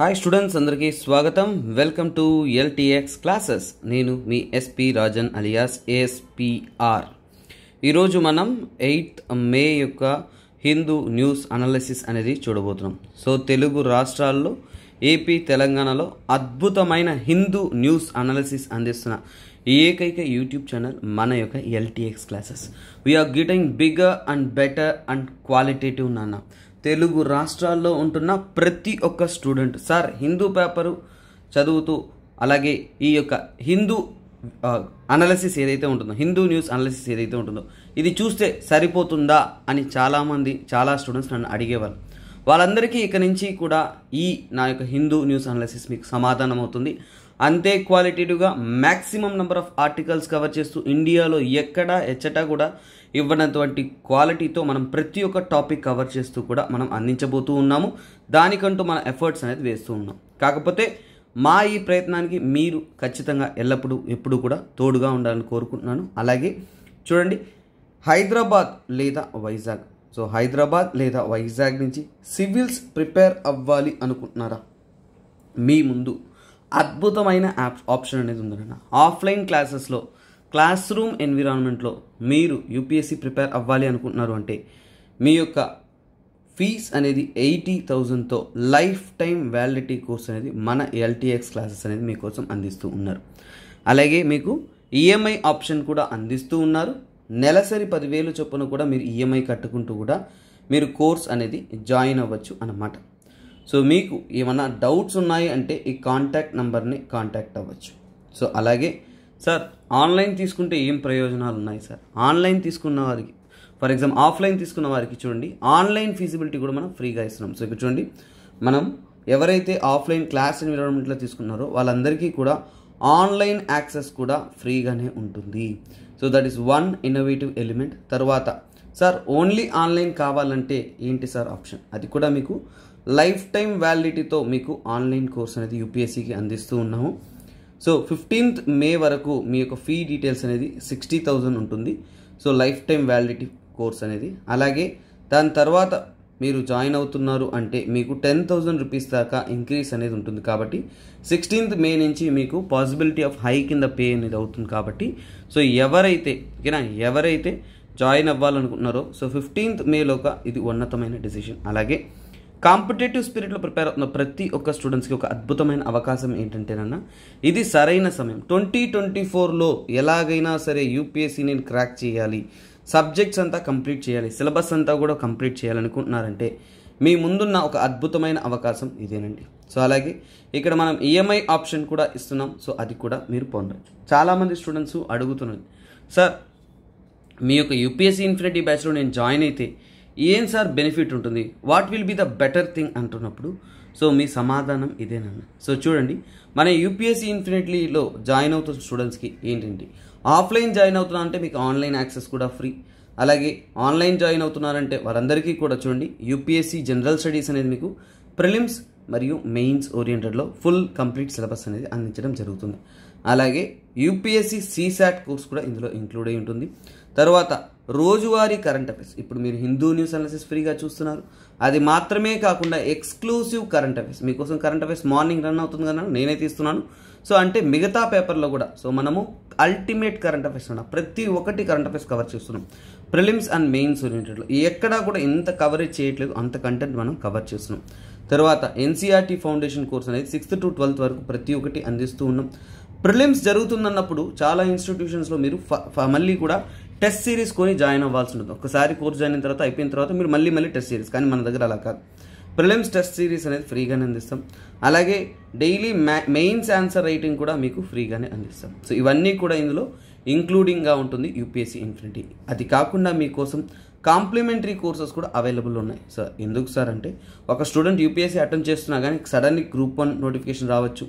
hi students అందరికీ స్వాగతం welcome to LTX classes నేను మీ ఎస్పి రాజన్ అలియాస్ ఎస్పిఆర్ ఈరోజు మనం ఎయిత్ మే యొక్క హిందూ న్యూస్ అనాలిసిస్ అనేది చూడబోతున్నాం సో తెలుగు రాష్ట్రాల్లో ఏపీ తెలంగాణలో అద్భుతమైన హిందూ న్యూస్ అనాలిసిస్ అందిస్తున్న ఏకైక యూట్యూబ్ ఛానల్ మన యొక్క LTX classes we are getting bigger and better and qualitative నాన్న తెలుగు రాష్ట్రాల్లో ఉంటున్న ప్రతి ఒక్క స్టూడెంట్ సార్ హిందూ పేపరు చదువుతూ అలాగే ఈ యొక్క హిందూ అనాలిసిస్ ఏదైతే ఉంటుందో హిందూ న్యూస్ అనాలిసిస్ ఏదైతే ఉంటుందో ఇది చూస్తే సరిపోతుందా అని చాలామంది చాలా స్టూడెంట్స్ నన్ను అడిగేవాళ్ళు వాళ్ళందరికీ ఇక నుంచి కూడా ఈ నా యొక్క హిందూ న్యూస్ అనాలిసిస్ మీకు సమాధానం అవుతుంది అంతే క్వాలిటీగా maximum number of articles cover చేస్తూ ఇండియాలో ఎక్కడ ఎచ్చటా కూడా ఇవ్వనటువంటి క్వాలిటీతో మనం ప్రతి ఒక్క టాపిక్ కవర్ చేస్తూ కూడా మనం అందించబోతూ ఉన్నాము దానికంటూ మన ఎఫర్ట్స్ అనేది వేస్తూ ఉన్నాం కాకపోతే మా ఈ ప్రయత్నానికి మీరు ఖచ్చితంగా ఎల్లప్పుడూ ఎప్పుడు కూడా తోడుగా ఉండాలని కోరుకుంటున్నాను అలాగే చూడండి హైదరాబాద్ లేదా వైజాగ్ సో హైదరాబాద్ లేదా వైజాగ్ నుంచి సివిల్స్ ప్రిపేర్ అవ్వాలి అనుకుంటున్నారా మీ ముందు అద్భుతమైన యాప్ ఆప్షన్ అనేది ఉందన్న ఆఫ్లైన్ క్లాసెస్లో క్లాస్ రూమ్ ఎన్విరాన్మెంట్లో మీరు యూపీఎస్సీ ప్రిపేర్ అవ్వాలి అనుకుంటున్నారు అంటే మీ యొక్క ఫీజ్ అనేది ఎయిటీ థౌజండ్తో లైఫ్ టైం వ్యాలిడిటీ కోర్స్ అనేది మన ఎల్టీఎక్స్ క్లాసెస్ అనేది మీకోసం అందిస్తూ ఉన్నారు అలాగే మీకు ఈఎంఐ ఆప్షన్ కూడా అందిస్తూ ఉన్నారు నెలసరి పదివేలు చొప్పున కూడా మీరు ఈఎంఐ కట్టుకుంటూ కూడా మీరు కోర్స్ అనేది జాయిన్ అవ్వచ్చు అన్నమాట సో మీకు ఏమైనా డౌట్స్ ఉన్నాయి అంటే ఈ కాంటాక్ట్ నెంబర్ని కాంటాక్ట్ అవ్వచ్చు సో అలాగే సార్ ఆన్లైన్ తీసుకుంటే ఏం ప్రయోజనాలు ఉన్నాయి సార్ ఆన్లైన్ తీసుకున్న వారికి ఫర్ ఎగ్జాంపుల్ ఆఫ్లైన్ తీసుకున్న వారికి చూడండి ఆన్లైన్ ఫీజిబిలిటీ కూడా మనం ఫ్రీగా ఇస్తున్నాం సో ఇక్కడ చూడండి మనం ఎవరైతే ఆఫ్లైన్ క్లాస్ ఎన్విరాన్మెంట్లో తీసుకున్నారో వాళ్ళందరికీ కూడా ఆన్లైన్ యాక్సెస్ కూడా ఫ్రీగానే ఉంటుంది so that is one innovative element తర్వాత సార్ ఓన్లీ ఆన్లైన్ కావాలంటే ఏంటి సార్ ఆప్షన్ అది కూడా మీకు లైఫ్ టైం వ్యాలిడిటీతో మీకు ఆన్లైన్ కోర్స్ అనేది యూపీఎస్సీకి అందిస్తూ ఉన్నాము సో ఫిఫ్టీన్త్ మే వరకు మీ యొక్క ఫీ డీటెయిల్స్ అనేది సిక్స్టీ థౌజండ్ ఉంటుంది so life time validity course అనేది అలాగే దాని తర్వాత మీరు జాయిన్ అవుతున్నారు అంటే మీకు టెన్ థౌజండ్ రూపీస్ దాకా ఇంక్రీస్ అనేది ఉంటుంది కాబట్టి సిక్స్టీన్త్ మే నుంచి మీకు పాసిబిలిటీ ఆఫ్ హై కింద పే అనేది అవుతుంది కాబట్టి సో ఎవరైతే ఓకేనా ఎవరైతే జాయిన్ అవ్వాలనుకుంటున్నారో సో ఫిఫ్టీన్త్ మేలోక ఇది ఉన్నతమైన డెసిషన్ అలాగే కాంపిటేటివ్ స్పిరిట్లో ప్రిపేర్ అవుతున్న ప్రతి ఒక్క స్టూడెంట్స్కి ఒక అద్భుతమైన అవకాశం ఏంటంటేనన్నా ఇది సరైన సమయం ట్వంటీ ట్వంటీ ఫోర్లో ఎలాగైనా సరే యూపీఎస్సీ నేను క్రాక్ చేయాలి సబ్జెక్ట్స్ అంతా కంప్లీట్ చేయాలి సిలబస్ అంతా కూడా కంప్లీట్ చేయాలనుకుంటున్నారంటే మీ ముందున్న ఒక అద్భుతమైన అవకాశం ఇదేనండి సో అలాగే ఇక్కడ మనం ఈఎంఐ ఆప్షన్ కూడా ఇస్తున్నాం సో అది కూడా మీరు పొందవచ్చు చాలామంది స్టూడెంట్స్ అడుగుతున్నారు సార్ మీ యొక్క యూపీఎస్సీ ఇన్ఫినిటీ బ్యాచ్లో నేను జాయిన్ అయితే ఏం సార్ బెనిఫిట్ ఉంటుంది what will be the better thing అంటున్నప్పుడు సో మీ సమాధానం ఇదేనన్న సో చూడండి మన యూపీఎస్సీ ఇన్ఫినిట్లీలో జాయిన్ అవుతున్న స్టూడెంట్స్కి ఏంటంటే ఆఫ్లైన్ జాయిన్ అవుతున్నా అంటే మీకు ఆన్లైన్ యాక్సెస్ కూడా ఫ్రీ అలాగే ఆన్లైన్ జాయిన్ అవుతున్నారంటే వారందరికీ కూడా చూడండి యూపీఎస్సీ జనరల్ స్టడీస్ అనేది మీకు ప్రిలిమ్స్ మరియు మెయిన్స్ ఓరియంటెడ్లో ఫుల్ కంప్లీట్ సిలబస్ అనేది అందించడం జరుగుతుంది అలాగే యూపీఎస్సీ సీసాట్ కోర్స్ కూడా ఇందులో ఇంక్లూడ్ అయి ఉంటుంది తర్వాత రోజువారీ కరెంట్ అఫైర్స్ ఇప్పుడు మీరు హిందూ న్యూస్ అనాలిసిస్ ఫ్రీగా చూస్తున్నారు అది మాత్రమే కాకుండా ఎక్స్క్లూసివ్ కరెంట్ అఫైర్స్ మీకోసం కరెంట్ అఫైర్స్ మార్నింగ్ రన్ అవుతుంది కదా నేనే తీస్తున్నాను సో అంటే మిగతా పేపర్లో కూడా సో మనము అల్టిమేట్ కరెంట్ అఫైర్స్ ఉన్నా ప్రతి ఒక్కటి కరెంట్ అఫైర్స్ కవర్ చేస్తున్నాం ప్రిలిమ్స్ అండ్ మెయిన్స్ ఓరియంటెడ్లో ఎక్కడా కూడా ఎంత కవరేజ్ చేయట్లేదు అంత కంటెంట్ మనం కవర్ చేస్తున్నాం తర్వాత ఎన్సీఆర్టీ ఫౌండేషన్ కోర్స్ అనేది సిక్స్త్ టు ట్వెల్త్ వరకు ప్రతి ఒక్కటి అందిస్తూ ఉన్నాం ప్రిలిమ్స్ జరుగుతుందన్నప్పుడు చాలా ఇన్స్టిట్యూషన్స్లో మీరు మళ్ళీ కూడా టెస్ట్ సిరీస్ కొని జాయిన్ అవ్వాల్సి ఉంటుంది ఒకసారి కోర్స్ జాయిన్ అయిన తర్వాత అయిపోయిన తర్వాత మీరు మళ్ళీ మళ్ళీ టెస్ట్ సిరీస్ కానీ మన దగ్గర అలా కాదు ప్రిలిమ్స్ టెస్ట్ సిరీస్ అనేది ఫ్రీగానే అందిస్తాం అలాగే డైలీ మెయిన్స్ ఆన్సర్ రైటింగ్ కూడా మీకు ఫ్రీగానే అందిస్తాం సో ఇవన్నీ కూడా ఇందులో ఇంక్లూడింగ్గా ఉంటుంది యూపీఎస్సీ ఇన్ఫినిటీ అది కాకుండా మీకోసం కాంప్లిమెంటరీ కోర్సెస్ కూడా అవైలబుల్ ఉన్నాయి సార్ ఎందుకు సార్ అంటే ఒక స్టూడెంట్ యూపీఎస్సీ అటెంప్ట్ చేస్తున్నా కానీ సడన్లీ గ్రూప్ వన్ నోటిఫికేషన్ రావచ్చు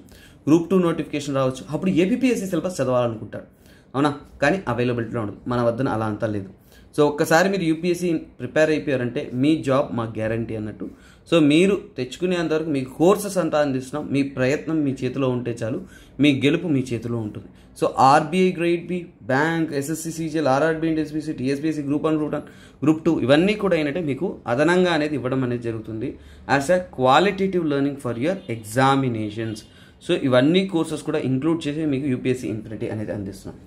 గ్రూప్ టూ నోటిఫికేషన్ రావచ్చు అప్పుడు ఏపీఎస్సీ సిలబస్ చదవాలనుకుంటాడు అవునా కానీ అవైలబిలిటీలో ఉండదు మన వద్దన అలా అంతా లేదు సో ఒక్కసారి మీరు యూపీఎస్సీ ప్రిపేర్ అయిపోయారంటే మీ జాబ్ మా గ్యారంటీ అన్నట్టు సో మీరు తెచ్చుకునేంతవరకు మీ కోర్సెస్ అంతా అందిస్తున్నాం మీ ప్రయత్నం మీ చేతిలో ఉంటే చాలు మీ గెలుపు మీ చేతిలో ఉంటుంది so RBI grade B bank SSC CGL RRB and SBC TSBC group one group one group two ఇవన్నీ కూడా అయినట్టు మీకు అదనంగా అనేది ఇవ్వడం అనేది జరుగుతుంది as a qualitative learning for your examinations so ఇవన్నీ కోర్సెస్ కూడా ఇంక్లూడ్ చేసి మీకు యూపీఎస్సీ ఇన్ఫినిటీ అనేది అందిస్తున్నాం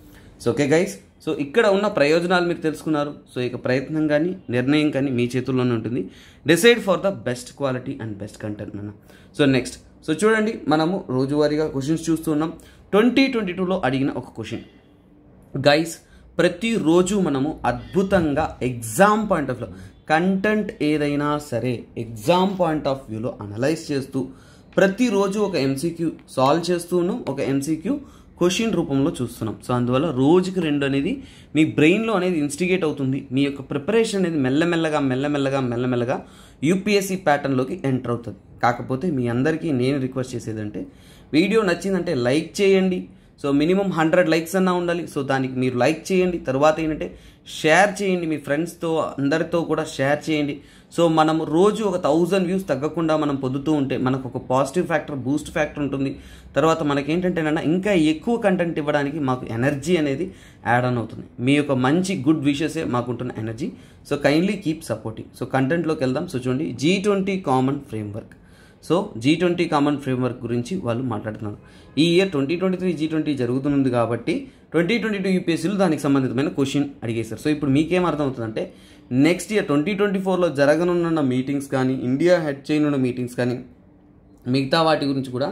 సో ఓకే గైస్ సో ఇక్కడ ఉన్న ప్రయోజనాలు మీరు తెలుసుకున్నారు సో ఇక ప్రయత్నం కానీ నిర్ణయం కానీ మీ చేతుల్లోనే ఉంటుంది decide for the best quality and best content అన్న సో నెక్స్ట్ సో చూడండి మనము రోజువారీగా క్వశ్చన్స్ చూస్తున్నాం ట్వంటీ ట్వంటీ టూలో అడిగిన ఒక క్వశ్చన్ గైస్ ప్రతిరోజు మనము అద్భుతంగా ఎగ్జామ్ పాయింట్ ఆఫ్ వ్యూలో కంటెంట్ ఏదైనా సరే ఎగ్జామ్ పాయింట్ ఆఫ్ వ్యూలో అనలైజ్ చేస్తూ ప్రతిరోజు ఒక ఎంసీక్యూ సాల్వ్ చేస్తూ ఉన్నాం ఒక ఎంసీక్యూ క్వశ్చన్ రూపంలో చూస్తున్నాం సో అందువల్ల రోజుకి రెండు అనేది మీ బ్రెయిన్లో అనేది ఇన్స్టిగేట్ అవుతుంది మీ యొక్క ప్రిపరేషన్ అనేది మెల్లమెల్లగా మెల్లమెల్లగా మెల్లమెల్లగా యూపీఎస్సీ ప్యాటర్న్లోకి ఎంటర్ అవుతుంది కాకపోతే మీ అందరికీ నేను రిక్వెస్ట్ చేసేదంటే వీడియో నచ్చిందంటే లైక్ చేయండి సో మినిమం హండ్రెడ్ లైక్స్ అన్నా ఉండాలి సో దానికి మీరు లైక్ చేయండి తర్వాత ఏంటంటే షేర్ చేయండి మీ ఫ్రెండ్స్తో అందరితో కూడా షేర్ చేయండి సో మనం రోజు ఒక థౌజండ్ వ్యూస్ తగ్గకుండా మనం పొందుతూ ఉంటే మనకు ఒక పాజిటివ్ ఫ్యాక్టర్ బూస్ట్ ఫ్యాక్టర్ ఉంటుంది తర్వాత మనకేంటంటేనన్నా ఇంకా ఎక్కువ కంటెంట్ ఇవ్వడానికి మాకు ఎనర్జీ అనేది యాడ్ ఆన్ అవుతుంది మీ యొక్క మంచి గుడ్ విషెసే మాకుంటున్న energy so kindly keep supporting so కంటెంట్లోకి వెళ్దాం సో చూడండి G twenty common framework so G twenty common framework గురించి వాళ్ళు మాట్లాడుతున్నారు ఈ year twenty twenty three G twenty జరుగుతుంది కాబట్టి ట్వంటీ ట్వంటీ టూ యూపీఎస్సీలు దానికి సంబంధితమైన క్వశ్చన్ అడిగేశారు సో ఇప్పుడు మీకేం అర్థమవుతుందంటే నెక్స్ట్ ఇయర్ ట్వంటీ ట్వంటీ ఫోర్లో జరగనున్న మీటింగ్స్ కానీ ఇండియా హెడ్ చేయనున్న మీటింగ్స్ కానీ మిగతా వాటి గురించి కూడా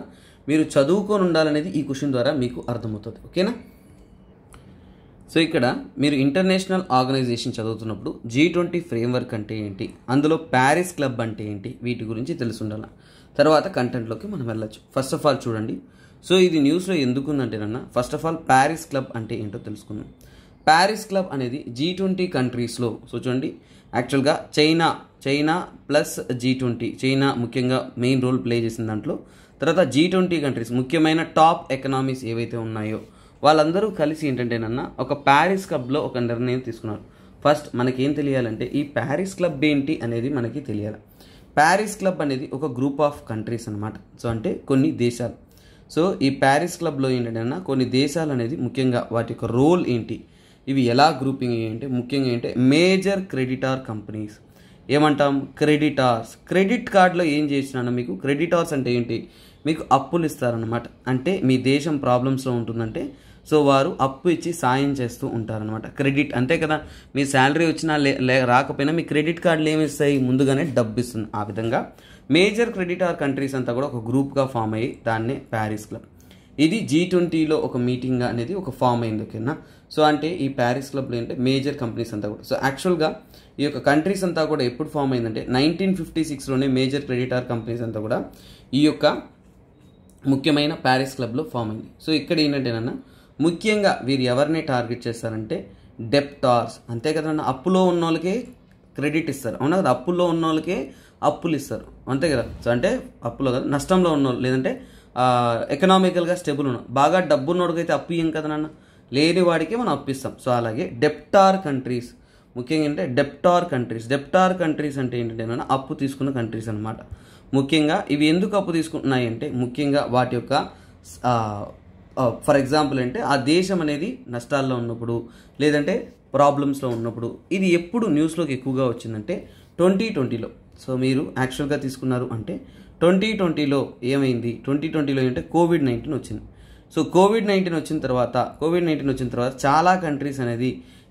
మీరు చదువుకొని ఉండాలనేది ఈ క్వశ్చన్ ద్వారా మీకు అర్థమవుతుంది ఓకేనా సో ఇక్కడ మీరు ఇంటర్నేషనల్ ఆర్గనైజేషన్ చదువుతున్నప్పుడు జీ ట్వంటీ ఫ్రేమ్వర్క్ అంటే ఏంటి అందులో ప్యారిస్ క్లబ్ అంటే ఏంటి వీటి గురించి తెలిసి ఉండాల తర్వాత కంటెంట్లోకి మనం వెళ్ళచ్చు ఫస్ట్ ఆఫ్ ఆల్ చూడండి సో ఇది న్యూస్లో ఎందుకుందంటేనన్నా first of all Paris Club అంటే ఏంటో తెలుసుకుందాం ప్యారిస్ క్లబ్ అనేది జీ ట్వంటీ కంట్రీస్లో సో చూడండి యాక్చువల్గా China China plus G twenty China ముఖ్యంగా మెయిన్ రోల్ ప్లే చేసిన దాంట్లో తర్వాత జీ ట్వంటీ కంట్రీస్ ముఖ్యమైన టాప్ ఎకనామీస్ ఏవైతే ఉన్నాయో వాళ్ళందరూ కలిసి ఏంటంటేనన్న ఒక ప్యారిస్ క్లబ్లో ఒక నిర్ణయం తీసుకున్నారు ఫస్ట్ మనకేం తెలియాలంటే ఈ ప్యారిస్ క్లబ్ ఏంటి అనేది మనకి తెలియాలి ప్యారిస్ క్లబ్ అనేది ఒక గ్రూప్ ఆఫ్ కంట్రీస్ అనమాట సో అంటే కొన్ని దేశాలు సో ఈ ప్యారిస్ క్లబ్లో ఏంటంటే అన్న కొన్ని దేశాలు అనేది ముఖ్యంగా వాటి యొక్క రోల్ ఏంటి ఇవి ఎలా గ్రూపింగ్ అంటే ముఖ్యంగా ఏంటంటే మేజర్ క్రెడిటార్ కంపెనీస్ ఏమంటాం క్రెడిటార్స్ క్రెడిట్ కార్డులో ఏం చేసినాను మీకు క్రెడిటార్స్ అంటే ఏంటి మీకు అప్పులు ఇస్తారనమాట అంటే మీ దేశం ప్రాబ్లమ్స్లో ఉంటుందంటే సో వారు అప్పు ఇచ్చి సాయం చేస్తూ ఉంటారనమాట క్రెడిట్ అంతే కదా మీ శాలరీ వచ్చినా లే రాకపోయినా మీ క్రెడిట్ కార్డులు ఏమి ఇస్తాయి ముందుగానే డబ్బు ఇస్తుంది ఆ విధంగా మేజర్ క్రెడిట్ ఆర్ కంట్రీస్ అంతా కూడా ఒక గ్రూప్గా ఫామ్ అయ్యి దాన్నే ప్యారిస్ క్లబ్ ఇది జీ ట్వంటీలో ఒక మీటింగ్ అనేది ఒక ఫామ్ అయింది ఓకేనా సో అంటే ఈ ప్యారిస్ క్లబ్లో ఏంటంటే మేజర్ కంపెనీస్ అంతా కూడా సో యాక్చువల్గా ఈ యొక్క కంట్రీస్ అంతా కూడా ఎప్పుడు ఫామ్ అయిందంటే నైన్టీన్ ఫిఫ్టీ సిక్స్లోనే మేజర్ క్రెడిట్ ఆర్ కంపెనీస్ అంతా కూడా ఈ యొక్క ముఖ్యమైన ప్యారిస్ క్లబ్లో ఫామ్ అయింది సో ఇక్కడ ఏంటంటేనన్నా ముఖ్యంగా వీరు ఎవరిని టార్గెట్ చేస్తారంటే డెప్టార్స్ అంతే కదన్నా అప్పులో ఉన్న వాళ్ళకే క్రెడిట్ ఇస్తారు అవునా కదా అప్పుల్లో ఉన్న వాళ్ళకే అప్పులు ఇస్తారు అంతే కదా సో అంటే అప్పులో కదా నష్టంలో ఉన్న వాళ్ళు లేదంటే ఎకనామికల్గా స్టేబుల్ ఉన్న బాగా డబ్బు ఉన్నోడికైతే అప్పు ఇయ్యం కదా నాన్న లేని వాడికి మనం అప్పిస్తాం సో అలాగే డెప్టార్ కంట్రీస్ ముఖ్యంగా అంటే డెప్టార్ కంట్రీస్ డెప్టార్ కంట్రీస్ అంటే ఏంటంటే అప్పు తీసుకున్న కంట్రీస్ అనమాట ముఖ్యంగా ఇవి ఎందుకు అప్పు తీసుకుంటున్నాయి అంటే ముఖ్యంగా వాటి యొక్క ఫర్ ఎగ్జాంపుల్ అంటే ఆ దేశం అనేది నష్టాల్లో ఉన్నప్పుడు లేదంటే ప్రాబ్లమ్స్లో ఉన్నప్పుడు ఇది ఎప్పుడు న్యూస్లోకి ఎక్కువగా వచ్చిందంటే ట్వంటీ ట్వంటీలో సో మీరు యాక్చువల్గా తీసుకున్నారు అంటే ట్వంటీ ట్వంటీలో ఏమైంది ట్వంటీ ట్వంటీలో ఏంటంటే కోవిడ్ నైన్టీన్ వచ్చింది సో కోవిడ్ నైన్టీన్ వచ్చిన తర్వాత కోవిడ్ నైన్టీన్ వచ్చిన తర్వాత చాలా కంట్రీస్ అనేది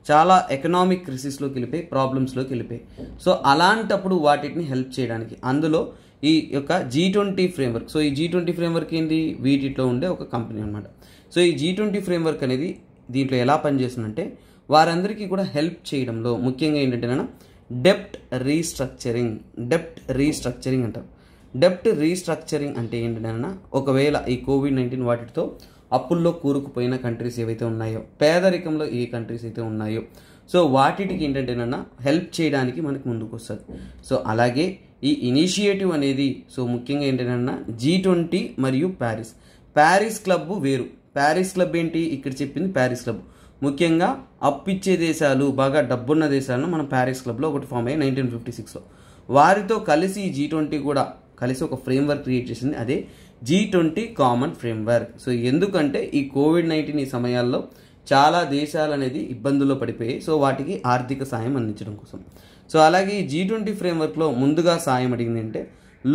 చాలా ఎకనామిక్ క్రిసిస్లోకి వెళ్ళిపోయి ప్రాబ్లమ్స్లోకి వెళ్ళిపోయి సో అలాంటప్పుడు వాటిని హెల్ప్ చేయడానికి అందులో ఈ యొక్క జీ ట్వంటీ ఫ్రేమ్వర్క్ సో ఈ జీ ట్వంటీ ఫ్రేమ్వర్క్ ఏంటి వీటిలో ఉండే ఒక కంపెనీ అనమాట సో ఈ జీ ట్వంటీ ఫ్రేమ్వర్క్ అనేది దీంట్లో ఎలా పనిచేస్తుందంటే వారందరికీ కూడా హెల్ప్ చేయడంలో ముఖ్యంగా ఏంటంటే డెప్ట్ రీస్ట్రక్చరింగ్ డెప్ట్ రీస్ట్రక్చరింగ్ అంటారు డెప్ట్ రీస్ట్రక్చరింగ్ అంటే ఏంటన్నా ఒకవేళ ఈ కోవిడ్ నైన్టీన్ వాటితో అప్పుల్లో కూరుకుపోయిన కంట్రీస్ ఏవైతే ఉన్నాయో పేదరికంలో ఏ కంట్రీస్ అయితే ఉన్నాయో సో వాటికి ఏంటంటేనన్నా హెల్ప్ చేయడానికి మనకు ముందుకు వస్తుంది సో అలాగే ఈ ఇనిషియేటివ్ అనేది సో ముఖ్యంగా ఏంటంటే జీ ట్వంటీ మరియు ప్యారిస్ ప్యారిస్ క్లబ్ వేరు ప్యారిస్ క్లబ్ ఏంటి ఇక్కడ చెప్పింది ప్యారిస్ క్లబ్ ముఖ్యంగా అప్పిచ్చే దేశాలు బాగా డబ్బున్న దేశాలను మనం ప్యారిస్ క్లబ్లో ఒకటి ఫామ్ అయ్యాయి నైన్టీన్ ఫిఫ్టీ సిక్స్లో వారితో కలిసి జీ ట్వంటీ కూడా కలిసి ఒక ఫ్రేమ్వర్క్ క్రియేట్ చేసింది అదే G twenty common framework so ఎందుకంటే ఈ కోవిడ్ నైన్టీన్ ఈ సమయాల్లో చాలా దేశాలు అనేది ఇబ్బందుల్లో పడిపోయాయి సో వాటికి ఆర్థిక సాయం అందించడం కోసం సో అలాగే ఈ జీ ట్వంటీ ఫ్రేమ్వర్క్లో ముందుగా సాయం అడిగింది అంటే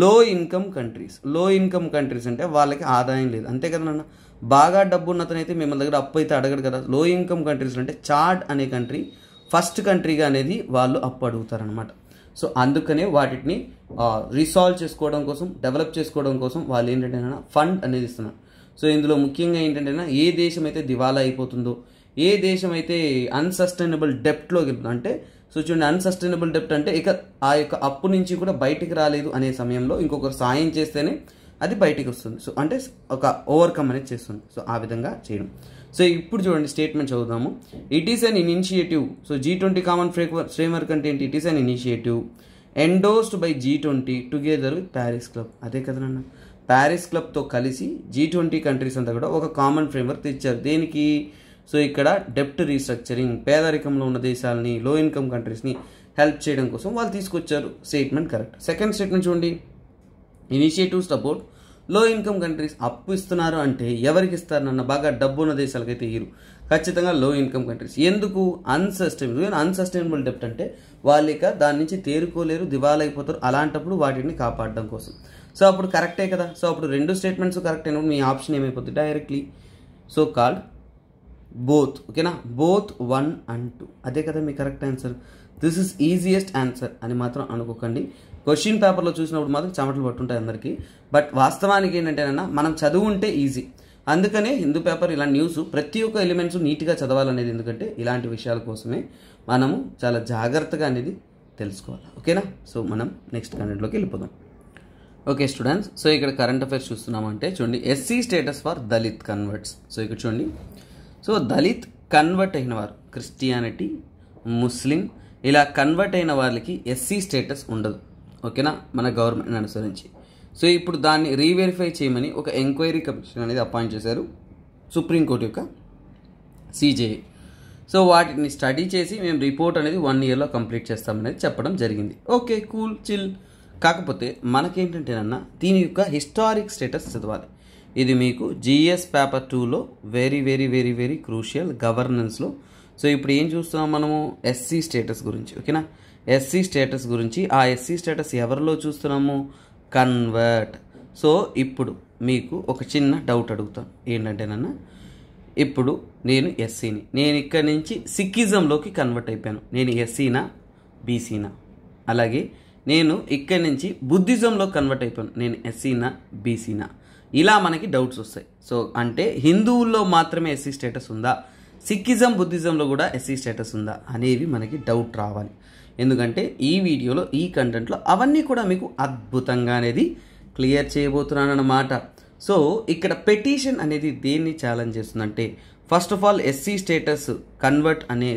low income countries low income countries అంటే వాళ్ళకి ఆదాయం లేదు అంతే కదా నాన్న బాగా డబ్బు ఉన్నతనైతే మిమ్మల్ని దగ్గర అప్పు అయితే అడగడు కదా లో ఇన్కమ్ కంట్రీస్ అంటే చాడ్ అనే కంట్రీ ఫస్ట్ కంట్రీగా అనేది వాళ్ళు అప్పు అడుగుతారనమాట సో అందుకనే వాటిని రిసాల్వ్ చేసుకోవడం కోసం డెవలప్ చేసుకోవడం కోసం వాళ్ళు ఏంటంటే ఫండ్ అనేది ఇస్తున్నారు సో ఇందులో ముఖ్యంగా ఏంటంటే ఏ దేశం అయితే దివాలా అయిపోతుందో ఏ దేశం అయితే అన్సస్టైనబుల్ డెప్ట్లోకి వెళ్తుందో అంటే సో చూడండి అన్సస్టైనబుల్ డెప్ట్ అంటే ఇక ఆ యొక్క అప్పు నుంచి కూడా బయటికి రాలేదు అనే సమయంలో ఇంకొకరు సాయం చేస్తేనే అది బయటికి వస్తుంది సో అంటే ఒక ఓవర్కమ్ అనేది చేస్తుంది సో ఆ విధంగా చేయడం సో ఇప్పుడు చూడండి స్టేట్మెంట్ చదువుదాము it is an initiative so G twenty common framework అంటే ఏంటి it is an initiative endorsed by G twenty together with Paris Club అదే కదా అన్న ప్యారిస్ క్లబ్తో కలిసి జీ ట్వంటీ కంట్రీస్ అంతా కూడా ఒక కామన్ ఫ్రేమ్వర్క్ తెచ్చారు దేనికి సో ఇక్కడ డెప్ట్ రీస్ట్రక్చరింగ్ పేదరికంలో ఉన్న దేశాలని లో ఇన్కమ్ కంట్రీస్ని హెల్ప్ చేయడం కోసం వాళ్ళు తీసుకొచ్చారు స్టేట్మెంట్ కరెక్ట్ సెకండ్ స్టేట్మెంట్ చూడండి initiatives about low income countries అప్పు ఇస్తున్నారు అంటే ఎవరికి ఇస్తారన్న బాగా డబ్బు దేశాలకు దేశాలకైతే ఇరు ఖచ్చితంగా లో ఇన్కమ్ కంట్రీస్ ఎందుకు అన్సస్టైనబుల్ అన్సస్టైనబుల్ డెప్ట్ అంటే ఇక దాని నుంచి తేరుకోలేరు దివాలైపోతారు అలాంటప్పుడు వాటిని కాపాడడం కోసం సో అప్పుడు కరెక్టే కదా సో అప్పుడు రెండు స్టేట్మెంట్స్ కరెక్ట్ అయినప్పుడు మీ ఆప్షన్ ఏమైపోతుంది డైరెక్ట్లీ సో కాల్డ్ బోత్ ఓకేనా బోత్ వన్ అండ్ టూ అదే కదా మీ correct answer this is easiest answer అని మాత్రం అనుకోకండి క్వశ్చన్ పేపర్లో చూసినప్పుడు మాత్రం చెమటలు పట్టుంటాయి అందరికీ బట్ వాస్తవానికి ఏంటంటేనన్నా మనం చదువు ఉంటే ఈజీ అందుకనే హిందూ పేపర్ ఇలా న్యూస్ ప్రతి ఒక్క ఎలిమెంట్స్ నీట్గా చదవాలనేది ఎందుకంటే ఇలాంటి విషయాల కోసమే మనము చాలా జాగ్రత్తగా అనేది తెలుసుకోవాలి ఓకేనా సో మనం నెక్స్ట్ కంటెంట్లోకి వెళ్ళిపోదాం ఓకే స్టూడెంట్స్ సో ఇక్కడ కరెంట్ అఫైర్స్ చూస్తున్నామంటే చూడండి SC status for Dalit converts so ఇక్కడ చూడండి సో దళిత్ కన్వర్ట్ అయిన వారు క్రిస్టియానిటీ ముస్లిం ఇలా కన్వర్ట్ అయిన వాళ్ళకి ఎస్సీ స్టేటస్ ఉండదు ఓకేనా మన గవర్నమెంట్ అనుసరించి సో ఇప్పుడు దాన్ని రీవెరిఫై చేయమని ఒక ఎంక్వైరీ కమిషన్ అనేది అపాయింట్ చేశారు సుప్రీంకోర్టు యొక్క సిజేఏ సో వాటిని స్టడీ చేసి మేము రిపోర్ట్ అనేది వన్ ఇయర్లో కంప్లీట్ చేస్తామనేది చెప్పడం జరిగింది ఓకే కూల్ చిల్ కాకపోతే మనకేంటంటేనన్నా దీని యొక్క హిస్టారిక్ స్టేటస్ చదవాలి ఇది మీకు జిఎస్ పేపర్ టూలో very very very very crucial గవర్నెన్స్లో సో ఇప్పుడు ఏం చూస్తున్నాం మనము ఎస్సీ స్టేటస్ గురించి ఓకేనా ఎస్సీ స్టేటస్ గురించి ఆ ఎస్సీ స్టేటస్ ఎవరిలో చూస్తున్నాము కన్వర్ట్ సో ఇప్పుడు మీకు ఒక చిన్న డౌట్ అడుగుతాను ఏంటంటే నన్ను ఇప్పుడు నేను ఎస్సీని నేను ఇక్కడి నుంచి సిక్కిజంలోకి కన్వర్ట్ అయిపోయాను నేను ఎస్సీనా బీసీనా అలాగే నేను ఇక్కడి నుంచి బుద్ధిజంలో కన్వర్ట్ అయిపోయాను నేను ఎస్సీనా బీసీనా ఇలా మనకి డౌట్స్ వస్తాయి సో అంటే హిందువుల్లో మాత్రమే ఎస్సీ స్టేటస్ ఉందా సిక్కిజం బుద్ధిజంలో కూడా ఎస్సీ స్టేటస్ ఉందా అనేవి మనకి డౌట్ రావాలి ఎందుకంటే ఈ వీడియోలో ఈ కంటెంట్లో అవన్నీ కూడా మీకు అద్భుతంగా అనేది క్లియర్ చేయబోతున్నాను అన్నమాట సో ఇక్కడ పెటిషన్ అనేది దేన్ని ఛాలెంజ్ చేస్తుందంటే first of all SC status convert అనే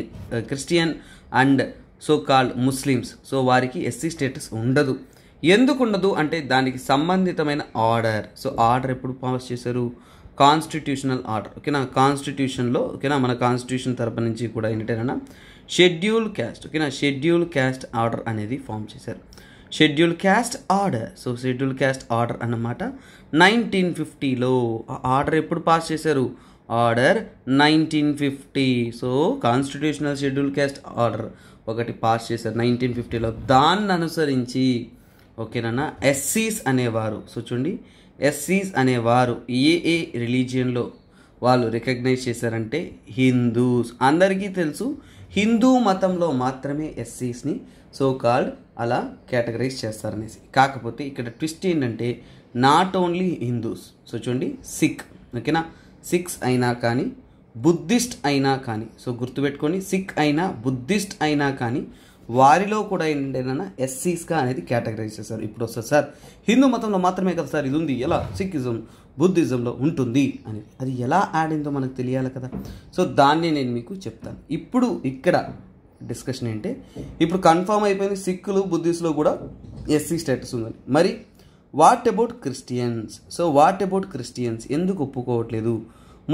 Christian and so called Muslims so వారికి ఎస్సీ స్టేటస్ ఉండదు ఎందుకు ఉండదు అంటే దానికి సంబంధితమైన ఆర్డర్ సో ఆర్డర్ ఎప్పుడు పాస్ చేశారు కాన్స్టిట్యూషనల్ ఆర్డర్ ఓకేనా కాన్స్టిట్యూషన్లో ఓకేనా మన కాన్స్టిట్యూషన్ తరపు నుంచి కూడా ఏంటంటేనా షెడ్యూల్ క్యాస్ట్ ఓకేనా షెడ్యూల్ క్యాస్ట్ ఆర్డర్ అనేది ఫామ్ చేశారు schedule caste order so schedule caste order అన్నమాట నైన్టీన్ ఫిఫ్టీలో ఆర్డర్ ఎప్పుడు పాస్ చేశారు order nineteen fifty so constitutional schedule caste order ఒకటి పాస్ చేశారు నైన్టీన్ ఫిఫ్టీలో దాన్ని అనుసరించి ఓకేనా ఎస్సీస్ అనేవారు సో చూడండి ఎస్సీస్ అనేవారు ఏ ఏ రిలీజియన్లో వాళ్ళు రికగ్నైజ్ చేశారంటే హిందూస్ అందరికీ తెలుసు హిందూ మతంలో మాత్రమే ఎస్సీస్ని సో కాల్డ్ అలా కేటగరైజ్ చేస్తారనేసి కాకపోతే ఇక్కడ ట్విస్ట్ ఏంటంటే నాట్ ఓన్లీ హిందూస్ సో చూడండి సిక్ ఓకేనా సిక్స్ అయినా కానీ బుద్ధిస్ట్ అయినా కానీ సో గుర్తుపెట్టుకొని సిక్ అయినా బుద్ధిస్ట్ అయినా కానీ వారిలో కూడా ఏంటంటే ఎస్సీస్గా అనేది కేటగరైజ్ చేశారు ఇప్పుడు వస్తారు సార్ హిందూ మతంలో మాత్రమే కదా సార్ ఇది ఉంది ఎలా సిక్కిజం బుద్ధిజంలో ఉంటుంది అని అది ఎలా యాడ్ అయిందో మనకు తెలియాలి కదా సో దాన్ని నేను మీకు చెప్తాను ఇప్పుడు ఇక్కడ డిస్కషన్ ఏంటి ఇప్పుడు కన్ఫామ్ అయిపోయింది సిక్కులు బుద్ధిస్ట్లో కూడా ఎస్సీ స్టేటస్ ఉందని మరి what about Christians so what about Christians ఎందుకు ఒప్పుకోవట్లేదు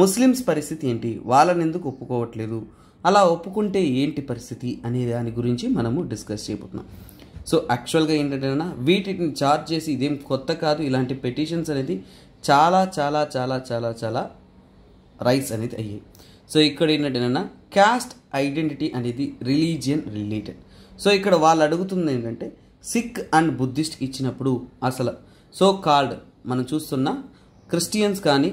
ముస్లిమ్స్ పరిస్థితి ఏంటి వాళ్ళని ఎందుకు ఒప్పుకోవట్లేదు అలా ఒప్పుకుంటే ఏంటి పరిస్థితి అనే దాని గురించి మనము డిస్కస్ చేయబోతున్నాం సో యాక్చువల్గా ఏంటంటే వీటిని చార్జ్ చేసి ఇదేం కొత్త కాదు ఇలాంటి పెటిషన్స్ అనేది చాలా చాలా చాలా చాలా చాలా రైస్ అనేది అయ్యాయి సో ఇక్కడ ఏంటంటేనన్నా క్యాస్ట్ ఐడెంటిటీ అనేది రిలీజియన్ రిలేటెడ్ సో ఇక్కడ వాళ్ళు అడుగుతుంది ఏంటంటే సిక్ అండ్ బుద్ధిస్ట్ ఇచ్చినప్పుడు అసలు సో కాల్డ్ మనం చూస్తున్న క్రిస్టియన్స్ కానీ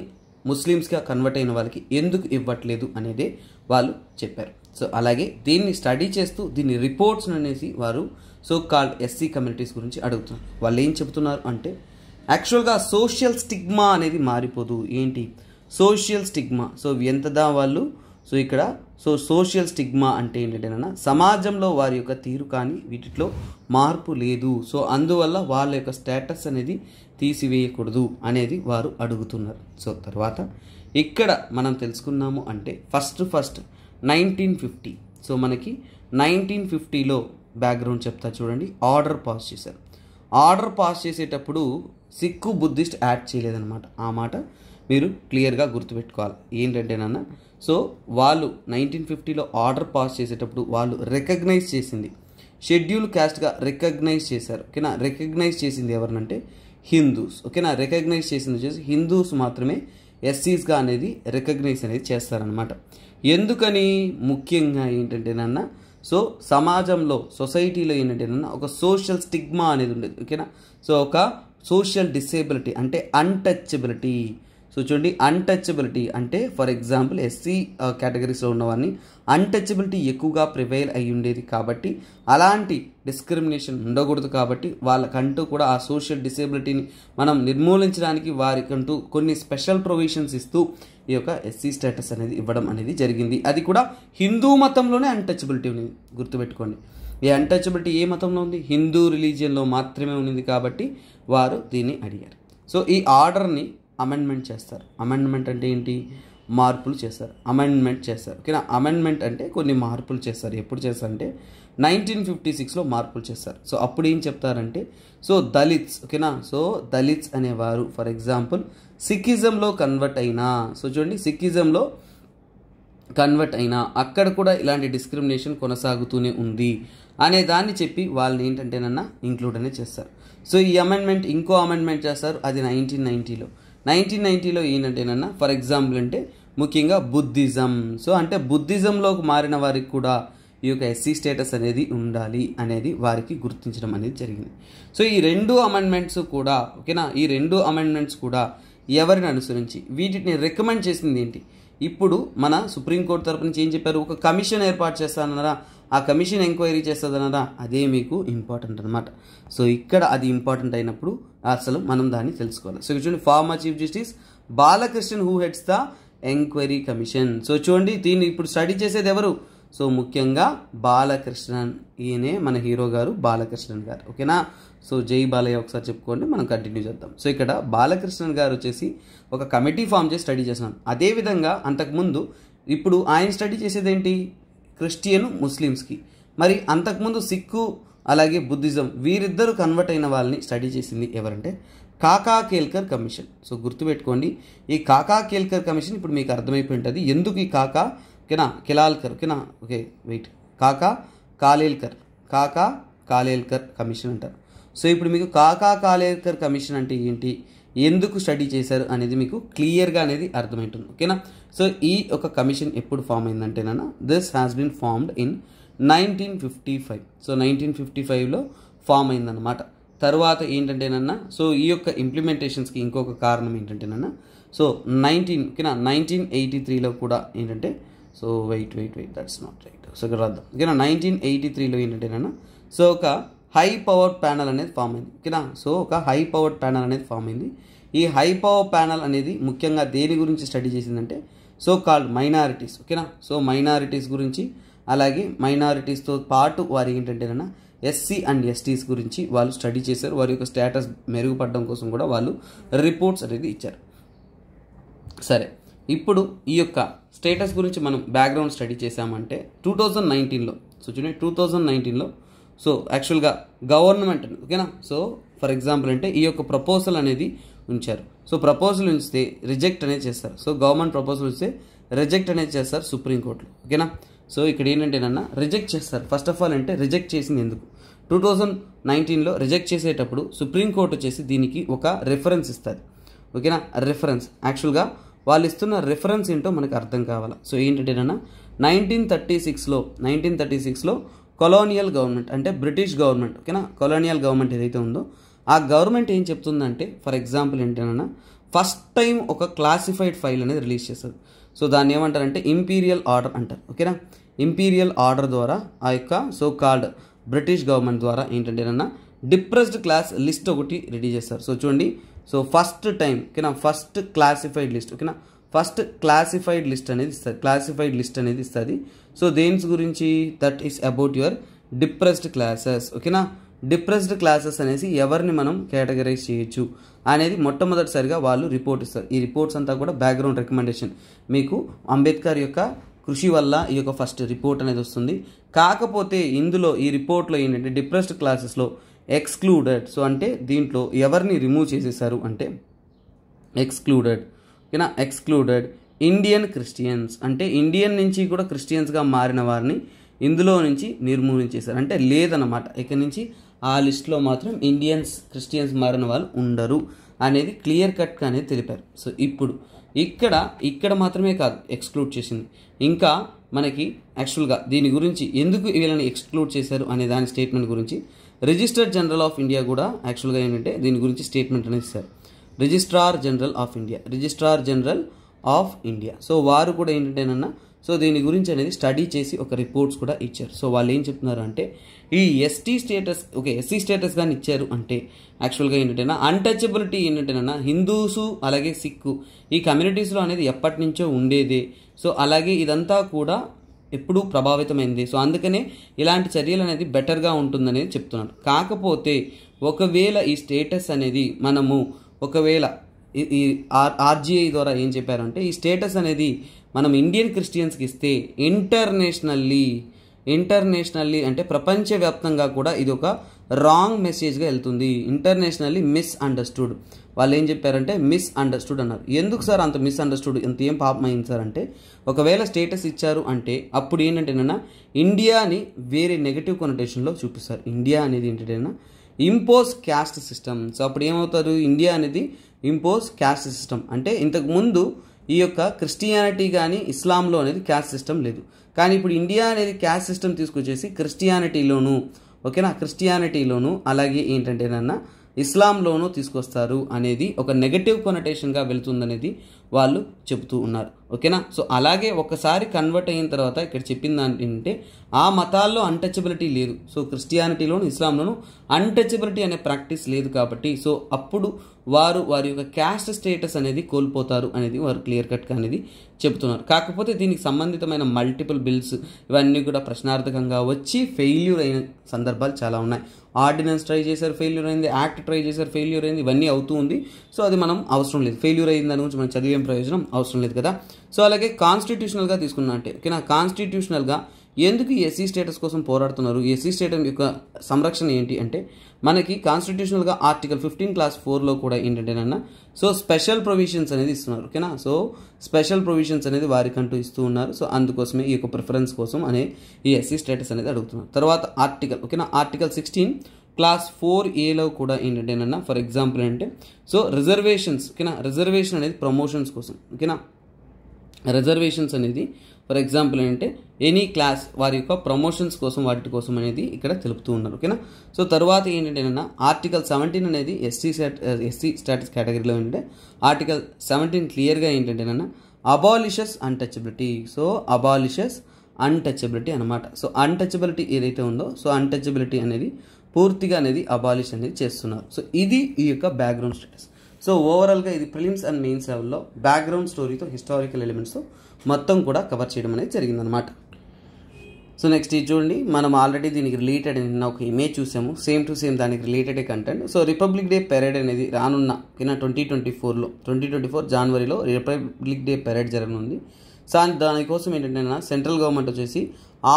ముస్లిమ్స్గా కన్వర్ట్ అయిన వాళ్ళకి ఎందుకు ఇవ్వట్లేదు అనేది వాళ్ళు చెప్పారు సో అలాగే దీన్ని స్టడీ చేస్తూ దీన్ని రిపోర్ట్స్ అనేసి వారు సో కాల్డ్ ఎస్సీ కమ్యూనిటీస్ గురించి అడుగుతున్నారు వాళ్ళు ఏం చెబుతున్నారు అంటే యాక్చువల్గా సోషల్ స్టిగ్మా అనేది మారిపోదు ఏంటి సోషల్ స్టిగ్మా సో ఎంతదా వాళ్ళు సో ఇక్కడ సో సోషల్ స్టిగ్మా అంటే ఏంటంటేనన్నా సమాజంలో వారి యొక్క తీరు కానీ వీటిలో మార్పు లేదు సో అందువల్ల వాళ్ళ యొక్క స్టేటస్ అనేది తీసివేయకూడదు అనేది వారు అడుగుతున్నారు సో తర్వాత ఇక్కడ మనం తెలుసుకున్నాము అంటే first first nineteen fifty so మనకి నైన్టీన్ ఫిఫ్టీలో బ్యాక్గ్రౌండ్ చెప్తా చూడండి ఆర్డర్ పాస్ చేశారు ఆర్డర్ పాస్ చేసేటప్పుడు సిక్కు బుద్ధిస్ట్ యాడ్ చేయలేదన్నమాట ఆ మాట మీరు క్లియర్గా గుర్తుపెట్టుకోవాలి ఏంటంటే నాన్న సో వాళ్ళు నైన్టీన్ ఫిఫ్టీలో ఆర్డర్ పాస్ చేసేటప్పుడు వాళ్ళు రికగ్నైజ్ చేసింది షెడ్యూల్ క్యాస్ట్గా రికగ్నైజ్ చేశారు ఓకేనా రికగ్నైజ్ చేసింది ఎవరినంటే హిందూస్ ఓకేనా రికగ్నైజ్ చేసింది వచ్చేసి హిందూస్ మాత్రమే ఎస్సీస్గా అనేది రికగ్నైజ్ అనేది చేస్తారనమాట ఎందుకని ముఖ్యంగా ఏంటంటే ఏంటంటేనన్నా సో సమాజంలో సొసైటీలో ఏంటంటే ఏంటంటేనన్నా ఒక సోషల్ స్టిగ్మా అనేది ఉండేది ఓకేనా సో ఒక సోషల్ డిసేబిలిటీ అంటే అన్టచబిలిటీ సో చూడండి అన్టచబిలిటీ అంటే ఫర్ ఎగ్జాంపుల్ ఎస్సీ కేటగిరీస్లో ఉన్నవారిని అన్టచబిలిటీ ఎక్కువగా ప్రివైల్ అయి ఉండేది కాబట్టి అలాంటి డిస్క్రిమినేషన్ ఉండకూడదు కాబట్టి వాళ్ళకంటూ కూడా ఆ సోషల్ డిసేబిలిటీని మనం నిర్మూలించడానికి వారికంటూ కొన్ని స్పెషల్ ప్రొవిషన్స్ ఇస్తూ ఈ యొక్క ఎస్సీ స్టేటస్ అనేది ఇవ్వడం అనేది జరిగింది అది కూడా హిందూ మతంలోనే అన్టచబిలిటీ ఉంది గుర్తుపెట్టుకోండి ఈ అన్టచబిలిటీ ఏ మతంలో ఉంది హిందూ రిలీజియన్లో మాత్రమే ఉంది కాబట్టి వారు దీన్ని అడిగారు సో ఈ ఆర్డర్ని అమెండ్మెంట్ చేస్తారు అమెండ్మెంట్ అంటే ఏంటి మార్పులు చేస్తారు అమెండ్మెంట్ చేస్తారు ఓకేనా అమెండ్మెంట్ అంటే కొన్ని మార్పులు చేస్తారు ఎప్పుడు చేస్తారు అంటే నైన్టీన్ ఫిఫ్టీ సిక్స్లో మార్పులు చేస్తారు సో అప్పుడు ఏం చెప్తారంటే సో దళిత్స్ ఓకేనా సో దళిత్స్ అనేవారు ఫర్ ఎగ్జాంపుల్ సిక్కిజంలో కన్వర్ట్ అయినా సో చూడండి సిక్కిజంలో కన్వర్ట్ అయినా అక్కడ కూడా ఇలాంటి డిస్క్రిమినేషన్ కొనసాగుతూనే ఉంది అనే దాన్ని చెప్పి వాళ్ళని ఏంటంటేనన్నా ఇంక్లూడ్ అనే చేస్తారు సో ఈ అమెండ్మెంట్ ఇంకో అమెండ్మెంట్ చేస్తారు అది నైన్టీన్ నైన్టీలో నైన్టీన్ నైన్టీలో ఈయనంటేనన్నా ఫర్ ఎగ్జాంపుల్ అంటే ముఖ్యంగా బుద్ధిజం సో అంటే బుద్ధిజంలోకి మారిన వారికి కూడా ఈ యొక్క ఎస్సీ స్టేటస్ అనేది ఉండాలి అనేది వారికి గుర్తించడం అనేది జరిగింది సో ఈ రెండు అమెండ్మెంట్స్ కూడా ఓకేనా ఈ రెండు అమెండ్మెంట్స్ కూడా ఎవరిని అనుసరించి వీటిని రికమెండ్ చేసింది ఏంటి ఇప్పుడు మన సుప్రీంకోర్టు తరపు నుంచి ఏం చెప్పారు ఒక కమిషన్ ఏర్పాటు చేస్తానన్నారా ఆ కమిషన్ ఎంక్వైరీ చేస్తుందన్నారా అదే మీకు ఇంపార్టెంట్ అనమాట సో ఇక్కడ అది ఇంపార్టెంట్ అయినప్పుడు అసలు మనం దాన్ని తెలుసుకోవాలి సో చూడండి former chief justice Balakrishnan who heads the enquiry commission so చూడండి దీన్ని ఇప్పుడు స్టడీ చేసేది ఎవరు సో ముఖ్యంగా బాలకృష్ణన్ ఈయనే మన హీరో గారు బాలకృష్ణన్ గారు ఓకేనా సో జై బాలయ్య ఒకసారి చెప్పుకోండి మనం కంటిన్యూ చేద్దాం సో ఇక్కడ బాలకృష్ణన్ గారు వచ్చేసి ఒక కమిటీ ఫామ్ చేసి స్టడీ చేసినాం అదేవిధంగా అంతకుముందు ఇప్పుడు ఆయన స్టడీ చేసేది ఏంటి క్రిస్టియన్ ముస్లిమ్స్కి మరి అంతకుముందు సిక్కు అలాగే బుద్ధిజం వీరిద్దరూ కన్వర్ట్ అయిన వాళ్ళని స్టడీ చేసింది ఎవరంటే కాకా కేల్కర్ కమిషన్ సో గుర్తుపెట్టుకోండి ఈ కాకా కేల్కర్ కమిషన్ ఇప్పుడు మీకు అర్థమైపోయి ఉంటుంది ఎందుకు ఈ కాకా కినా కిలాల్కర్ కినా ఓకే వెయిట్ కాకా కాలేల్కర్ కాకా కాలేల్కర్ కమిషన్ అంటారు సో ఇప్పుడు మీకు కాకా కాలేల్కర్ కమిషన్ అంటే ఏంటి ఎందుకు స్టడీ చేశారు అనేది మీకు క్లియర్గా అనేది అర్థమవుతుంది ఓకేనా సో ఈ ఒక కమిషన్ ఎప్పుడు ఫామ్ అయిందంటేనా this has been formed in nineteen fifty five so nineteen fifty ఫైవ్లో ఫామ్ అయిందనమాట తర్వాత ఏంటంటేనన్నా సో ఈ యొక్క ఇంప్లిమెంటేషన్స్కి ఇంకొక కారణం ఏంటంటేనన్నా సో నైన్టీన్ ఓకేనా నైన్టీన్ ఎయిటీ త్రీలో కూడా ఏంటంటే so wait wait wait that's not right so ఇక్కడ రాద్దాం ఓకేనా నైన్టీన్ ఎయిటీ త్రీలో ఏంటంటేనన్నా సో ఒక హై పవర్ ప్యానల్ అనేది ఫామ్ అయింది ఓకేనా సో ఒక హై పవర్ ప్యానల్ అనేది ఫామ్ అయింది ఈ హై పవర్ ప్యానల్ అనేది ముఖ్యంగా దేని గురించి స్టడీ చేసిందంటే సో కాల్డ్ మైనారిటీస్ ఓకేనా సో మైనారిటీస్ గురించి అలాగే మైనారిటీస్తో పాటు ఏంటంటే ఏంటంటేనన్నా ఎస్సీ అండ్ ఎస్టీస్ గురించి వాళ్ళు స్టడీ చేశారు వారి యొక్క స్టేటస్ మెరుగుపడడం కోసం కూడా వాళ్ళు రిపోర్ట్స్ అనేది ఇచ్చారు సరే ఇప్పుడు ఈ యొక్క స్టేటస్ గురించి మనం బ్యాక్గ్రౌండ్ స్టడీ చేశామంటే టూ థౌజండ్ నైన్టీన్లో సో చూడండి టూ థౌజండ్ నైన్టీన్లో సో యాక్చువల్గా గవర్నమెంట్ ఓకేనా సో ఫర్ ఎగ్జాంపుల్ అంటే ఈ యొక్క ప్రపోజల్ అనేది ఉంచారు సో ప్రపోజల్ ఉంచితే రిజెక్ట్ అనేది చేస్తారు సో గవర్నమెంట్ ప్రపోజల్ ఉంచితే రిజెక్ట్ అనేది చేస్తారు సుప్రీంకోర్టులో ఓకేనా సో ఇక్కడ ఏంటంటే నన్న రిజెక్ట్ చేస్తారు ఫస్ట్ ఆఫ్ ఆల్ అంటే రిజెక్ట్ చేసింది ఎందుకు టూ థౌజండ్ నైన్టీన్లో రిజెక్ట్ చేసేటప్పుడు సుప్రీంకోర్టు వచ్చేసి దీనికి ఒక రెఫరెన్స్ ఇస్తుంది ఓకేనా రెఫరెన్స్ యాక్చువల్గా వాళ్ళు ఇస్తున్న రెఫరెన్స్ ఏంటో మనకు అర్థం కావాలి సో ఏంటంటేనన్నా నైన్టీన్ థర్టీ సిక్స్లో నైన్టీన్ థర్టీ సిక్స్లో కొలోనియల్ గవర్నమెంట్ అంటే బ్రిటిష్ గవర్నమెంట్ ఓకేనా కొలోనియల్ గవర్నమెంట్ ఏదైతే ఉందో ఆ గవర్నమెంట్ ఏం చెప్తుందంటే ఫర్ ఎగ్జాంపుల్ ఏంటన్నా ఫస్ట్ టైం ఒక క్లాసిఫైడ్ ఫైల్ అనేది రిలీజ్ చేస్తుంది సో దాన్ని ఏమంటారంటే ఇంపీరియల్ ఆర్డర్ అంటారు ఓకేనా ఇంపీరియల్ ఆర్డర్ ద్వారా ఆ యొక్క సో కాల్డ్ బ్రిటిష్ గవర్నమెంట్ ద్వారా ఏంటంటే ఏంటంటేనన్నా డిప్రెస్డ్ క్లాస్ లిస్ట్ ఒకటి రెడీ చేస్తారు సో చూడండి సో ఫస్ట్ టైం ఓకేనా ఫస్ట్ క్లాసిఫైడ్ లిస్ట్ ఓకేనా ఫస్ట్ క్లాసిఫైడ్ లిస్ట్ అనేది ఇస్తుంది క్లాసిఫైడ్ లిస్ట్ అనేది ఇస్తుంది సో దేన్స్ గురించి that is about your depressed classes ఓకేనా డిప్రెస్డ్ క్లాసెస్ అనేసి ఎవరిని మనం కేటగరైజ్ చేయొచ్చు అనేది మొట్టమొదటిసారిగా వాళ్ళు రిపోర్ట్ ఇస్తారు ఈ రిపోర్ట్స్ అంతా కూడా బ్యాక్గ్రౌండ్ రికమెండేషన్ మీకు అంబేద్కర్ యొక్క కృషి వల్ల ఈ యొక్క ఫస్ట్ రిపోర్ట్ అనేది వస్తుంది కాకపోతే ఇందులో ఈ రిపోర్ట్లో ఏంటంటే డిప్రెస్డ్ క్లాసెస్లో ఎక్స్క్లూడెడ్ సో అంటే దీంట్లో ఎవరిని రిమూవ్ చేసేసారు అంటే ఎక్స్క్లూడెడ్ ఓకేనా ఎక్స్క్లూడెడ్ ఇండియన్ క్రిస్టియన్స్ అంటే ఇండియన్ నుంచి కూడా క్రిస్టియన్స్గా మారిన వారిని ఇందులో నుంచి నిర్మూలించేశారు అంటే లేదన్నమాట ఇక్కడి నుంచి ఆ లిస్ట్లో మాత్రం ఇండియన్స్ క్రిస్టియన్స్ మారిన వాళ్ళు ఉండరు అనేది క్లియర్ కట్గా అనేది తెలిపారు సో ఇప్పుడు ఇక్కడ ఇక్కడ మాత్రమే కాదు ఎక్స్క్లూడ్ చేసింది ఇంకా మనకి యాక్చువల్గా దీని గురించి ఎందుకు వీళ్ళని ఎక్స్క్లూడ్ చేశారు అనే దాని స్టేట్మెంట్ గురించి రిజిస్టర్ జనరల్ ఆఫ్ ఇండియా కూడా యాక్చువల్గా ఏంటంటే దీని గురించి స్టేట్మెంట్ అనేది ఇస్తారు registrar general of India registrar general of India so వారు కూడా ఏంటంటేనన్నా సో దీని గురించి అనేది స్టడీ చేసి ఒక రిపోర్ట్స్ కూడా ఇచ్చారు సో వాళ్ళు ఏం చెప్తున్నారు అంటే ఈ ST status okay SC status కానీ ఇచ్చారు అంటే యాక్చువల్గా ఏంటంటేనా అన్టచబిలిటీ ఏంటంటేనా హిందూసు అలాగే సిక్కు ఈ కమ్యూనిటీస్లో అనేది ఎప్పటి నుంచో ఉండేదే సో అలాగే ఇదంతా కూడా ఎప్పుడూ ప్రభావితమైంది సో అందుకనే ఇలాంటి చర్యలు అనేది బెటర్గా ఉంటుందనేది చెప్తున్నాను కాకపోతే ఒకవేళ ఈ స్టేటస్ అనేది మనము ఒకవేళ ఈ ఆర్ ఆర్జీఐ ద్వారా ఏం చెప్పారంటే ఈ స్టేటస్ అనేది మనం ఇండియన్ క్రిస్టియన్స్కి ఇస్తే ఇంటర్నేషనల్లీ ఇంటర్నేషనల్లీ అంటే ప్రపంచవ్యాప్తంగా కూడా ఇది ఒక రాంగ్ మెసేజ్గా వెళ్తుంది ఇంటర్నేషనల్లీ మిస్ అండర్స్టూడ్ వాళ్ళు ఏం చెప్పారంటే మిస్ అండర్స్టూడ్ అన్నారు ఎందుకు సార్ అంత మిస్ అండర్స్టూడ్ ఎంత ఏం పాపం అయింది సార్ అంటే ఒకవేళ స్టేటస్ ఇచ్చారు అంటే అప్పుడు ఏంటంటేనైనా ఇండియాని వేరే నెగిటివ్ కొనటేషన్లో చూపిస్తారు ఇండియా అనేది ఏంటంటేనా ఇంపోజ్ క్యాస్ట్ సిస్టమ్ సో అప్పుడు ఏమవుతారు ఇండియా అనేది ఇంపోజ్ క్యాస్ట్ సిస్టమ్ అంటే ఇంతకుముందు ఈ యొక్క క్రిస్టియానిటీ కానీ ఇస్లాంలో అనేది క్యాస్ట్ సిస్టమ్ లేదు కానీ ఇప్పుడు ఇండియా అనేది క్యాస్ట్ సిస్టమ్ తీసుకొచ్చేసి క్రిస్టియానిటీలోను ఓకేనా క్రిస్టియానిటీలోను అలాగే ఏంటంటే నన్న ఇస్లాంలోనూ తీసుకొస్తారు అనేది ఒక నెగటివ్ కొనటేషన్గా వెళ్తుందనేది వాళ్ళు చెబుతూ ఉన్నారు ఓకేనా సో అలాగే ఒకసారి కన్వర్ట్ అయిన తర్వాత ఇక్కడ చెప్పింది ఏంటంటే ఆ మతాల్లో అన్టచబిలిటీ లేదు సో క్రిస్టియానిటీలోను ఇస్లాంలోను అన్టచబిలిటీ అనే ప్రాక్టీస్ లేదు కాబట్టి సో అప్పుడు వారు వారి యొక్క క్యాస్ట్ స్టేటస్ అనేది కోల్పోతారు అనేది వారు క్లియర్ కట్గా అనేది చెబుతున్నారు కాకపోతే దీనికి సంబంధితమైన మల్టిపుల్ బిల్స్ ఇవన్నీ కూడా ప్రశ్నార్థకంగా వచ్చి ఫెయిల్యూర్ అయిన సందర్భాలు చాలా ఉన్నాయి ఆర్డినెన్స్ ట్రై చేశారు ఫెయిల్యూర్ అయింది యాక్ట్ ట్రై చేశారు ఫెయిల్యూర్ అయింది ఇవన్నీ అవుతూ ఉంది సో అది మనం అవసరం లేదు ఫెయిల్యూర్ అయింది దాని గురించి మనం చదివే ప్రయోజనం అవసరం లేదు కదా సో అలాగే కాన్స్టిట్యూషనల్గా తీసుకున్నా అంటే ఓకేనా కాన్స్టిట్యూషనల్గా ఎందుకు ఎస్సీ స్టేటస్ కోసం పోరాడుతున్నారు ఎస్సీ స్టేటస్ యొక్క సంరక్షణ ఏంటి అంటే మనకి కాన్స్టిట్యూషనల్గా ఆర్టికల్ ఫిఫ్టీన్ క్లాస్ ఫోర్లో కూడా ఏంటంటేనన్న సో స్పెషల్ ప్రొవిజన్స్ అనేది ఇస్తున్నారు ఓకేనా సో స్పెషల్ ప్రొవిజన్స్ అనేది వారికంటూ ఇస్తూ ఉన్నారు సో అందుకోసమే ఈ యొక్క ప్రిఫరెన్స్ కోసం అనే ఈ ఎస్సీ స్టేటస్ అనేది అడుగుతున్నారు తర్వాత ఆర్టికల్ ఓకేనా ఆర్టికల్ సిక్స్టీన్ క్లాస్ ఫోర్ ఏలో కూడా ఏంటంటేనన్నా ఫర్ ఎగ్జాంపుల్ అంటే సో రిజర్వేషన్స్ ఓకేనా రిజర్వేషన్ అనేది ప్రమోషన్స్ కోసం ఓకేనా రిజర్వేషన్స్ అనేది ఫర్ ఎగ్జాంపుల్ ఏంటంటే ఎనీ క్లాస్ వారి యొక్క ప్రమోషన్స్ కోసం వాటి కోసం అనేది ఇక్కడ తెలుపుతూ ఉన్నారు ఓకేనా సో తర్వాత ఏంటంటేనన్నా ఆర్టికల్ సెవెంటీన్ అనేది ఎస్సీ ఎస్సీ స్టాటస్ కేటగిరీలో ఏంటంటే ఆర్టికల్ సెవెంటీన్ క్లియర్గా ఏంటంటేనన్నా abolishes untouchability so abolishes untouchability అనమాట సో అన్టచబిలిటీ ఏదైతే ఉందో సో అన్టచబిలిటీ అనేది పూర్తిగా అనేది అబాలిష్ అనేది చేస్తున్నారు సో ఇది ఈ యొక్క బ్యాక్గ్రౌండ్ స్టేటస్ సో ఓవరాల్గా ఇది ప్రిలిమ్స్ అండ్ మెయిన్స్ లెవెల్లో బ్యాక్గ్రౌండ్ స్టోరీతో హిస్టారికల్ ఎలిమెంట్స్తో మొత్తం కూడా కవర్ చేయడం అనేది జరిగిందనమాట సో నెక్స్ట్ ఇది చూడండి మనం ఆల్రెడీ దీనికి రిలేటెడ్ నిన్న ఒక ఇమేజ్ చూసాము సేమ్ టు సేమ్ దానికి related content so republic day parade అనేది రానున్న కింద ట్వంటీ ట్వంటీ ఫోర్లో ట్వంటీ ట్వంటీ ఫోర్ జనవరిలో రిపబ్లిక్ డే పెరేడ్ జరగనుంది సో దానికోసం ఏంటంటే సెంట్రల్ గవర్నమెంట్ వచ్చేసి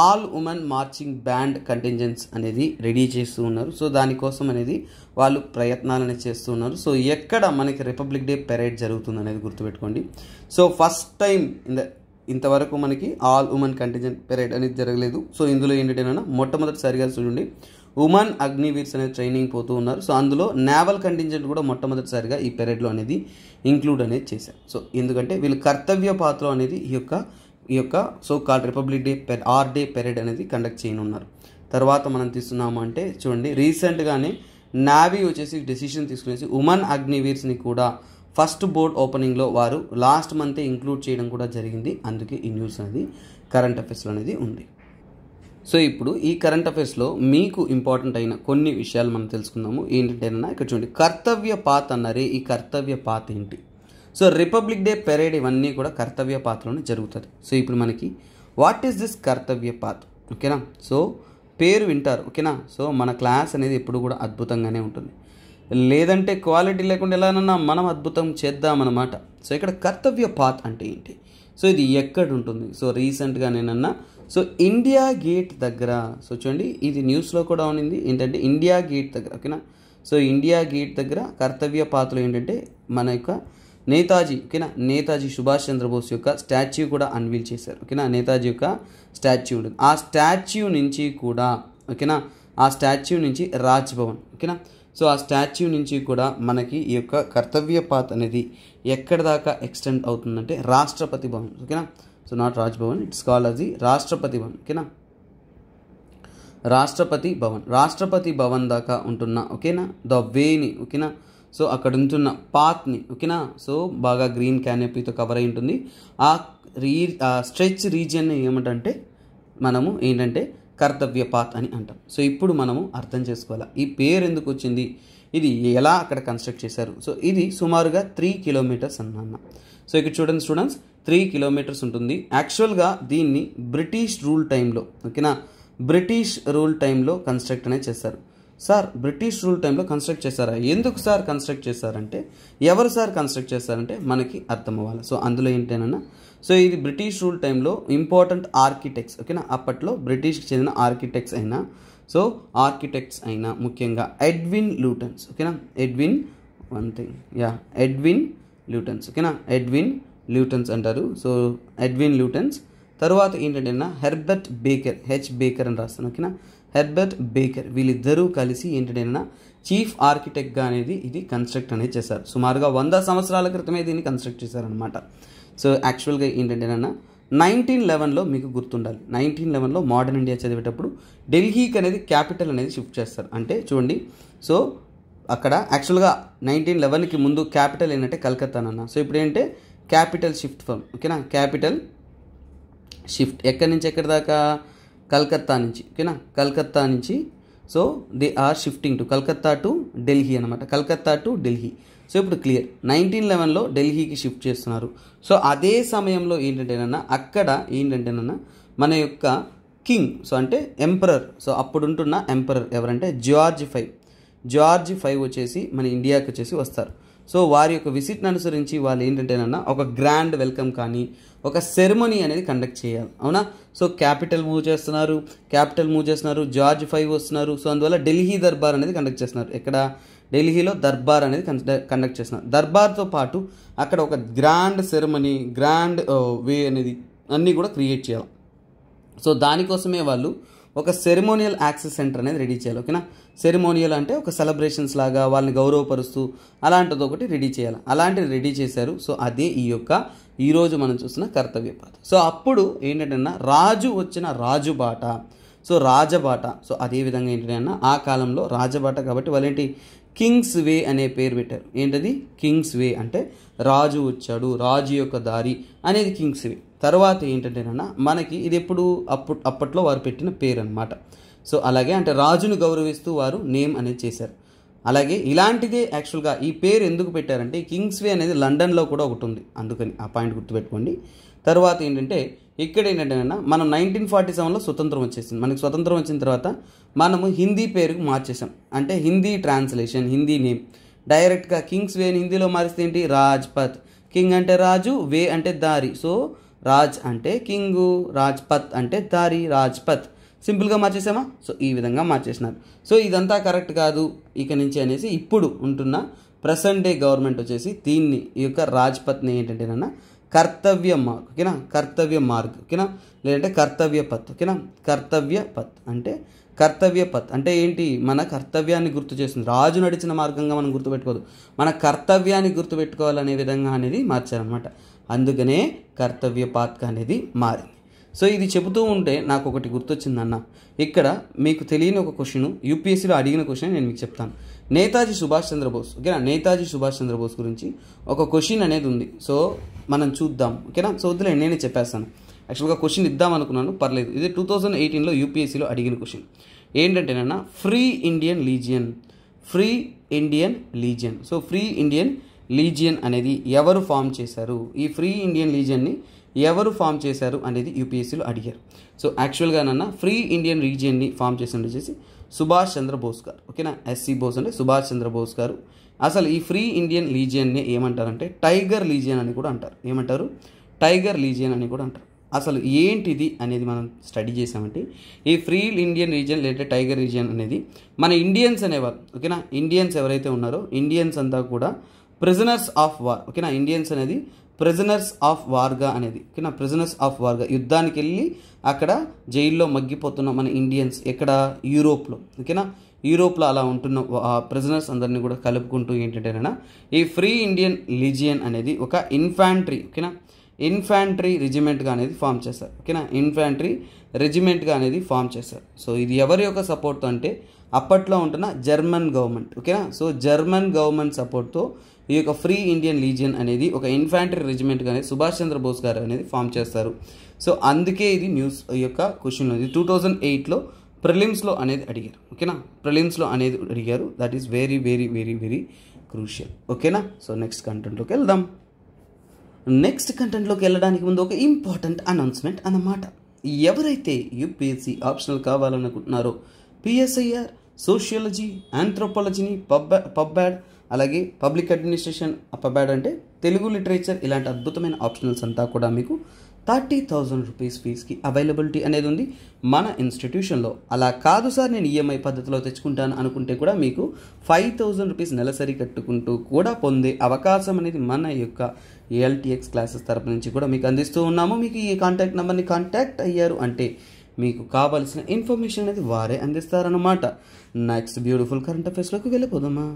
all women marching band contingents అనేది రెడీ చేస్తూ ఉన్నారు సో దానికోసం అనేది వాళ్ళు ప్రయత్నాలని ఉన్నారు సో ఎక్కడ మనకి రిపబ్లిక్ డే పెరేడ్ జరుగుతుంది అనేది గుర్తుపెట్టుకోండి సో ఫస్ట్ టైం ఇన్ ఇంతవరకు మనకి ఆల్ ఉమెన్ కంటింజెంట్ పెరేడ్ అనేది జరగలేదు సో ఇందులో ఏంటంటేనైనా మొట్టమొదటిసారిగా చూడండి ఉమెన్ అగ్నివీర్స్ అనే ట్రైనింగ్ పోతూ ఉన్నారు సో అందులో నేవల్ కంటింజెంట్ కూడా మొట్టమొదటిసారిగా ఈ పెరేడ్లో అనేది ఇంక్లూడ్ అనేది చేశారు సో ఎందుకంటే వీళ్ళు కర్తవ్య పాత్ర అనేది ఈ యొక్క ఈ యొక్క సో కాల్ రిపబ్లిక్ డే పె ఆర్ డే పెరేడ్ అనేది కండక్ట్ చేయనున్నారు తర్వాత మనం తీసుకున్నాము అంటే చూడండి రీసెంట్గానే నావీ వచ్చేసి డెసిషన్ తీసుకునేసి ఉమెన్ అగ్నివీర్స్ని కూడా ఫస్ట్ బోర్డ్ ఓపెనింగ్లో వారు లాస్ట్ మంతే ఇంక్లూడ్ చేయడం కూడా జరిగింది అందుకే ఈ న్యూస్ అనేది కరెంట్ అఫేర్స్లో అనేది ఉంది సో ఇప్పుడు ఈ కరెంట్ అఫేర్స్లో మీకు ఇంపార్టెంట్ అయిన కొన్ని విషయాలు మనం తెలుసుకుందాము ఏంటంటే ఇక్కడ చూడండి కర్తవ్య పాత్ అన్నారే ఈ కర్తవ్య పాత్ ఏంటి సో రిపబ్లిక్ డే పెరేడ్ ఇవన్నీ కూడా కర్తవ్య పాత్రలోనే జరుగుతుంది సో ఇప్పుడు మనకి what is this Kartavya Path ఓకేనా సో పేరు వింటారు ఓకేనా సో మన క్లాస్ అనేది ఎప్పుడు కూడా అద్భుతంగానే ఉంటుంది లేదంటే క్వాలిటీ లేకుండా ఎలానన్నా మనం అద్భుతం చేద్దామన్నమాట సో ఇక్కడ కర్తవ్య పాత్ అంటే ఏంటి సో ఇది ఎక్కడ ఉంటుంది సో రీసెంట్గా నేనన్నా సో ఇండియా గేట్ దగ్గర సో చూడండి ఇది న్యూస్లో కూడా ఉన్నింది ఏంటంటే ఇండియా గేట్ దగ్గర ఓకేనా సో ఇండియా గేట్ దగ్గర కర్తవ్య పాత్రలు ఏంటంటే మన యొక్క నేతాజీ ఓకేనా నేతాజీ సుభాష్ చంద్రబోస్ యొక్క స్టాచ్యూ కూడా అన్వీల్ చేశారు ఓకేనా నేతాజీ యొక్క స్టాచ్యూ ఉంటుంది ఆ స్టాచ్యూ నుంచి కూడా ఓకేనా ఆ స్టాచ్యూ నుంచి రాజ్భవన్ ఓకేనా సో ఆ స్టాచ్యూ నుంచి కూడా మనకి ఈ యొక్క కర్తవ్య పాత్ అనేది ఎక్కడి దాకా ఎక్స్టెండ్ అవుతుందంటే రాష్ట్రపతి భవన్ ఓకేనా so not Raj Bhavan it's call అది రాష్ట్రపతి భవన్ ఓకేనా రాష్ట్రపతి భవన్ రాష్ట్రపతి భవన్ దాకా ఉంటున్న ఓకేనా ద వేని ఓకేనా సో అక్కడ ఉంటున్న పాత్ని ఓకేనా సో బాగా గ్రీన్ క్యానపీతో కవర్ అయి ఉంటుంది ఆ రీ ఆ స్ట్రెచ్ రీజియన్ని ఏమిటంటే మనము ఏంటంటే కర్తవ్య పాత్ అని అంటాం సో ఇప్పుడు మనము అర్థం చేసుకోవాలి ఈ పేరు ఎందుకు వచ్చింది ఇది ఎలా అక్కడ కన్స్ట్రక్ట్ చేశారు సో ఇది సుమారుగా త్రీ కిలోమీటర్స్ అన్న సో ఇక్కడ చూడండి స్టూడెంట్స్ త్రీ కిలోమీటర్స్ ఉంటుంది యాక్చువల్గా దీన్ని బ్రిటిష్ రూల్ టైంలో ఓకేనా బ్రిటిష్ రూల్ టైంలో కన్స్ట్రక్ట్ అనేది చేస్తారు సార్ బ్రిటిష్ రూల్ టైంలో కన్స్ట్రక్ట్ చేశారా ఎందుకు సార్ కన్స్ట్రక్ట్ చేశారంటే ఎవరు సార్ కన్స్ట్రక్ట్ చేశారంటే మనకి అర్థం అవ్వాలి సో అందులో ఏంటేనన్నా సో ఇది బ్రిటిష్ రూల్ టైంలో ఇంపార్టెంట్ ఆర్కిటెక్ట్స్ ఓకేనా అప్పట్లో బ్రిటిష్కి చెందిన ఆర్కిటెక్ట్స్ అయినా సో ఆర్కిటెక్ట్స్ అయినా ముఖ్యంగా ఎడ్విన్ లూటన్స్ ఓకేనా Edwin one thing yeah Edwin Lutyens ఓకేనా ఎడ్విన్ లూటన్స్ అంటారు సో ఎడ్విన్ లూటన్స్ తర్వాత ఏంటంటే హెర్బర్ట్ బేకర్ హెచ్ బేకర్ అని రాస్తాను ఓకేనా హెర్బర్ట్ బేకర్ వీళ్ళిద్దరూ కలిసి ఏంటంటే చీఫ్ ఆర్కిటెక్ట్గా అనేది ఇది కన్స్ట్రక్ట్ అనేది చేశారు సుమారుగా వంద సంవత్సరాల క్రితమే దీన్ని కన్స్ట్రక్ట్ చేశారనమాట సో యాక్చువల్గా ఏంటంటేనన్నా నైన్టీన్ లెవెన్లో మీకు గుర్తుండాలి నైన్టీన్ లెవెన్లో మోడర్న్ ఇండియా చదివేటప్పుడు ఢిల్లీకి అనేది క్యాపిటల్ అనేది షిఫ్ట్ చేస్తారు అంటే చూడండి సో అక్కడ యాక్చువల్గా నైన్టీన్ లెవెన్కి ముందు క్యాపిటల్ ఏంటంటే అన్న సో ఇప్పుడు ఏంటంటే క్యాపిటల్ షిఫ్ట్ ఫర్మ్ ఓకేనా క్యాపిటల్ షిఫ్ట్ ఎక్కడి నుంచి ఎక్కడి దాకా కలకత్తా నుంచి ఓకేనా కలకత్తా నుంచి so they are shifting to Calcutta to Delhi అనమాట కల్కత్తా టు ఢిల్లీ సో ఇప్పుడు క్లియర్ నైన్టీన్ లెవెన్లో ఢిల్లీకి షిఫ్ట్ చేస్తున్నారు సో అదే సమయంలో ఏంటంటేనన్నా అక్కడ ఏంటంటేనన్నా మన యొక్క కింగ్ సో అంటే ఎంపరర్ సో అప్పుడు ఉంటున్న ఎంపరర్ ఎవరంటే జార్జ్ ఫైవ్ జార్జ్ ఫైవ్ వచ్చేసి మన ఇండియాకి వచ్చేసి వస్తారు సో వారి యొక్క విసిట్ను అనుసరించి వాళ్ళు ఏంటంటేనన్నా ఒక గ్రాండ్ వెల్కమ్ కానీ ఒక సెరమనీ అనేది కండక్ట్ చేయాలి అవునా సో క్యాపిటల్ మూవ్ చేస్తున్నారు క్యాపిటల్ మూవ్ చేస్తున్నారు జార్జ్ ఫైవ్ వస్తున్నారు సో అందువల్ల ఢిల్లీ దర్బార్ అనేది కండక్ట్ చేస్తున్నారు ఇక్కడ ఢిల్లీలో దర్బార్ అనేది కండక్ట్ చేస్తున్నారు దర్బార్తో పాటు అక్కడ ఒక గ్రాండ్ సెరమనీ గ్రాండ్ వే అనేది అన్నీ కూడా క్రియేట్ చేయాలి సో దానికోసమే వాళ్ళు ఒక సెరిమోనియల్ యాక్సెస్ సెంటర్ అనేది రెడీ చేయాలి ఓకేనా సెరిమోనియల్ అంటే ఒక సెలబ్రేషన్స్ లాగా వాళ్ళని గౌరవపరుస్తూ అలాంటిది ఒకటి రెడీ చేయాలి అలాంటిది రెడీ చేశారు సో అదే ఈ యొక్క ఈరోజు మనం చూసిన కర్తవ్య పాత సో అప్పుడు ఏంటంటే రాజు వచ్చిన రాజుబాట సో రాజబాట సో అదేవిధంగా ఏంటంటే ఆ కాలంలో రాజబాట కాబట్టి వాళ్ళేంటి కింగ్స్ వే అనే పేరు పెట్టారు ఏంటది కింగ్స్ వే అంటే రాజు వచ్చాడు రాజు యొక్క దారి అనేది కింగ్స్ వే తర్వాత ఏంటంటేనన్నా మనకి ఇది ఎప్పుడు అప్పుడు అప్పట్లో వారు పెట్టిన పేరు అనమాట సో అలాగే అంటే రాజును గౌరవిస్తూ వారు నేమ్ అనేది చేశారు అలాగే ఇలాంటిదే యాక్చువల్గా ఈ పేరు ఎందుకు పెట్టారంటే కింగ్స్వే అనేది లండన్లో కూడా ఒకటి ఉంది అందుకని ఆ పాయింట్ గుర్తుపెట్టుకోండి తర్వాత ఏంటంటే ఇక్కడ ఏంటంటే మనం నైన్టీన్ ఫార్టీ సెవెన్లో స్వతంత్రం వచ్చేసింది మనకి స్వతంత్రం వచ్చిన తర్వాత మనము హిందీ పేరుకు మార్చేసాం అంటే హిందీ ట్రాన్స్లేషన్ హిందీ నేమ్ డైరెక్ట్గా కింగ్స్ వేని హిందీలో మారిస్తే ఏంటి రాజ్పథ్ కింగ్ అంటే రాజు వే అంటే దారి సో రాజ్ అంటే కింగు రాజ్పథ్ అంటే దారి రాజ్పథ్ సింపుల్గా మార్చేసామా సో ఈ విధంగా మార్చేసినారు సో ఇదంతా కరెక్ట్ కాదు ఇక నుంచి అనేసి ఇప్పుడు ఉంటున్న ప్రసెంట్ డే గవర్నమెంట్ వచ్చేసి దీన్ని ఈ యొక్క రాజ్పత్ని ఏంటంటేనన్నా కర్తవ్య మార్గ్ ఓకేనా కర్తవ్య మార్గ్ ఓకేనా లేదంటే కర్తవ్య పత్ ఓకేనా కర్తవ్య పత్ అంటే కర్తవ్య పత్ అంటే ఏంటి మన కర్తవ్యాన్ని గుర్తు చేస్తుంది రాజు నడిచిన మార్గంగా మనం గుర్తుపెట్టుకోదు మన కర్తవ్యాన్ని గుర్తుపెట్టుకోవాలనే విధంగా అనేది మార్చారనమాట అందుకనే కర్తవ్య పాత్క అనేది మారింది సో ఇది చెబుతూ ఉంటే నాకు ఒకటి గుర్తొచ్చిందన్న ఇక్కడ మీకు తెలియని ఒక క్వశ్చన్ యూపీఎస్సీలో అడిగిన క్వశ్చన్ నేను మీకు చెప్తాను నేతాజీ సుభాష్ చంద్రబోస్ ఓకేనా నేతాజీ సుభాష్ చంద్రబోస్ గురించి ఒక క్వశ్చన్ అనేది ఉంది సో మనం చూద్దాం ఓకేనా సో వద్దులే నేనే చెప్పేస్తాను యాక్చువల్గా క్వశ్చన్ ఇద్దాం అనుకున్నాను పర్లేదు ఇది టూ థౌజండ్ ఎయిటీన్లో యూపీఎస్సీలో అడిగిన క్వశ్చన్ ఏంటంటేనన్నా free Indian legion free Indian legion so free Indian legion అనేది ఎవరు ఫామ్ చేశారు ఈ ఫ్రీ ఇండియన్ లీజియన్ని ఎవరు ఫామ్ చేశారు అనేది యూపీఎస్సీలో అడిగారు సో యాక్చువల్గానన్నా ఫ్రీ ఇండియన్ రీజియన్ని ఫామ్ చేసింది వచ్చేసి సుభాష్ చంద్రబోస్ గారు ఓకేనా ఎస్సీ బోస్ అంటే సుభాష్ చంద్రబోస్ గారు అసలు ఈ ఫ్రీ ఇండియన్ లీజియన్ని ఏమంటారంటే టైగర్ లీజియన్ అని కూడా అంటారు ఏమంటారు టైగర్ లీజియన్ అని కూడా అంటారు అసలు ఏంటిది అనేది మనం స్టడీ చేసామంటే ఈ ఫ్రీ ఇండియన్ రీజియన్ లేదంటే టైగర్ రీజియన్ అనేది మన ఇండియన్స్ అనేవారు ఓకేనా ఇండియన్స్ ఎవరైతే ఉన్నారో ఇండియన్స్ అంతా కూడా ప్రిజనర్స్ ఆఫ్ వార్ ఓకేనా ఇండియన్స్ అనేది ప్రిజనర్స్ ఆఫ్ వార్గా అనేది ఓకేనా ప్రిజనర్స్ ఆఫ్ వార్గా యుద్ధానికి వెళ్ళి అక్కడ జైల్లో మగ్గిపోతున్న మన ఇండియన్స్ ఎక్కడ యూరోప్లో ఓకేనా యూరోప్లో అలా ఉంటున్న ప్రిజనర్స్ అందరినీ కూడా కలుపుకుంటూ ఏంటంటే ఈ ఫ్రీ ఇండియన్ లీజియన్ అనేది ఒక ఇన్ఫాంట్రీ ఓకేనా ఇన్ఫాంట్రీ రెజిమెంట్గా అనేది ఫామ్ చేశారు ఓకేనా ఇన్ఫాంట్రీ రెజిమెంట్గా అనేది ఫామ్ చేశారు సో ఇది ఎవరి యొక్క సపోర్ట్తో అంటే అప్పట్లో ఉంటున్న జర్మన్ గవర్నమెంట్ ఓకేనా సో జర్మన్ గవర్నమెంట్ సపోర్ట్తో ఈ యొక్క ఫ్రీ ఇండియన్ లీజియన్ అనేది ఒక ఇన్ఫాంటరీ రెజిమెంట్ అనేది సుభాష్ చంద్రబోస్ గారు అనేది ఫామ్ చేస్తారు సో అందుకే ఇది న్యూస్ యొక్క క్వశ్చన్ ఉంది టూ థౌజండ్ ఎయిట్లో ప్రిలిమ్స్లో అనేది అడిగారు ఓకేనా ప్రిలిమ్స్లో అనేది అడిగారు that is very very very very crucial ఓకేనా సో నెక్స్ట్ కంటెంట్లోకి వెళ్దాం నెక్స్ట్ కంటెంట్లోకి వెళ్ళడానికి ముందు ఒక ఇంపార్టెంట్ అనౌన్స్మెంట్ అన్నమాట ఎవరైతే యూపీఎస్సీ ఆప్షనల్ కావాలనుకుంటున్నారో పిఎస్ఐఆర్ సోషియాలజీ ఆంథ్రోపాలజీని పబ్ పబ్బాడ్ అలాగే పబ్లిక్ అడ్మినిస్ట్రేషన్ అప్పబ్యాడ్ అంటే తెలుగు లిటరేచర్ ఇలాంటి అద్భుతమైన ఆప్షనల్స్ అంతా కూడా మీకు థర్టీ థౌజండ్ రూపీస్ ఫీజ్కి అవైలబిలిటీ అనేది ఉంది మన ఇన్స్టిట్యూషన్లో అలా కాదు సార్ నేను ఈఎంఐ పద్ధతిలో తెచ్చుకుంటాను అనుకుంటే కూడా మీకు ఫైవ్ థౌజండ్ రూపీస్ నెలసరి కట్టుకుంటూ కూడా పొందే అవకాశం అనేది మన యొక్క ఏఎల్టీఎక్స్ క్లాసెస్ తరపు నుంచి కూడా మీకు అందిస్తూ ఉన్నాము మీకు ఈ కాంటాక్ట్ నెంబర్ని కాంటాక్ట్ అయ్యారు అంటే మీకు కావాల్సిన ఇన్ఫర్మేషన్ అనేది వారే అందిస్తారన్నమాట నెక్స్ట్ బ్యూటిఫుల్ కరెంట్ అఫేర్స్లోకి వెళ్ళిపోదామా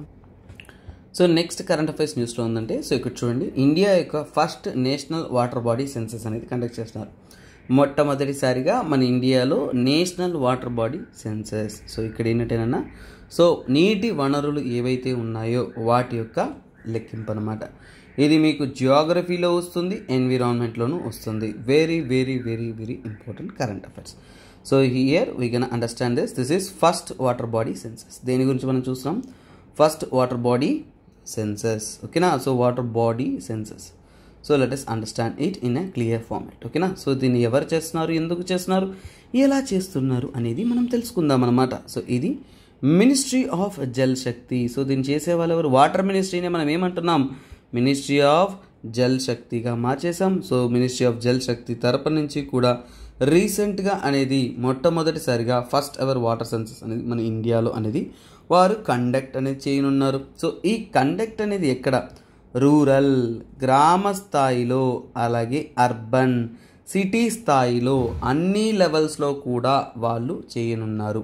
సో నెక్స్ట్ కరెంట్ అఫైర్స్ న్యూస్లో ఉందంటే సో ఇక్కడ చూడండి ఇండియా యొక్క first national water body census అనేది కండక్ట్ చేస్తున్నారు మొట్టమొదటిసారిగా మన ఇండియాలో national water body census so ఇక్కడ ఏంటంటేనన్నా సో నీటి వనరులు ఏవైతే ఉన్నాయో వాటి యొక్క లెక్కింపు అనమాట ఇది మీకు జియోగ్రఫీలో వస్తుంది ఎన్విరాన్మెంట్లోనూ వస్తుంది very very very very important current affairs so here we can understand this this is first water body census దేని గురించి మనం చూస్తున్నాం ఫస్ట్ వాటర్ బాడీ సెన్సెస్ ఓకేనా so water body census so let's understand it in a clear format ఓకేనా so దీన్ని ఎవరు చేస్తున్నారు ఎందుకు చేస్తున్నారు ఎలా చేస్తున్నారు అనేది మనం తెలుసుకుందాం అన్నమాట సో ఇది ministry of Jal Shakti so దీన్ని చేసే వాళ్ళు ఎవరు వాటర్ మినిస్ట్రీనే మనం ఏమంటున్నాం మినిస్ట్రీ ఆఫ్ జల్ శక్తిగా మార్చేసాం so ministry of Jal Shakti తరపు నుంచి కూడా రీసెంట్గా అనేది మొట్టమొదటిసారిగా ఫస్ట్ ఎవర్ వాటర్ సెన్సెస్ అనేది మన ఇండియాలో అనేది వారు కండక్ట్ అనేది చేయనున్నారు సో ఈ కండక్ట్ అనేది ఎక్కడ రూరల్ గ్రామ స్థాయిలో అలాగే అర్బన్ సిటీ స్థాయిలో అన్ని లెవెల్స్లో కూడా వాళ్ళు చేయనున్నారు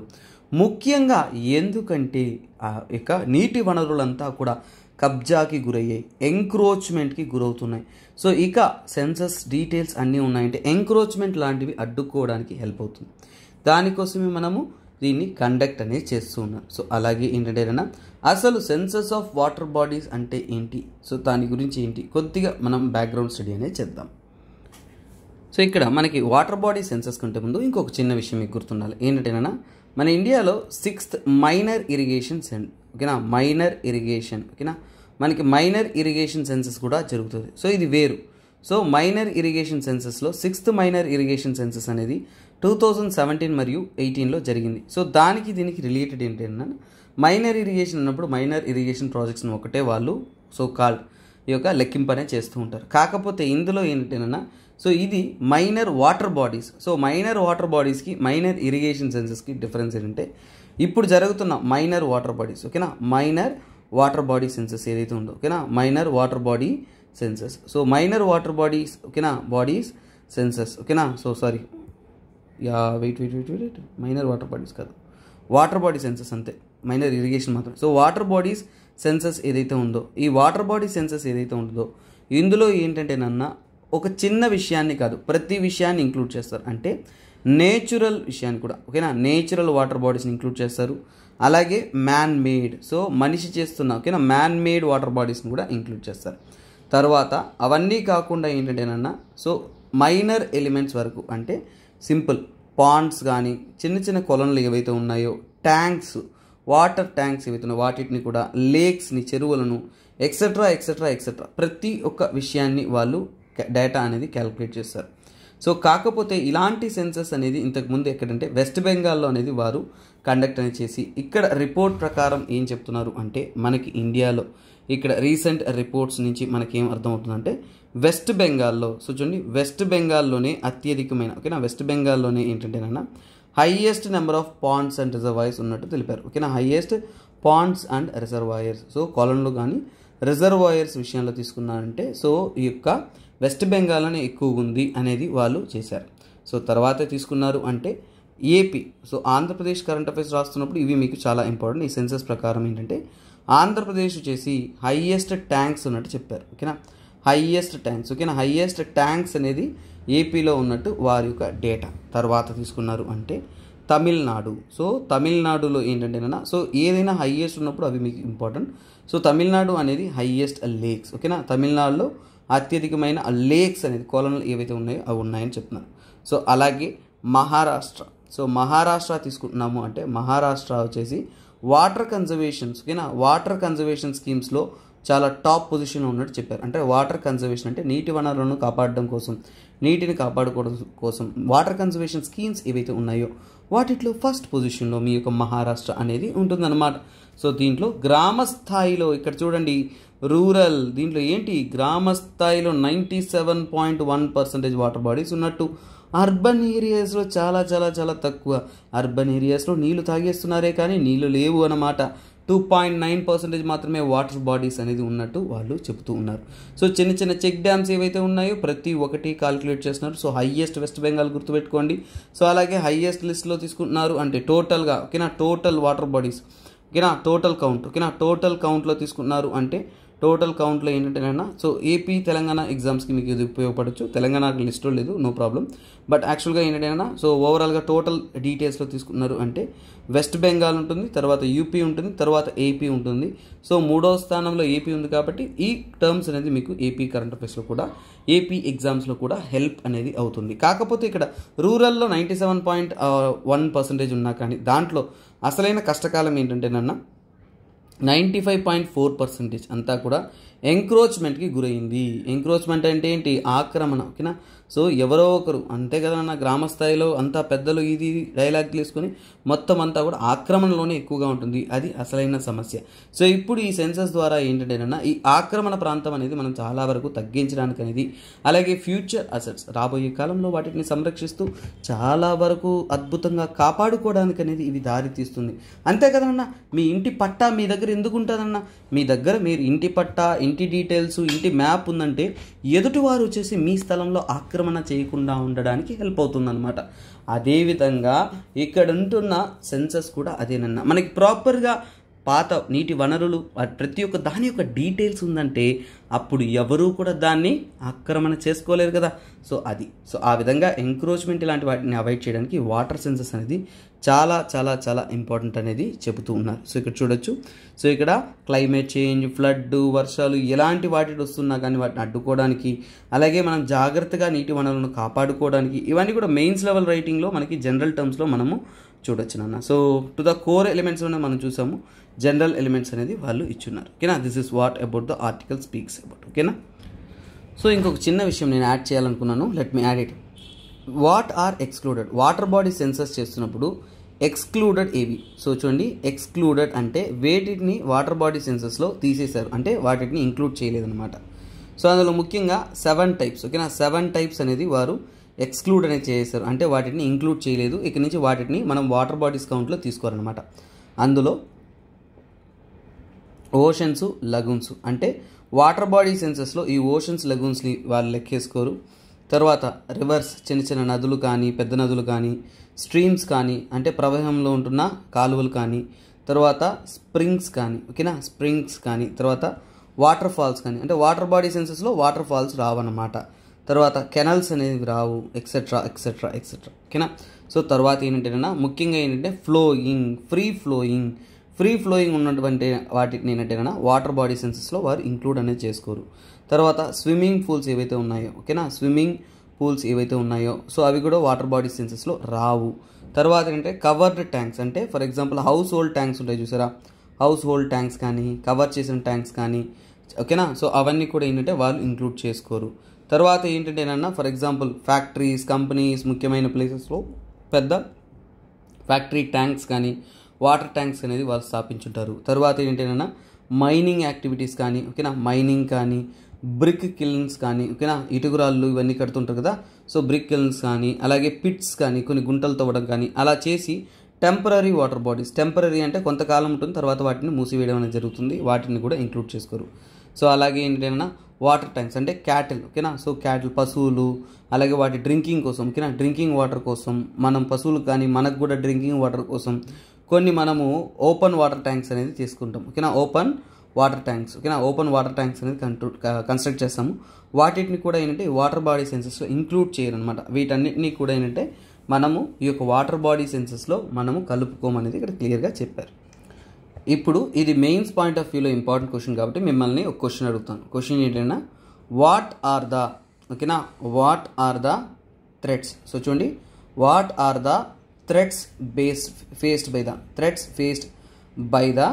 ముఖ్యంగా ఎందుకంటే ఇక నీటి వనరులంతా కూడా కబ్జాకి గురయ్యాయి ఎంక్రోచ్మెంట్కి గురవుతున్నాయి సో ఇక సెన్సస్ డీటెయిల్స్ అన్నీ ఉన్నాయంటే ఎంక్రోచ్మెంట్ లాంటివి అడ్డుకోవడానికి హెల్ప్ అవుతుంది దానికోసమే మనము దీన్ని కండక్ట్ అనేది చేస్తున్నాం సో అలాగే ఏంటంటేనా అసలు సెన్సస్ ఆఫ్ వాటర్ బాడీస్ అంటే ఏంటి సో దాని గురించి ఏంటి కొద్దిగా మనం బ్యాక్గ్రౌండ్ స్టడీ అనేది చేద్దాం సో ఇక్కడ మనకి వాటర్ బాడీ సెన్సస్ కంటే ముందు ఇంకొక చిన్న విషయం మీకు గుర్తుండాలి ఏంటంటేనా మన ఇండియాలో సిక్స్త్ మైనర్ ఇరిగేషన్ సెన్ ఓకేనా మైనర్ ఇరిగేషన్ ఓకేనా మనకి మైనర్ ఇరిగేషన్ సెన్సస్ కూడా జరుగుతుంది సో ఇది వేరు సో మైనర్ ఇరిగేషన్ సెన్సస్లో సిక్స్త్ మైనర్ ఇరిగేషన్ సెన్సస్ అనేది టూ థౌజండ్ సెవెంటీన్ మరియు ఎయిటీన్లో జరిగింది సో దానికి దీనికి రిలేటెడ్ ఏంటంటే మైనర్ ఇరిగేషన్ అన్నప్పుడు మైనర్ ఇరిగేషన్ ప్రాజెక్ట్స్ని ఒకటే వాళ్ళు సో కాల్డ్ ఈ యొక్క లెక్కింపనే చేస్తూ ఉంటారు కాకపోతే ఇందులో ఏంటంటే సో ఇది minor water bodies so minor water బాడీస్కి మైనర్ ఇరిగేషన్ సెన్సెస్కి డిఫరెన్స్ ఏంటంటే ఇప్పుడు జరుగుతున్న మైనర్ వాటర్ బాడీస్ ఓకేనా మైనర్ వాటర్ బాడీ సెన్సెస్ ఏదైతే ఉందో ఓకేనా minor water body census so minor water bodies ఓకేనా బాడీస్ సెన్సెస్ ఓకేనా so sorry yeah wait wait wait wait minor water bodies కాదు వాటర్ బాడీ సెన్సెస్ అంతే మైనర్ ఇరిగేషన్ మాత్రం so water bodies census ఏదైతే ఉందో ఈ వాటర్ బాడీ సెన్సెస్ ఏదైతే ఉంటుందో ఇందులో ఏంటంటే నన్న ఒక చిన్న విషయాన్ని కాదు ప్రతి విషయాన్ని ఇంక్లూడ్ చేస్తారు అంటే నేచురల్ విషయాన్ని కూడా ఓకేనా నేచురల్ వాటర్ బాడీస్ని ఇంక్లూడ్ చేస్తారు అలాగే మ్యాన్ మేడ్ సో మనిషి చేస్తున్న ఓకేనా మ్యాన్ మేడ్ వాటర్ బాడీస్ని కూడా ఇంక్లూడ్ చేస్తారు తర్వాత అవన్నీ కాకుండా ఏంటంటే నన్న సో మైనర్ ఎలిమెంట్స్ వరకు అంటే సింపుల్ పాండ్స్ కానీ చిన్న చిన్న కొలన్లు ఏవైతే ఉన్నాయో ట్యాంక్స్ వాటర్ ట్యాంక్స్ ఏవైతున్నాయో వాటిని కూడా లేక్స్ని చెరువులను ఎక్సెట్రా ఎక్సెట్రా ఎక్సెట్రా ప్రతి ఒక్క విషయాన్ని వాళ్ళు డేటా అనేది క్యాలిక్యులేట్ చేస్తారు సో కాకపోతే ఇలాంటి సెన్సస్ అనేది ఇంతకుముందు ఎక్కడంటే వెస్ట్ బెంగాల్లో అనేది వారు కండక్ట్ అనేది చేసి ఇక్కడ రిపోర్ట్ ప్రకారం ఏం చెప్తున్నారు అంటే మనకి ఇండియాలో ఇక్కడ రీసెంట్ రిపోర్ట్స్ నుంచి మనకేం అర్థమవుతుందంటే వెస్ట్ బెంగాల్లో సో చూడండి వెస్ట్ బెంగాల్లోనే అత్యధికమైన ఓకేనా వెస్ట్ బెంగాల్లోనే ఏంటంటే ఏంటంటేనన్నా highest number of ponds and reservoirs ఉన్నట్టు తెలిపారు ఓకేనా highest ponds and reservoirs so కాలంలో కానీ రిజర్వాయర్స్ విషయంలో తీసుకున్నారంటే సో ఈ యొక్క వెస్ట్ బెంగాల్లోనే ఎక్కువ ఉంది అనేది వాళ్ళు చేశారు సో తర్వాత తీసుకున్నారు అంటే AP so Andhra Pradesh current affairs రాస్తున్నప్పుడు ఇవి మీకు చాలా ఇంపార్టెంట్ ఈ సెన్సెస్ ప్రకారం ఏంటంటే ఆంధ్రప్రదేశ్ వచ్చేసి హయ్యెస్ట్ ట్యాంక్స్ ఉన్నట్టు చెప్పారు ఓకేనా హయ్యెస్ట్ ట్యాంక్స్ ఓకేనా హయ్యెస్ట్ ట్యాంక్స్ అనేది ఏపీలో ఉన్నట్టు వారి యొక్క డేటా తర్వాత తీసుకున్నారు అంటే తమిళనాడు సో తమిళనాడులో ఏంటంటేనా సో ఏదైనా హయ్యెస్ట్ ఉన్నప్పుడు అవి మీకు ఇంపార్టెంట్ సో తమిళనాడు అనేది హయ్యెస్ట్ లేక్స్ ఓకేనా తమిళనాడులో అత్యధికమైన లేక్స్ అనేది కోలంలో ఏవైతే ఉన్నాయో అవి ఉన్నాయని చెప్తున్నారు సో అలాగే మహారాష్ట్ర సో మహారాష్ట్ర తీసుకుంటున్నాము అంటే మహారాష్ట్ర వచ్చేసి వాటర్ కన్జర్వేషన్స్ ఓకేనా వాటర్ కన్జర్వేషన్ స్కీమ్స్లో చాలా టాప్ పొజిషన్లో ఉన్నట్టు చెప్పారు అంటే వాటర్ కన్జర్వేషన్ అంటే నీటి వనరులను కాపాడడం కోసం నీటిని కాపాడుకోవడం కోసం వాటర్ కన్జర్వేషన్ స్కీమ్స్ ఏవైతే ఉన్నాయో వాటిలో ఫస్ట్ పొజిషన్లో మీ యొక్క మహారాష్ట్ర అనేది ఉంటుందన్నమాట సో దీంట్లో గ్రామ స్థాయిలో ఇక్కడ చూడండి రూరల్ దీంట్లో ఏంటి గ్రామ స్థాయిలో ninety seven point one percentage water bodies ఉన్నట్టు అర్బన్ ఏరియాస్లో చాలా చాలా చాలా తక్కువ అర్బన్ ఏరియాస్లో నీళ్లు తాగేస్తున్నారే కానీ నీళ్లు లేవు అన్నమాట టూ పాయింట్ నైన్ పర్సెంటేజ్ మాత్రమే వాటర్ బాడీస్ అనేది ఉన్నట్టు వాళ్ళు చెబుతూ ఉన్నారు సో చిన్న చిన్న చెక్ డ్యామ్స్ ఏవైతే ఉన్నాయో ప్రతి ఒక్కటి కాల్కులేట్ చేస్తున్నారు సో హయ్యెస్ట్ వెస్ట్ బెంగాల్ గుర్తుపెట్టుకోండి సో అలాగే హయ్యెస్ట్ లిస్ట్లో తీసుకుంటున్నారు అంటే టోటల్గా ఓకేనా టోటల్ వాటర్ బాడీస్ ఓకేనా టోటల్ కౌంట్ ఓకేనా టోటల్ కౌంట్లో తీసుకున్నారు అంటే టోటల్ కౌంట్లో ఏంటంటేనైనా సో ఏపీ తెలంగాణ ఎగ్జామ్స్కి మీకు ఇది ఉపయోగపడచ్చు తెలంగాణ లిస్ట్ లేదు నో ప్రాబ్లం బట్ యాక్చువల్గా ఏంటంటేనైనా సో ఓవరాల్గా టోటల్ డీటెయిల్స్లో తీసుకున్నారు అంటే వెస్ట్ బెంగాల్ ఉంటుంది తర్వాత యూపీ ఉంటుంది తర్వాత ఏపీ ఉంటుంది సో మూడో స్థానంలో ఏపీ ఉంది కాబట్టి ఈ టర్మ్స్ అనేది మీకు ఏపీ కరెంట్ అఫేర్స్లో కూడా ఏపీ ఎగ్జామ్స్లో కూడా హెల్ప్ అనేది అవుతుంది కాకపోతే ఇక్కడ రూరల్లో ninety seven point one percentage ఉన్నా కానీ దాంట్లో అసలైన కష్టకాలం ఏంటంటేనన్నా ninety five point four percentage అంతా కూడా ఎంక్రోచ్మెంట్కి గురైంది ఎంక్రోచ్మెంట్ అంటే ఏంటి ఆక్రమణ ఓకేనా సో ఎవరో ఒకరు అంతే కదా నా గ్రామ స్థాయిలో అంతా పెద్దలు ఇది డైలాగ్ తీసుకొని మొత్తం అంతా కూడా ఆక్రమణలోనే ఎక్కువగా ఉంటుంది అది అసలైన సమస్య సో ఇప్పుడు ఈ సెన్సస్ ద్వారా ఏంటంటేనన్నా ఈ ఆక్రమణ ప్రాంతం అనేది మనం చాలా వరకు తగ్గించడానికి అనేది అలాగే ఫ్యూచర్ అసెట్స్ రాబోయే కాలంలో వాటిని సంరక్షిస్తూ చాలా వరకు అద్భుతంగా కాపాడుకోవడానికి అనేది ఇది దారి తీస్తుంది అంతే కదన్నా మీ ఇంటి పట్టా మీ దగ్గర ఎందుకు ఉంటుందన్నా మీ దగ్గర మీరు ఇంటి పట్టా ఇంటి డీటెయిల్స్ ఇంటి మ్యాప్ ఉందంటే ఎదుటివారు వచ్చేసి మీ స్థలంలో ఆక్రమణ నిష్క్రమణ చేయకుండా ఉండడానికి హెల్ప్ అవుతుందన్నమాట అదేవిధంగా ఇక్కడ ఉంటున్న సెన్సెస్ కూడా అదేనన్నా మనకి ప్రాపర్గా పాత నీటి వనరులు ప్రతి ఒక్క దాని యొక్క డీటెయిల్స్ ఉందంటే అప్పుడు ఎవరూ కూడా దాన్ని ఆక్రమణ చేసుకోలేరు కదా సో అది సో ఆ విధంగా ఎంక్రోచ్మెంట్ ఇలాంటి వాటిని అవాయిడ్ చేయడానికి వాటర్ సెన్సెస్ అనేది చాలా చాలా చాలా ఇంపార్టెంట్ అనేది చెబుతూ ఉన్నారు సో ఇక్కడ చూడొచ్చు సో ఇక్కడ క్లైమేట్ చేంజ్ ఫ్లడ్ వర్షాలు ఎలాంటి వాటి వస్తున్నా కానీ వాటిని అడ్డుకోవడానికి అలాగే మనం జాగ్రత్తగా నీటి వనరులను కాపాడుకోవడానికి ఇవన్నీ కూడా మెయిన్స్ లెవెల్ రైటింగ్లో మనకి జనరల్ టర్మ్స్లో మనము చూడొచ్చు నాన్న so to the core elements మనం చూసాము జనరల్ ఎలిమెంట్స్ అనేది వాళ్ళు ఇచ్చున్నారు ఓకేనా this is what about the article speaks about ఓకేనా సో ఇంకొక చిన్న విషయం నేను యాడ్ చేయాలనుకున్నాను let me add it what are excluded water body census చేస్తున్నప్పుడు ఎక్స్క్లూడెడ్ ఏవి సో చూడండి ఎక్స్క్లూడెడ్ అంటే వేటిని వాటర్ బాడీ సెన్సర్స్లో తీసేశారు అంటే వాటిని ఇంక్లూడ్ చేయలేదన్నమాట సో అందులో ముఖ్యంగా సెవెన్ టైప్స్ ఓకేనా సెవెన్ టైప్స్ అనేది వారు ఎక్స్క్లూడ్ అనేది చేశారు అంటే వాటిని ఇంక్లూడ్ చేయలేదు ఇక నుంచి వాటిని మనం వాటర్ బాడీస్ కౌంట్లో తీసుకోవాలన్నమాట అందులో ఓషన్స్ లగూన్స్ అంటే వాటర్ బాడీ సెన్సెస్లో ఈ ఓషన్స్ లగూన్స్ని వాళ్ళు లెక్కేసుకోరు తర్వాత రివర్స్ చిన్న చిన్న నదులు కానీ పెద్ద నదులు కానీ స్ట్రీమ్స్ కానీ అంటే ప్రవాహంలో ఉంటున్న కాలువలు కానీ తర్వాత స్ప్రింగ్స్ కానీ ఓకేనా స్ప్రింగ్స్ కానీ తర్వాత వాటర్ ఫాల్స్ కానీ అంటే వాటర్ బాడీ సెన్సెస్లో వాటర్ ఫాల్స్ రావన్నమాట తర్వాత కెనల్స్ అనేవి రావు ఎక్సెట్రా ఎక్సెట్రా ఎక్సెట్రా ఓకేనా సో తర్వాత ఏంటంటే ముఖ్యంగా ఏంటంటే flowing free flowing free flowing ఉన్నటువంటి వాటిని ఏంటంటే కన్నా వాటర్ బాడీ సెన్సెస్లో వారు ఇంక్లూడ్ అనేది చేసుకోరు తర్వాత స్విమ్మింగ్ పూల్స్ ఏవైతే ఉన్నాయో ఓకేనా స్విమ్మింగ్ పూల్స్ ఏవైతే ఉన్నాయో సో అవి కూడా వాటర్ బాడీ సెన్సెస్లో రావు తర్వాత ఏంటంటే కవర్డ్ ట్యాంక్స్ అంటే for example household tanks ఉంటాయి చూసారా హౌస్ హోల్డ్ ట్యాంక్స్ కానీ కవర్ చేసిన ట్యాంక్స్ కానీ ఓకేనా సో అవన్నీ కూడా ఏంటంటే వాళ్ళు ఇంక్లూడ్ చేసుకోరు తర్వాత ఏంటంటే ఏంటంటేనన్నా ఫర్ ఎగ్జాంపుల్ ఫ్యాక్టరీస్ కంపెనీస్ ముఖ్యమైన ప్లేసెస్లో పెద్ద ఫ్యాక్టరీ ట్యాంక్స్ కానీ వాటర్ ట్యాంక్స్ అనేది వాళ్ళు స్థాపించుంటారు తర్వాత ఏంటంటే మైనింగ్ యాక్టివిటీస్ కానీ ఓకేనా మైనింగ్ కానీ బ్రిక్ కిల్న్స్ కానీ ఓకేనా ఇటుకురాళ్ళు ఇవన్నీ కడుతుంటారు కదా సో బ్రిక్ కిల్న్స్ కానీ అలాగే పిట్స్ కానీ కొన్ని గుంటలు తవ్వడం కానీ అలా చేసి టెంపరీ వాటర్ బాడీస్ టెంపరీ అంటే కొంతకాలం ఉంటుంది తర్వాత వాటిని మూసివేయడం అనేది జరుగుతుంది వాటిని కూడా ఇంక్లూడ్ చేసుకోరు సో అలాగే ఏంటైనా వాటర్ ట్యాంక్స్ అంటే క్యాటిల్ ఓకేనా సో క్యాటిల్ పశువులు అలాగే వాటి డ్రింకింగ్ కోసం ఓకేనా డ్రింకింగ్ వాటర్ కోసం మనం పశువులు కానీ మనకు కూడా డ్రింకింగ్ వాటర్ కోసం కొన్ని మనము ఓపెన్ వాటర్ ట్యాంక్స్ అనేది తీసుకుంటాం ఓకేనా ఓపెన్ వాటర్ ట్యాంక్స్ ఓకేనా ఓపెన్ వాటర్ ట్యాంక్స్ అనేది కన్స్ట్రక్ట్ చేస్తాము వాటిని కూడా ఏంటంటే వాటర్ బాడీ సెన్సెస్లో ఇంక్లూడ్ చేయరనమాట వీటన్నిటినీ కూడా ఏంటంటే మనము ఈ యొక్క వాటర్ బాడీ సెన్సెస్లో మనము కలుపుకోమనేది ఇక్కడ క్లియర్గా చెప్పారు ఇప్పుడు ఇది మెయిన్స్ పాయింట్ ఆఫ్ వ్యూలో ఇంపార్టెంట్ క్వశ్చన్ కాబట్టి మిమ్మల్ని ఒక క్వశ్చన్ అడుగుతాను క్వశ్చన్ ఏంటంటే వాట్ ఆర్ ద ఓకేనా what are the threads so చూడండి what are the threats based faced by the threats faced by the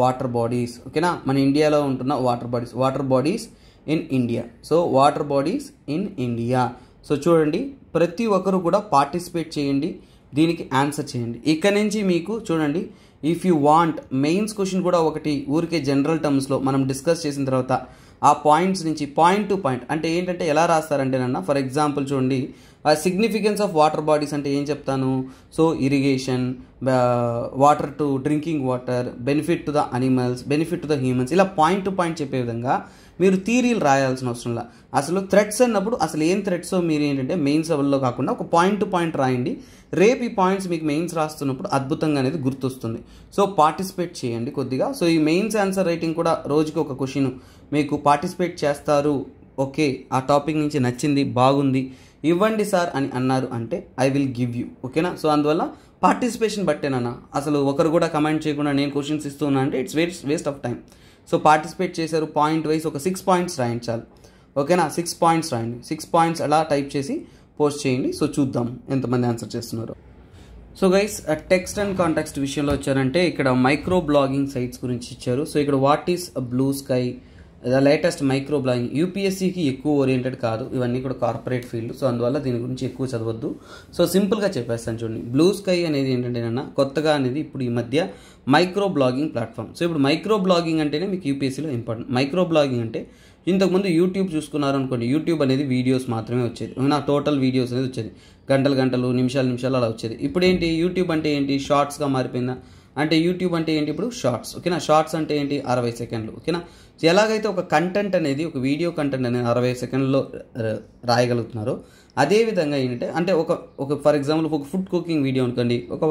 water bodies ఓకేనా మన ఇండియాలో ఉంటున్న water bodies water bodies in India so water bodies in India so చూడండి ప్రతి ఒక్కరు కూడా participate చేయండి దీనికి ఆన్సర్ చేయండి ఇక్కడ నుంచి మీకు చూడండి if you want mains question కూడా ఒకటి ఊరికే జనరల్ టర్మ్స్లో మనం డిస్కస్ చేసిన తర్వాత ఆ పాయింట్స్ నుంచి పాయింట్ టు పాయింట్ అంటే ఏంటంటే ఎలా రాస్తారంటేనన్నా ఫర్ ఎగ్జాంపుల్ చూడండి ఆ సిగ్నిఫికెన్స్ ఆఫ్ వాటర్ బాడీస్ అంటే ఏం చెప్తాను so irrigation water to drinking water benefit to the animals benefit to the humans ఇలా పాయింట్ టు పాయింట్ చెప్పే విధంగా మీరు థీరీలు రాయాల్సిన అవసరంలా అసలు థ్రెడ్స్ అన్నప్పుడు అసలు ఏం థ్రెడ్స్ మీరు ఏంటంటే మెయిన్స్ లెవెల్లో కాకుండా ఒక పాయింట్ టు పాయింట్ రాయండి రేపు ఈ పాయింట్స్ మీకు మెయిన్స్ రాస్తున్నప్పుడు అద్భుతంగా అనేది గుర్తొస్తుంది సో పార్టిసిపేట్ చేయండి కొద్దిగా సో ఈ మెయిన్స్ ఆన్సర్ రైటింగ్ కూడా రోజుకి ఒక క్వశ్చన్ మీకు పార్టిసిపేట్ చేస్తారు ఓకే ఆ టాపిక్ నుంచి నచ్చింది బాగుంది ఇవ్వండి సార్ అని అన్నారు అంటే ఐ విల్ గివ్ యూ ఓకేనా సో అందువల్ల పార్టిసిపేషన్ బట్టేనన్నా అసలు ఒకరు కూడా కమెంట్ చేయకుండా నేను క్వశ్చన్స్ ఇస్తున్నా అంటే it's waste waste of time so participate చేశారు పాయింట్ వైజ్ ఒక సిక్స్ పాయింట్స్ రాయించాలి ఓకేనా సిక్స్ పాయింట్స్ రాయండి సిక్స్ పాయింట్స్ అలా టైప్ చేసి పోస్ట్ చేయండి సో చూద్దాం ఎంతమంది ఆన్సర్ చేస్తున్నారు so guys text and context విషయంలో వచ్చారంటే ఇక్కడ మైక్రో బ్లాగింగ్ సైట్స్ గురించి ఇచ్చారు సో ఇక్కడ వాట్ ఈస్ బ్లూ స్కై లేదా లేటెస్ట్ మైక్రో బ్లాగింగ్ యూపీఎస్సికి ఎక్కువ ఓరియంటెడ్ కాదు ఇవన్నీ కూడా కార్పొరేట్ ఫీల్డ్ సో అందువల్ల దీని గురించి ఎక్కువ చదవద్దు సో సింపుల్గా చెప్పేస్తాను చూడండి బ్లూ స్కై అనేది ఏంటంటే నన్న కొత్తగా అనేది ఇప్పుడు ఈ మధ్య మైక్రో బ్లాగింగ్ ప్లాట్ఫామ్ సో ఇప్పుడు మైక్రో బ్లాగింగ్ అంటేనే మీకు యూపీఎస్సీలో ఇంపార్టెంట్ మైక్రో బ్లాగింగ్ అంటే ఇంతకుముందు యూట్యూబ్ చూసుకున్నారు అనుకోండి యూట్యూబ్ అనేది వీడియోస్ మాత్రమే వచ్చేది నా టోటల్ వీడియోస్ అనేది వచ్చేది గంటలు గంటలు నిమిషాలు నిమిషాలు అలా వచ్చేది ఇప్పుడు ఏంటి యూట్యూబ్ అంటే ఏంటి షార్ట్స్గా మారిపోయిందా అంటే యూట్యూబ్ అంటే ఏంటి ఇప్పుడు షార్ట్స్ ఓకేనా షార్ట్స్ అంటే ఏంటి అరవై సెకండ్లు ఓకేనా సో ఎలాగైతే ఒక కంటెంట్ అనేది ఒక వీడియో కంటెంట్ అనేది అరవై సెకండ్లో రాయగలుగుతున్నారో అదేవిధంగా ఏంటంటే అంటే ఒక ఒక ఫర్ ఎగ్జాంపుల్ ఒక ఫుడ్ కుకింగ్ వీడియో అనుకోండి ఒక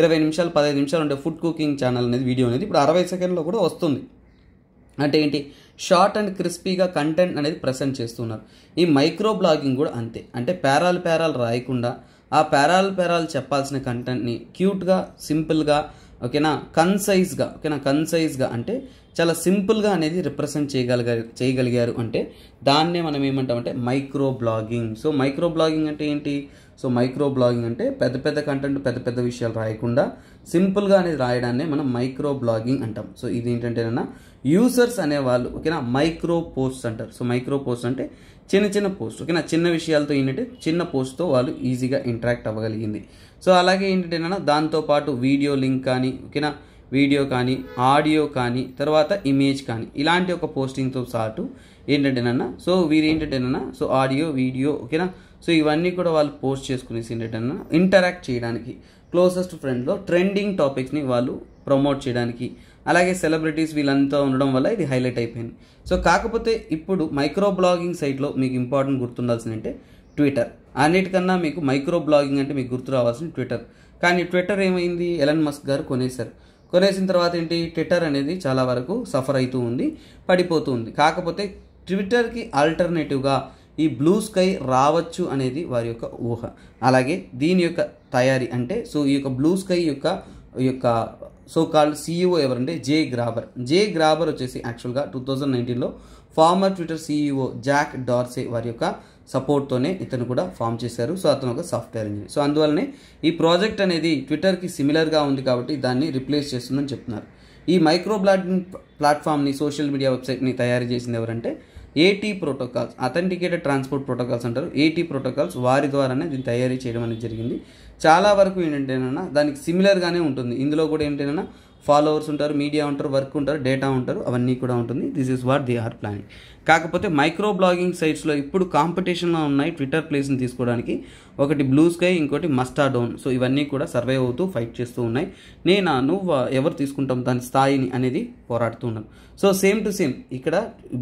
ఇరవై నిమిషాలు పదహైదు నిమిషాలు ఉండే ఫుడ్ కుకింగ్ ఛానల్ అనేది వీడియో అనేది ఇప్పుడు అరవై సెకండ్లో కూడా వస్తుంది అంటే ఏంటి షార్ట్ అండ్ క్రిస్పీగా కంటెంట్ అనేది ప్రజెంట్ చేస్తున్నారు ఈ మైక్రో బ్లాగింగ్ కూడా అంతే అంటే పేరాలు పేరాలు రాయకుండా ఆ పేరాలు పేరాలు చెప్పాల్సిన కంటెంట్ని క్యూట్గా సింపుల్గా ఓకేనా కన్సైజ్గా ఓకేనా కన్సైజ్గా అంటే చాలా సింపుల్గా అనేది రిప్రజెంట్ చేయగలిగారు చేయగలిగారు అంటే దాన్నే మనం ఏమంటామంటే micro blogging so micro blogging అంటే ఏంటి సో మైక్రో బ్లాగింగ్ అంటే పెద్ద పెద్ద కంటెంట్ పెద్ద పెద్ద విషయాలు రాయకుండా సింపుల్గా అనేది రాయడాన్ని మనం మైక్రో బ్లాగింగ్ అంటాం సో ఇది ఏంటంటేనన్నా యూజర్స్ అనేవాళ్ళు ఓకేనా మైక్రో పోస్ట్ అంటారు సో మైక్రో పోస్ట్ అంటే చిన్న చిన్న పోస్ట్ ఓకేనా చిన్న విషయాలతో ఏంటంటే చిన్న పోస్ట్తో వాళ్ళు ఈజీగా ఇంటరాక్ట్ అవ్వగలిగింది సో అలాగే ఏంటంటేనన్నా దాంతోపాటు వీడియో లింక్ కానీ ఓకేనా వీడియో కానీ ఆడియో కానీ తర్వాత ఇమేజ్ కానీ ఇలాంటి ఒక పోస్టింగ్తో పాటు ఏంటంటేనన్నా సో వీరు ఏంటంటేనన్నా సో ఆడియో వీడియో ఓకేనా సో ఇవన్నీ కూడా వాళ్ళు పోస్ట్ చేసుకునేసి అన్న ఇంటరాక్ట్ చేయడానికి క్లోజెస్ట్ ఫ్రెండ్లో ట్రెండింగ్ టాపిక్స్ని వాళ్ళు ప్రమోట్ చేయడానికి అలాగే సెలబ్రిటీస్ వీళ్ళంతా ఉండడం వల్ల ఇది హైలైట్ అయిపోయింది సో కాకపోతే ఇప్పుడు మైక్రో బ్లాగింగ్ సైట్లో మీకు ఇంపార్టెంట్ గుర్తుండాల్సింది అంటే ట్విట్టర్ అన్నిటికన్నా మీకు మైక్రో బ్లాగింగ్ అంటే మీకు గుర్తు రావాల్సింది ట్విట్టర్ కానీ ట్విట్టర్ ఏమైంది ఎలన్ మస్క్ గారు కొనేశారు కొనేసిన తర్వాత ఏంటి ట్విట్టర్ అనేది చాలా వరకు సఫర్ అవుతూ ఉంది పడిపోతూ ఉంది కాకపోతే ట్విట్టర్కి ఆల్టర్నేటివ్గా ఈ బ్లూ స్కై రావచ్చు అనేది వారి యొక్క ఊహ అలాగే దీని యొక్క తయారీ అంటే సో ఈ యొక్క బ్లూ స్కై యొక్క ఈ యొక్క సో కాల్డ్ సీఈఓ ఎవరంటే జే గ్రాబర్ జే గ్రాబర్ వచ్చేసి యాక్చువల్గా టూ థౌజండ్ నైన్టీన్లో former Twitter CEO Jack Dorsey వారి యొక్క సపోర్ట్తోనే ఇతను కూడా ఫామ్ చేశారు సో అతను ఒక సాఫ్ట్వేర్ ఇంజనీర్ సో అందువల్లనే ఈ ప్రాజెక్ట్ అనేది ట్విట్టర్కి సిమిలర్గా ఉంది కాబట్టి దాన్ని రిప్లేస్ చేస్తుందని చెప్తున్నారు ఈ మైక్రో ప్లాట్ ప్లాట్ఫామ్ని సోషల్ మీడియా వెబ్సైట్ని తయారు చేసింది ఎవరంటే ఏటీ ప్రోటోకాల్స్ అథెంటికేటెడ్ ట్రాన్స్పోర్ట్ ప్రోటోకాల్స్ అంటారు ఏటీ ప్రోటోకాల్స్ వారి ద్వారానే దీన్ని తయారీ చేయడం అనేది జరిగింది చాలా వరకు ఏంటంటేనన్నా దానికి సిమిలర్గానే ఉంటుంది ఇందులో కూడా ఏంటేనన్నా ఫాలోవర్స్ ఉంటారు మీడియా ఉంటారు వర్క్ ఉంటారు డేటా ఉంటారు అవన్నీ కూడా ఉంటుంది this is what the are planning కాకపోతే మైక్రో బ్లాగింగ్ సైట్స్లో ఇప్పుడు కాంపిటీషన్లో ఉన్నాయి ట్విట్టర్ ప్లేస్ని తీసుకోవడానికి ఒకటి బ్లూ స్కై ఇంకోటి మస్టాడోన్ సో ఇవన్నీ కూడా సర్వే అవుతూ ఫైట్ చేస్తూ ఉన్నాయి నేను నువ్వు ఎవరు తీసుకుంటాం దాని స్థాయిని అనేది పోరాడుతూ ఉన్నాను సో సేమ్ టు సేమ్ ఇక్కడ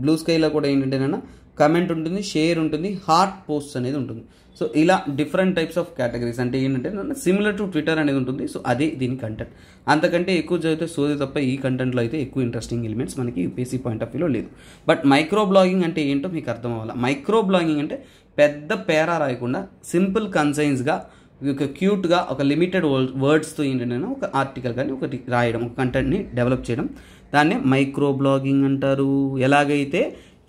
బ్లూ స్కైలో కూడా ఏంటంటేనన్నా కమెంట్ ఉంటుంది షేర్ ఉంటుంది హార్ట్ పోస్ట్ అనేది ఉంటుంది సో ఇలా డిఫరెంట్ టైప్స్ ఆఫ్ కేటగిరీస్ అంటే ఏంటంటే సిమిలర్ టు ట్విట్టర్ అనేది ఉంటుంది సో అదే దీని కంటెంట్ అంతకంటే ఎక్కువ చదివితే సోది తప్ప ఈ కంటెంట్లో అయితే ఎక్కువ ఇంట్రెస్టింగ్ ఎలిమెంట్స్ మనకి యూపీఎస్సీ పాయింట్ ఆఫ్ వ్యూలో లేదు బట్ మైక్రో బ్లాగింగ్ అంటే ఏంటో మీకు అర్థం అవ్వాలి మైక్రో బ్లాగింగ్ అంటే పెద్ద పేరా రాయకుండా సింపుల్ కన్సైన్స్గా ఒక క్యూట్గా ఒక లిమిటెడ్ వర్డ్స్తో ఏంటంటే ఒక ఆర్టికల్ కానీ ఒకటి రాయడం ఒక కంటెంట్ని డెవలప్ చేయడం దాన్నే మైక్రో బ్లాగింగ్ అంటారు ఎలాగైతే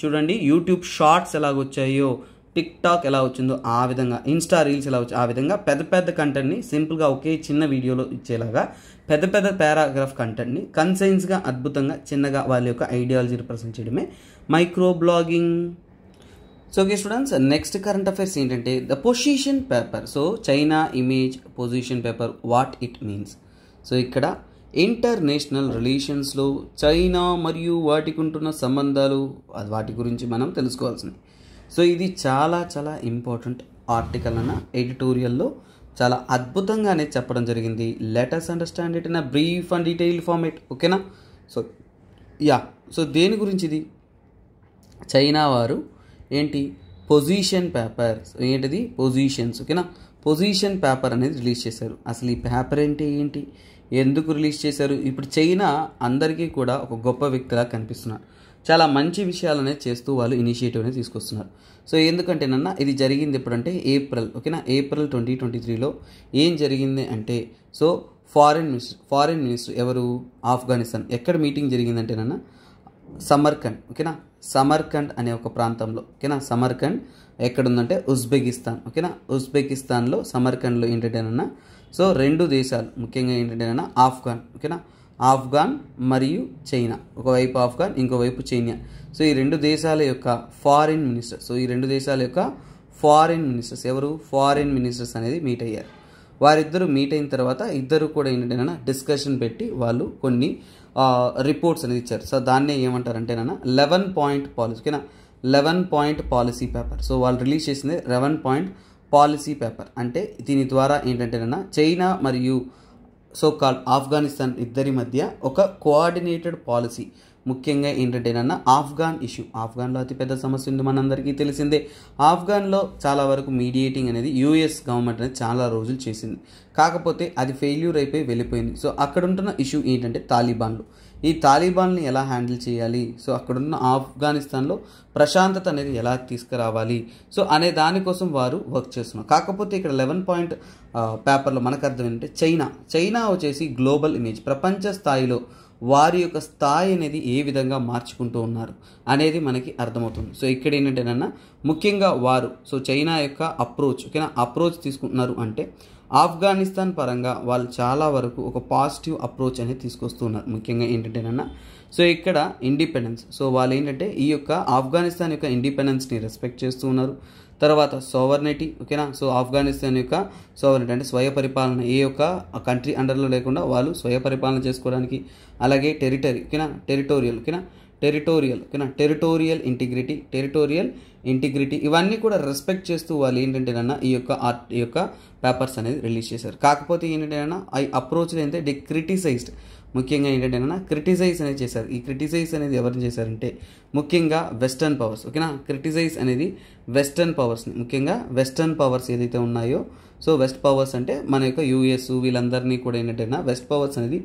చూడండి యూట్యూబ్ షార్ట్స్ ఎలాగొచ్చాయో టిక్ టాక్ ఎలా వచ్చిందో ఆ విధంగా ఇన్స్టా రీల్స్ ఎలా వచ్చి ఆ విధంగా పెద్ద పెద్ద కంటెంట్ని సింపుల్గా ఒకే చిన్న వీడియోలో ఇచ్చేలాగా పెద్ద పెద్ద పారాగ్రాఫ్ కంటెంట్ని కన్సైన్స్గా అద్భుతంగా చిన్నగా వాళ్ళ యొక్క ఐడియాలజీ రిప్రజెంట్ చేయడమే micro blogging so okay students next current affairs ఏంటంటే the position paper so China image position paper what it means so ఇక్కడ ఇంటర్నేషనల్ రిలేషన్స్లో చైనా మరియు వాటికి ఉంటున్న సంబంధాలు వాటి గురించి మనం తెలుసుకోవాల్సింది సో ఇది చాలా చాలా ఇంపార్టెంట్ ఆర్టికల్ అన్న ఎడిటోరియల్లో చాలా అద్భుతంగానే చెప్పడం జరిగింది letters understand it in a brief and detail format ఓకేనా సో యా సో దేని గురించి ఇది చైనా వారు ఏంటి పొజిషన్ పేపర్ ఏంటిది పొజిషన్స్ ఓకేనా పొజిషన్ పేపర్ అనేది రిలీజ్ చేశారు అసలు ఈ పేపర్ ఏంటి ఏంటి ఎందుకు రిలీజ్ చేశారు ఇప్పుడు చైనా అందరికీ కూడా ఒక గొప్ప వ్యక్తిలా కనిపిస్తున్నారు చాలా మంచి విషయాలనే చేస్తూ వాళ్ళు ఇనిషియేటివ్ అనేది తీసుకొస్తున్నారు సో ఎందుకంటే నన్న ఇది జరిగింది ఎప్పుడంటే ఏప్రిల్ ఓకేనా ఏప్రిల్ ట్వంటీ ట్వంటీ త్రీలో ఏం జరిగింది అంటే so foreign minister foreign minister ఎవరు ఆఫ్ఘనిస్తాన్ ఎక్కడ మీటింగ్ జరిగిందంటే నన్న సమర్కండ్ ఓకేనా సమర్కండ్ అనే ఒక ప్రాంతంలో ఓకేనా సమర్కండ్ ఎక్కడుందంటే ఉజ్బెకిస్తాన్ ఓకేనా ఉజ్బెకిస్తాన్లో సమర్కండ్లో ఏంటంటేనన్నా సో రెండు దేశాలు ముఖ్యంగా ఏంటంటేనన్నా ఆఫ్ఘన్ ఓకేనా ఆఫ్ఘాన్ మరియు చైనా ఒకవైపు ఆఫ్ఘాన్ ఇంకోవైపు చైనా సో ఈ రెండు దేశాల యొక్క ఫారిన్ మినిస్టర్ సో ఈ రెండు దేశాల యొక్క ఫారిన్ మినిస్టర్స్ ఎవరు ఫారిన్ మినిస్టర్స్ అనేది మీట్ అయ్యారు వారిద్దరూ మీట్ అయిన తర్వాత ఇద్దరు కూడా ఏంటంటేనా డిస్కషన్ పెట్టి వాళ్ళు కొన్ని రిపోర్ట్స్ అనేది ఇచ్చారు సో దాన్నే ఏమంటారంటేనా లెవెన్ పాయింట్ పాలసీ ఓకేనా eleven point policy paper so వాళ్ళు రిలీజ్ చేసింది లెవెన్ పాయింట్ పాలసీ పేపర్ అంటే దీని ద్వారా ఏంటంటేనా చైనా మరియు సో కాల్ ఆఫ్ఘనిస్తాన్ ఇద్దరి మధ్య ఒక కోఆర్డినేటెడ్ పాలసీ ముఖ్యంగా ఏంటంటేనన్నా ఆఫ్ఘాన్ ఇష్యూ ఆఫ్ఘాన్లో అతిపెద్ద సమస్య ఉంది మనందరికీ తెలిసిందే ఆఫ్ఘాన్లో చాలా వరకు మీడియేటింగ్ అనేది యూఎస్ గవర్నమెంట్ అనేది చాలా రోజులు చేసింది కాకపోతే అది ఫెయిల్యూర్ అయిపోయి వెళ్ళిపోయింది సో అక్కడ ఉంటున్న ఇష్యూ ఏంటంటే తాలిబాన్లు ఈ తాలిబాన్ని ఎలా హ్యాండిల్ చేయాలి సో అక్కడున్న ఆఫ్ఘనిస్తాన్లో ప్రశాంతత అనేది ఎలా తీసుకురావాలి సో అనే దానికోసం వారు వర్క్ చేస్తున్నారు కాకపోతే ఇక్కడ లెవెన్ పాయింట్ పేపర్లో మనకు అర్థం ఏంటంటే చైనా చైనా వచ్చేసి గ్లోబల్ ఇమేజ్ ప్రపంచ స్థాయిలో వారి యొక్క స్థాయి అనేది ఏ విధంగా మార్చుకుంటూ ఉన్నారు అనేది మనకి అర్థమవుతుంది సో ఇక్కడ ఏంటంటేనన్నా ముఖ్యంగా వారు సో చైనా యొక్క అప్రోచ్ ఓకేనా అప్రోచ్ తీసుకుంటున్నారు అంటే ఆఫ్ఘనిస్తాన్ పరంగా వాళ్ళు చాలా వరకు ఒక పాజిటివ్ అప్రోచ్ అనేది తీసుకొస్తున్నారు ముఖ్యంగా ఏంటంటేనన్నా సో ఇక్కడ ఇండిపెండెన్స్ సో వాళ్ళు ఏంటంటే ఈ యొక్క ఆఫ్ఘనిస్తాన్ యొక్క ఇండిపెండెన్స్ని రెస్పెక్ట్ చేస్తూ ఉన్నారు తర్వాత సోవర్నిటీ ఓకేనా సో ఆఫ్ఘనిస్తాన్ యొక్క సోవర్నిటీ అంటే స్వయ పరిపాలన ఏ యొక్క కంట్రీ అండర్లో లేకుండా వాళ్ళు స్వయ పరిపాలన చేసుకోవడానికి అలాగే టెరిటరీ ఓకేనా టెరిటోరియల్ ఓకేనా టెరిటోరియల్ ఓకేనా టెరిటోరియల్ ఇంటిగ్రిటీ టెరిటోరియల్ ఇంటిగ్రిటీ ఇవన్నీ కూడా రెస్పెక్ట్ చేస్తూ వాళ్ళు ఏంటంటేనన్నా ఈ యొక్క ఆర్ట్ ఈ యొక్క పేపర్స్ అనేది రిలీజ్ చేశారు కాకపోతే అన్న ఐ అప్రోచ్ ఏంటంటే డి క్రిటిసైజ్డ్ ముఖ్యంగా అన్న క్రిటిసైజ్ అనేది చేశారు ఈ క్రిటిసైజ్ అనేది ఎవరిని చేశారంటే ముఖ్యంగా వెస్టర్న్ పవర్స్ ఓకేనా క్రిటిసైజ్ అనేది వెస్టర్న్ పవర్స్ ముఖ్యంగా వెస్టర్న్ పవర్స్ ఏదైతే ఉన్నాయో సో వెస్ట్ పవర్స్ అంటే మన యొక్క యూఎస్ వీళ్ళందరినీ కూడా ఏంటంటే వెస్ట్ పవర్స్ అనేది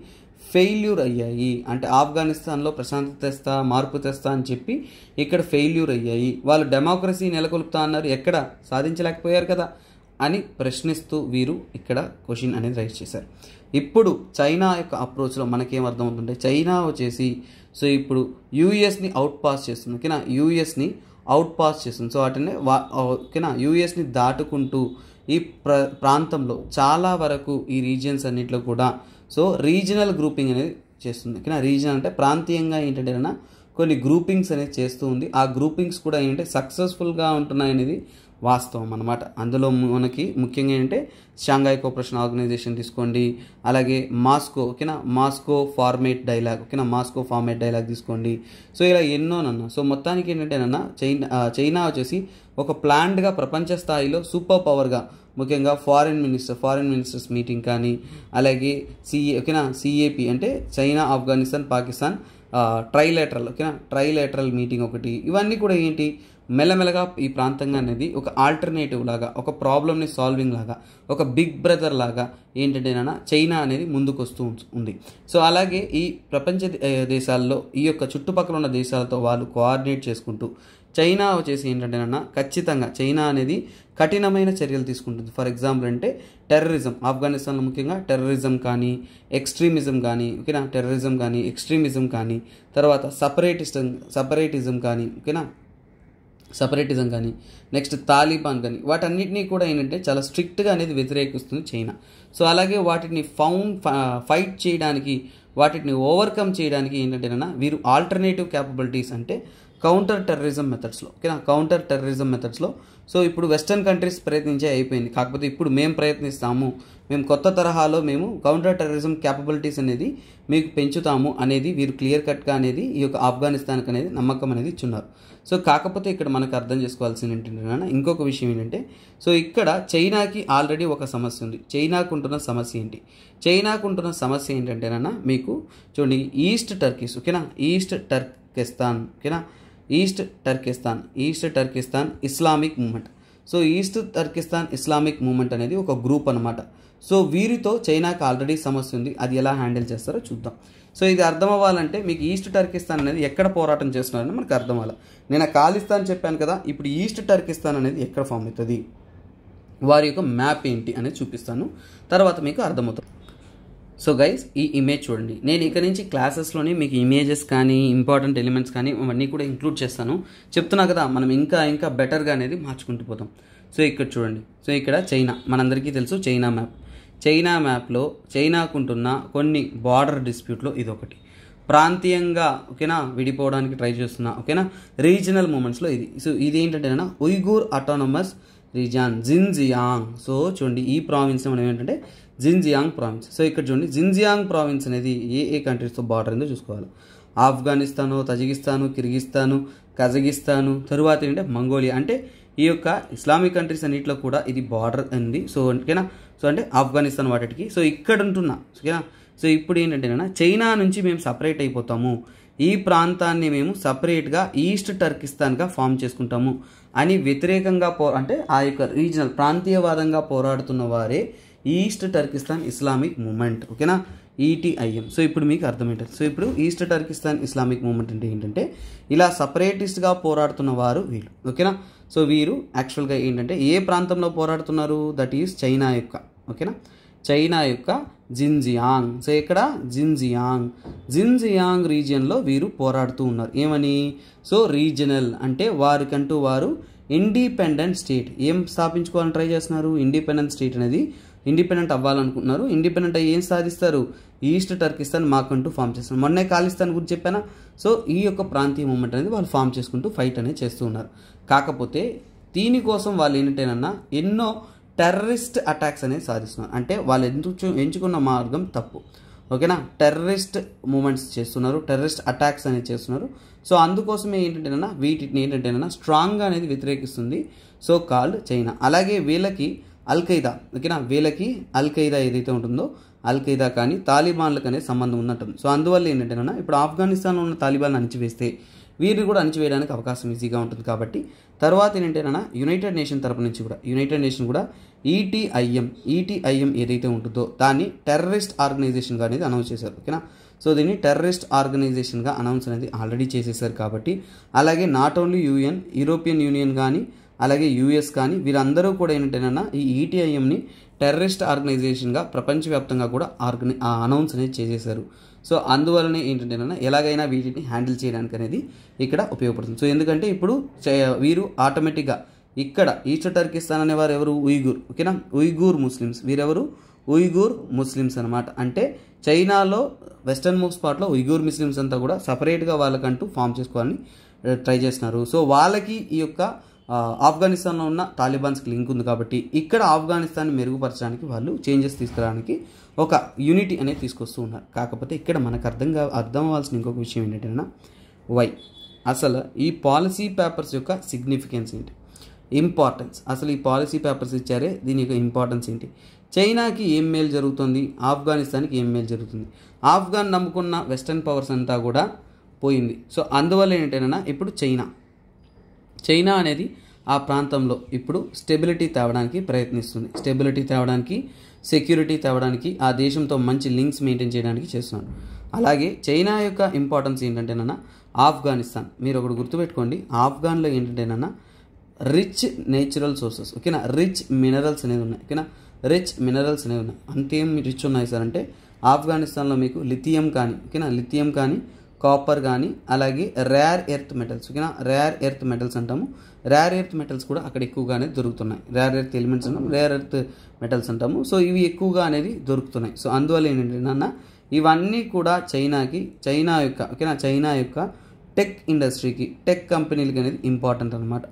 ఫెయిల్యూర్ అయ్యాయి అంటే ఆఫ్ఘనిస్తాన్లో ప్రశాంతత తెస్తా మార్పు తెస్తా అని చెప్పి ఇక్కడ ఫెయిల్యూర్ అయ్యాయి వాళ్ళు డెమోక్రసీ నెలకొల్పుతా అన్నారు ఎక్కడ సాధించలేకపోయారు కదా అని ప్రశ్నిస్తూ వీరు ఇక్కడ క్వశ్చన్ అనేది రైజ్ చేశారు ఇప్పుడు చైనా యొక్క అప్రోచ్లో మనకేం అవుతుంటే చైనా వచ్చేసి సో ఇప్పుడు యూఎస్ని అవుట్ పాస్ చేస్తుంది ఓకేనా యూఎస్ని అవుట్ పాస్ చేస్తుంది సో వాటిని వా ఓకేనా యూఎస్ని దాటుకుంటూ ఈ ప్ర ప్రాంతంలో చాలా వరకు ఈ రీజియన్స్ అన్నింటిలో కూడా సో రీజనల్ గ్రూపింగ్ అనేది చేస్తుంది ఓకేనా రీజనల్ అంటే ప్రాంతీయంగా ఏంటంటే కొన్ని గ్రూపింగ్స్ అనేది చేస్తూ ఉంది ఆ గ్రూపింగ్స్ కూడా ఏంటంటే సక్సెస్ఫుల్గా ఉంటున్నాయనేది వాస్తవం అనమాట అందులో మనకి ముఖ్యంగా ఏంటంటే షాంఘాయ్ కోఆపరేషన్ ఆర్గనైజేషన్ తీసుకోండి అలాగే మాస్కో ఓకేనా మాస్కో ఫార్మేట్ డైలాగ్ ఓకేనా మాస్కో ఫార్మేట్ డైలాగ్ తీసుకోండి సో ఇలా నన్న సో మొత్తానికి ఏంటంటే నన్న చైనా చైనా వచ్చేసి ఒక ప్లాన్డ్గా ప్రపంచ స్థాయిలో సూపర్ పవర్గా ముఖ్యంగా foreign minister foreign ministers meeting కానీ అలాగే సిఏ ఓకేనా సిఏపి అంటే చైనా ఆఫ్ఘనిస్తాన్ పాకిస్తాన్ ట్రైలేటరల్ ఓకేనా ట్రైలేటరల్ మీటింగ్ ఒకటి ఇవన్నీ కూడా ఏంటి మెల్లమెల్లగా ఈ ప్రాంతంగా అనేది ఒక ఆల్టర్నేటివ్ లాగా ఒక ప్రాబ్లమ్ని సాల్వింగ్ లాగా ఒక బిగ్ బ్రదర్ లాగా ఏంటంటే నాన్న చైనా అనేది ముందుకు వస్తూ ఉంది సో అలాగే ఈ ప్రపంచ దేశాల్లో ఈ యొక్క చుట్టుపక్కల ఉన్న దేశాలతో వాళ్ళు కోఆర్డినేట్ చేసుకుంటూ చైనా వచ్చేసి ఏంటంటే నాన్న ఖచ్చితంగా చైనా అనేది కఠినమైన చర్యలు తీసుకుంటుంది ఫర్ ఎగ్జాంపుల్ అంటే టెర్రరిజం ఆఫ్ఘనిస్తాన్లో ముఖ్యంగా టెర్రరిజం కానీ ఎక్స్ట్రీమిజం కానీ ఓకేనా టెర్రరిజం కానీ ఎక్స్ట్రీమిజం కానీ తర్వాత సపరేటిస్టం సపరేటిజం కానీ ఓకేనా సపరేటిజం కానీ నెక్స్ట్ తాలిబాన్ కానీ వాటన్నిటినీ కూడా ఏంటంటే చాలా స్ట్రిక్ట్గా అనేది వ్యతిరేకిస్తుంది చైనా సో అలాగే వాటిని ఫౌండ్ ఫైట్ చేయడానికి వాటిని ఓవర్కమ్ చేయడానికి ఏంటంటేనన్నా వీరు ఆల్టర్నేటివ్ క్యాపబిలిటీస్ అంటే కౌంటర్ టెర్రరిజం మెథడ్స్లో ఓకేనా కౌంటర్ టెర్రరిజం మెథడ్స్లో సో ఇప్పుడు వెస్టర్న్ కంట్రీస్ ప్రయత్నించే అయిపోయింది కాకపోతే ఇప్పుడు మేము ప్రయత్నిస్తాము మేము కొత్త తరహాలో మేము కౌంటర్ టెర్రరిజం క్యాపబిలిటీస్ అనేది మీకు పెంచుతాము అనేది వీరు క్లియర్ కట్గా అనేది ఈ యొక్క ఆఫ్ఘనిస్తాన్కి అనేది నమ్మకం అనేది ఇచ్చున్నారు సో కాకపోతే ఇక్కడ మనకు అర్థం చేసుకోవాల్సింది ఏంటంటే ఇంకొక విషయం ఏంటంటే సో ఇక్కడ చైనాకి ఆల్రెడీ ఒక సమస్య ఉంది చైనాకు ఉంటున్న సమస్య ఏంటి చైనాకు ఉంటున్న సమస్య ఏంటంటేనన్నా మీకు చూడండి ఈస్ట్ టర్కీస్ ఓకేనా ఈస్ట్ టర్కిస్తాన్ ఓకేనా East Turkistan East Turkistan Islamic movement so East Turkistan Islamic movement అనేది ఒక గ్రూప్ అనమాట సో వీరితో చైనాకు ఆల్రెడీ సమస్య ఉంది అది ఎలా హ్యాండిల్ చేస్తారో చూద్దాం సో ఇది అర్థం అవ్వాలంటే మీకు ఈస్ట్ టర్కిస్తాన్ అనేది ఎక్కడ పోరాటం చేస్తున్నారని మనకు అర్థం అవ్వాలి నేను ఖాళీస్తాన్ చెప్పాను కదా ఇప్పుడు ఈస్ట్ టర్కిస్తాన్ అనేది ఎక్కడ ఫామ్ అవుతుంది వారి యొక్క మ్యాప్ ఏంటి అనేది చూపిస్తాను తర్వాత మీకు అర్థమవుతుంది సో గైస్ ఈ ఇమేజ్ చూడండి నేను ఇక్కడ నుంచి క్లాసెస్లోనే మీకు ఇమేజెస్ కానీ ఇంపార్టెంట్ ఎలిమెంట్స్ కానీ అవన్నీ కూడా ఇంక్లూడ్ చేస్తాను చెప్తున్నా కదా మనం ఇంకా ఇంకా బెటర్గా అనేది మార్చుకుంటూ పోతాం సో ఇక్కడ చూడండి సో ఇక్కడ చైనా మనందరికీ తెలుసు చైనా మ్యాప్ చైనా మ్యాప్లో చైనాకుంటున్న కొన్ని బార్డర్ డిస్ప్యూట్లో ఇదొకటి ప్రాంతీయంగా ఓకేనా విడిపోవడానికి ట్రై చేస్తున్నా ఓకేనా రీజనల్ మూమెంట్స్లో ఇది సో ఇది ఏంటంటే Uyghur autonomous region Xinjiang so చూడండి ఈ ప్రావిన్స్ మనం ఏంటంటే జిన్జియాంగ్ ప్రావిన్స్ సో ఇక్కడ చూడండి జిన్జియాంగ్ ప్రావిన్స్ అనేది ఏ ఏ కంట్రీస్తో బార్డర్ ఉందో చూసుకోవాలి ఆఫ్ఘనిస్తాను తజికిస్తాను కిర్గిస్తాను కజగిస్తాను తరువాత ఏంటంటే మంగోలియా అంటే ఈ యొక్క ఇస్లామిక్ కంట్రీస్ అన్నింటిలో కూడా ఇది బార్డర్ ఉంది సో ఓకేనా సో అంటే ఆఫ్ఘనిస్తాన్ వాటికి సో ఇక్కడ ఉంటున్నా ఓకేనా సో ఇప్పుడు ఏంటంటేనైనా చైనా నుంచి మేము సపరేట్ అయిపోతాము ఈ ప్రాంతాన్ని మేము సపరేట్గా ఈస్ట్ టర్కిస్తాన్గా ఫామ్ చేసుకుంటాము అని వ్యతిరేకంగా పో అంటే ఆ యొక్క రీజనల్ ప్రాంతీయవాదంగా పోరాడుతున్న వారే ఈస్ట్ టర్కిస్తాన్ ఇస్లామిక్ మూమెంట్ ఓకేనా ఈటీఐఎం సో ఇప్పుడు మీకు అర్థమైంటుంది సో ఇప్పుడు ఈస్ట్ టర్కిస్తాన్ ఇస్లామిక్ మూమెంట్ అంటే ఏంటంటే ఇలా సపరేటిస్ట్గా పోరాడుతున్న వారు వీళ్ళు ఓకేనా సో వీరు యాక్చువల్గా ఏంటంటే ఏ ప్రాంతంలో పోరాడుతున్నారు దట్ ఈస్ చైనా యొక్క ఓకేనా చైనా యొక్క జిన్జియాంగ్ సో ఇక్కడ జిన్జియాంగ్ జిన్జియాంగ్ రీజియన్లో వీరు పోరాడుతూ ఉన్నారు ఏమని సో రీజనల్ అంటే వారికంటూ వారు ఇండిపెండెంట్ స్టేట్ ఏం స్థాపించుకోవాలని ట్రై చేస్తున్నారు ఇండిపెండెంట్ స్టేట్ అనేది ఇండిపెండెంట్ అవ్వాలనుకుంటున్నారు ఇండిపెండెంట్ అయ్యి ఏం సాధిస్తారు ఈస్ట్ టర్కిస్తాన్ మాకంటూ ఫామ్ చేస్తున్నారు మొన్నే ఖాళీస్తాన్ గురించి చెప్పానా సో ఈ యొక్క ప్రాంతీయ మూమెంట్ అనేది వాళ్ళు ఫామ్ చేసుకుంటూ ఫైట్ అనేది చేస్తూ ఉన్నారు కాకపోతే దీనికోసం వాళ్ళు ఏంటంటేనన్నా ఎన్నో టెర్రరిస్ట్ అటాక్స్ అనేది సాధిస్తున్నారు అంటే వాళ్ళు ఎందుకు ఎంచుకున్న మార్గం తప్పు ఓకేనా టెర్రరిస్ట్ మూమెంట్స్ చేస్తున్నారు టెర్రరిస్ట్ అటాక్స్ అనేది చేస్తున్నారు సో అందుకోసమే ఏంటంటేనన్నా వీటిని ఏంటంటేనన్నా స్ట్రాంగ్గా అనేది వ్యతిరేకిస్తుంది సో కాల్డ్ చైనా అలాగే వీళ్ళకి అల్ఖైదా ఓకేనా వీళ్ళకి అల్ఖైదా ఏదైతే ఉంటుందో అల్ఖైదా కానీ తాలిబాన్లకు అనేది సంబంధం ఉన్నట్టు సో అందువల్ల ఏంటంటేనన్నా ఇప్పుడు ఆఫ్ఘనిస్తాన్లో ఉన్న తాలిబాన్ అణిచివేస్తే వీరిని కూడా అణిచివేయడానికి అవకాశం ఈజీగా ఉంటుంది కాబట్టి తర్వాత ఏంటంటేనా యునైటెడ్ నేషన్ తరపు నుంచి కూడా యునైటెడ్ నేషన్ కూడా ఈటీఐఎం e ఈటీఐఎం e ఏదైతే ఉంటుందో దాన్ని టెర్రరిస్ట్ ఆర్గనైజేషన్గా అనేది అనౌన్స్ చేశారు ఓకేనా సో దీన్ని టెర్రరిస్ట్ ఆర్గనైజేషన్గా అనౌన్స్ అనేది ఆల్రెడీ చేసేసారు కాబట్టి అలాగే not only UN European Union కానీ అలాగే యూఎస్ కానీ వీరందరూ కూడా ఏంటంటేనన్నా ఈ ఈటీఐఎంని టెర్రరిస్ట్ ఆర్గనైజేషన్గా ప్రపంచవ్యాప్తంగా కూడా ఆర్గనై అనౌన్స్ అనేది చేసేశారు సో అందువలన ఏంటంటే ఎలాగైనా వీటిని హ్యాండిల్ చేయడానికి అనేది ఇక్కడ ఉపయోగపడుతుంది సో ఎందుకంటే ఇప్పుడు వీరు ఆటోమేటిక్గా ఇక్కడ ఈస్ట్ టర్కిస్తాన్ అనే వారు ఎవరు ఉయ్గూర్ ఓకేనా ఉయ్గూర్ ముస్లిమ్స్ వీరెవరు ఉయ్గూర్ ముస్లిమ్స్ అనమాట అంటే చైనాలో వెస్టర్న్ ముక్స్ పార్ట్లో ఉయ్గూర్ ముస్లిమ్స్ అంతా కూడా సపరేట్గా వాళ్ళకంటూ ఫామ్ చేసుకోవాలని ట్రై చేస్తున్నారు సో వాళ్ళకి ఈ యొక్క ఆఫ్ఘనిస్తాన్లో ఉన్న తాలిబాన్స్కి లింక్ ఉంది కాబట్టి ఇక్కడ ఆఫ్ఘనిస్తాన్ని మెరుగుపరచడానికి వాళ్ళు చేంజెస్ తీసుకురావడానికి ఒక యూనిటీ అనేది తీసుకొస్తూ ఉన్నారు కాకపోతే ఇక్కడ మనకు అర్థం కా అర్థం అవ్వాల్సిన ఇంకొక విషయం ఏంటంటే వై అసలు ఈ పాలసీ పేపర్స్ యొక్క సిగ్నిఫికెన్స్ ఏంటి ఇంపార్టెన్స్ అసలు ఈ పాలసీ పేపర్స్ ఇచ్చారే దీని యొక్క ఇంపార్టెన్స్ ఏంటి చైనాకి ఏం మేలు జరుగుతుంది ఆఫ్ఘనిస్తాన్కి ఏం మేలు జరుగుతుంది ఆఫ్ఘాన్ నమ్ముకున్న వెస్టర్న్ పవర్స్ అంతా కూడా పోయింది సో అందువల్ల ఏంటంటేనా ఇప్పుడు చైనా చైనా అనేది ఆ ప్రాంతంలో ఇప్పుడు స్టెబిలిటీ తేవడానికి ప్రయత్నిస్తుంది స్టెబిలిటీ తేవడానికి సెక్యూరిటీ తేవడానికి ఆ దేశంతో మంచి లింక్స్ మెయింటైన్ చేయడానికి చేస్తున్నాడు అలాగే చైనా యొక్క ఇంపార్టెన్స్ ఏంటంటేనన్నా ఆఫ్ఘనిస్తాన్ మీరు ఒకటి గుర్తుపెట్టుకోండి ఆఫ్ఘన్లో ఏంటంటేనన్నా రిచ్ నేచురల్ సోర్సెస్ ఓకేనా రిచ్ మినరల్స్ అనేవి ఉన్నాయి ఓకేనా రిచ్ మినరల్స్ అనేవి ఉన్నాయి అంతేం రిచ్ ఉన్నాయి సార్ అంటే ఆఫ్ఘనిస్తాన్లో మీకు లిథియం కానీ ఓకేనా లిథియం కానీ కాపర్ కానీ అలాగే రేర్ ఎర్త్ మెటల్స్ ఓకేనా రేర్ ఎర్త్ మెటల్స్ అంటాము రేర్ ఎర్త్ మెటల్స్ కూడా అక్కడ ఎక్కువగానే దొరుకుతున్నాయి రేర్ ఎర్త్ ఎలిమెంట్స్ అంటాము రేర్ ఎర్త్ మెటల్స్ అంటాము సో ఇవి ఎక్కువగా అనేది దొరుకుతున్నాయి సో అందువల్ల ఏంటంటే నాన్న ఇవన్నీ కూడా చైనాకి చైనా యొక్క ఓకేనా చైనా యొక్క టెక్ ఇండస్ట్రీకి టెక్ కంపెనీలకి అనేది ఇంపార్టెంట్ అనమాట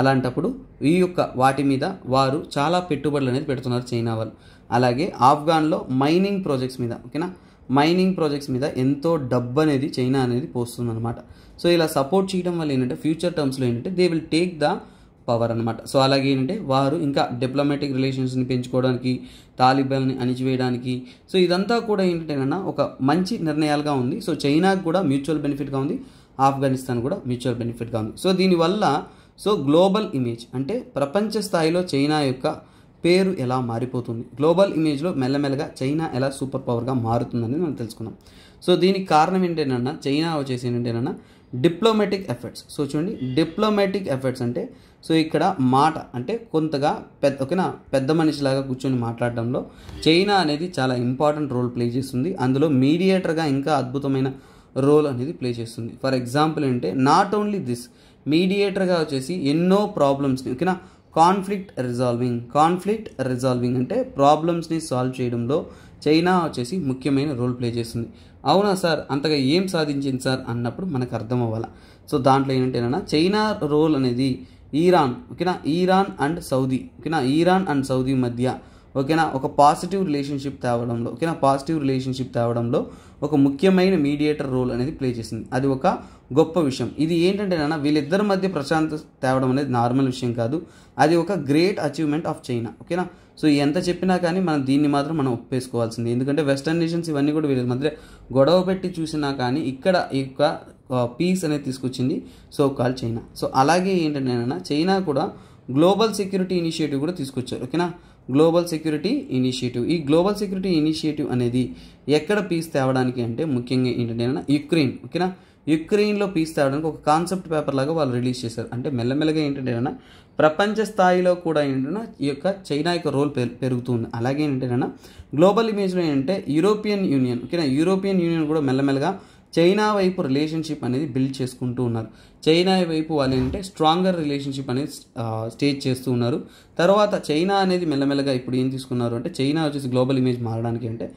అలాంటప్పుడు ఈ యొక్క వాటి మీద వారు చాలా పెట్టుబడులు అనేది పెడుతున్నారు చైనా వాళ్ళు అలాగే ఆఫ్ఘాన్లో మైనింగ్ ప్రాజెక్ట్స్ మీద ఓకేనా మైనింగ్ ప్రాజెక్ట్స్ మీద ఎంతో డబ్బు అనేది చైనా అనేది అనమాట సో ఇలా సపోర్ట్ చేయడం వల్ల ఏంటంటే ఫ్యూచర్ టర్మ్స్లో ఏంటంటే they will take the power అనమాట సో అలాగే ఏంటంటే వారు ఇంకా డిప్లొమాటిక్ రిలేషన్స్ని పెంచుకోవడానికి తాలిబాన్ని అణిచివేయడానికి సో ఇదంతా కూడా ఏంటంటేనన్నా ఒక మంచి నిర్ణయాలుగా ఉంది సో చైనాకు కూడా మ్యూచువల్ బెనిఫిట్గా ఉంది ఆఫ్ఘనిస్తాన్ కూడా మ్యూచువల్ బెనిఫిట్గా ఉంది సో దీనివల్ల సో గ్లోబల్ ఇమేజ్ అంటే ప్రపంచ స్థాయిలో చైనా యొక్క పేరు ఎలా మారిపోతుంది గ్లోబల్ ఇమేజ్లో మెల్లమెల్లగా చైనా ఎలా సూపర్ పవర్గా మారుతుందని మనం తెలుసుకున్నాం సో దీనికి కారణం ఏంటేనన్నా చైనా వచ్చేసి ఏంటేనన్నా డిప్లొమాటిక్ ఎఫర్ట్స్ సో చూడండి డిప్లొమాటిక్ ఎఫర్ట్స్ అంటే సో ఇక్కడ మాట అంటే కొంతగా పెద్ద ఓకేనా పెద్ద మనిషిలాగా కూర్చొని మాట్లాడడంలో చైనా అనేది చాలా ఇంపార్టెంట్ రోల్ ప్లే చేస్తుంది అందులో మీడియేటర్గా ఇంకా అద్భుతమైన రోల్ అనేది ప్లే చేస్తుంది ఫర్ ఎగ్జాంపుల్ అంటే నాట్ ఓన్లీ దిస్ మీడియేటర్గా వచ్చేసి ఎన్నో ప్రాబ్లమ్స్ని ఓకేనా కాన్ఫ్లిక్ట్ రిజాల్వింగ్ కాన్ఫ్లిక్ట్ రిజాల్వింగ్ అంటే ప్రాబ్లమ్స్ని సాల్వ్ చేయడంలో చైనా వచ్చేసి ముఖ్యమైన రోల్ ప్లే చేస్తుంది అవునా సార్ అంతగా ఏం సాధించింది సార్ అన్నప్పుడు మనకు అర్థం అవ్వాలి సో దాంట్లో ఏంటంటే చైనా రోల్ అనేది ఈరాన్ ఓకేనా ఈరాన్ అండ్ సౌదీ ఓకేనా ఈరాన్ అండ్ సౌదీ మధ్య ఓకేనా ఒక పాజిటివ్ రిలేషన్షిప్ తేవడంలో ఓకేనా పాజిటివ్ రిలేషన్షిప్ తేవడంలో ఒక ముఖ్యమైన మీడియేటర్ రోల్ అనేది ప్లే చేసింది అది ఒక గొప్ప విషయం ఇది ఏంటంటే వీళ్ళిద్దరి మధ్య ప్రశాంత తేవడం అనేది నార్మల్ విషయం కాదు అది ఒక గ్రేట్ అచీవ్మెంట్ ఆఫ్ చైనా ఓకేనా సో ఎంత చెప్పినా కానీ మనం దీన్ని మాత్రం మనం ఒప్పేసుకోవాల్సింది ఎందుకంటే వెస్టర్న్ నేషన్స్ ఇవన్నీ కూడా వీళ్ళ మధ్య గొడవ పెట్టి చూసినా కానీ ఇక్కడ ఈ యొక్క పీస్ అనేది తీసుకొచ్చింది సో కాల్ చైనా సో అలాగే ఏంటంటేనైనా చైనా కూడా గ్లోబల్ సెక్యూరిటీ ఇనిషియేటివ్ కూడా తీసుకొచ్చారు ఓకేనా గ్లోబల్ సెక్యూరిటీ ఇనిషియేటివ్ ఈ గ్లోబల్ సెక్యూరిటీ ఇనిషియేటివ్ అనేది ఎక్కడ పీస్ తేవడానికి అంటే ముఖ్యంగా ఏంటంటే యుక్రెయిన్ ఓకేనా యుక్రెయిన్లో పీస్ తేవడానికి ఒక కాన్సెప్ట్ పేపర్ లాగా వాళ్ళు రిలీజ్ చేశారు అంటే మెల్లమెల్లగా ఏంటంటే ప్రపంచ స్థాయిలో కూడా ఏంటంటే ఈ యొక్క చైనా యొక్క రోల్ పెరుగుతుంది అలాగే ఏంటంటే గ్లోబల్ ఇమేజ్లో ఏంటంటే యూరోపియన్ యూనియన్ ఓకేనా యూరోపియన్ యూనియన్ కూడా మెల్లమెల్లగా చైనా వైపు రిలేషన్షిప్ అనేది బిల్డ్ చేసుకుంటూ ఉన్నారు చైనా వైపు వాళ్ళు ఏంటంటే స్ట్రాంగర్ రిలేషన్షిప్ అనేది స్టేజ్ చేస్తూ ఉన్నారు తర్వాత చైనా అనేది మెల్లమెల్లగా ఇప్పుడు ఏం తీసుకున్నారు అంటే చైనా వచ్చేసి గ్లోబల్ ఇమేజ్ మారడానికి అంటే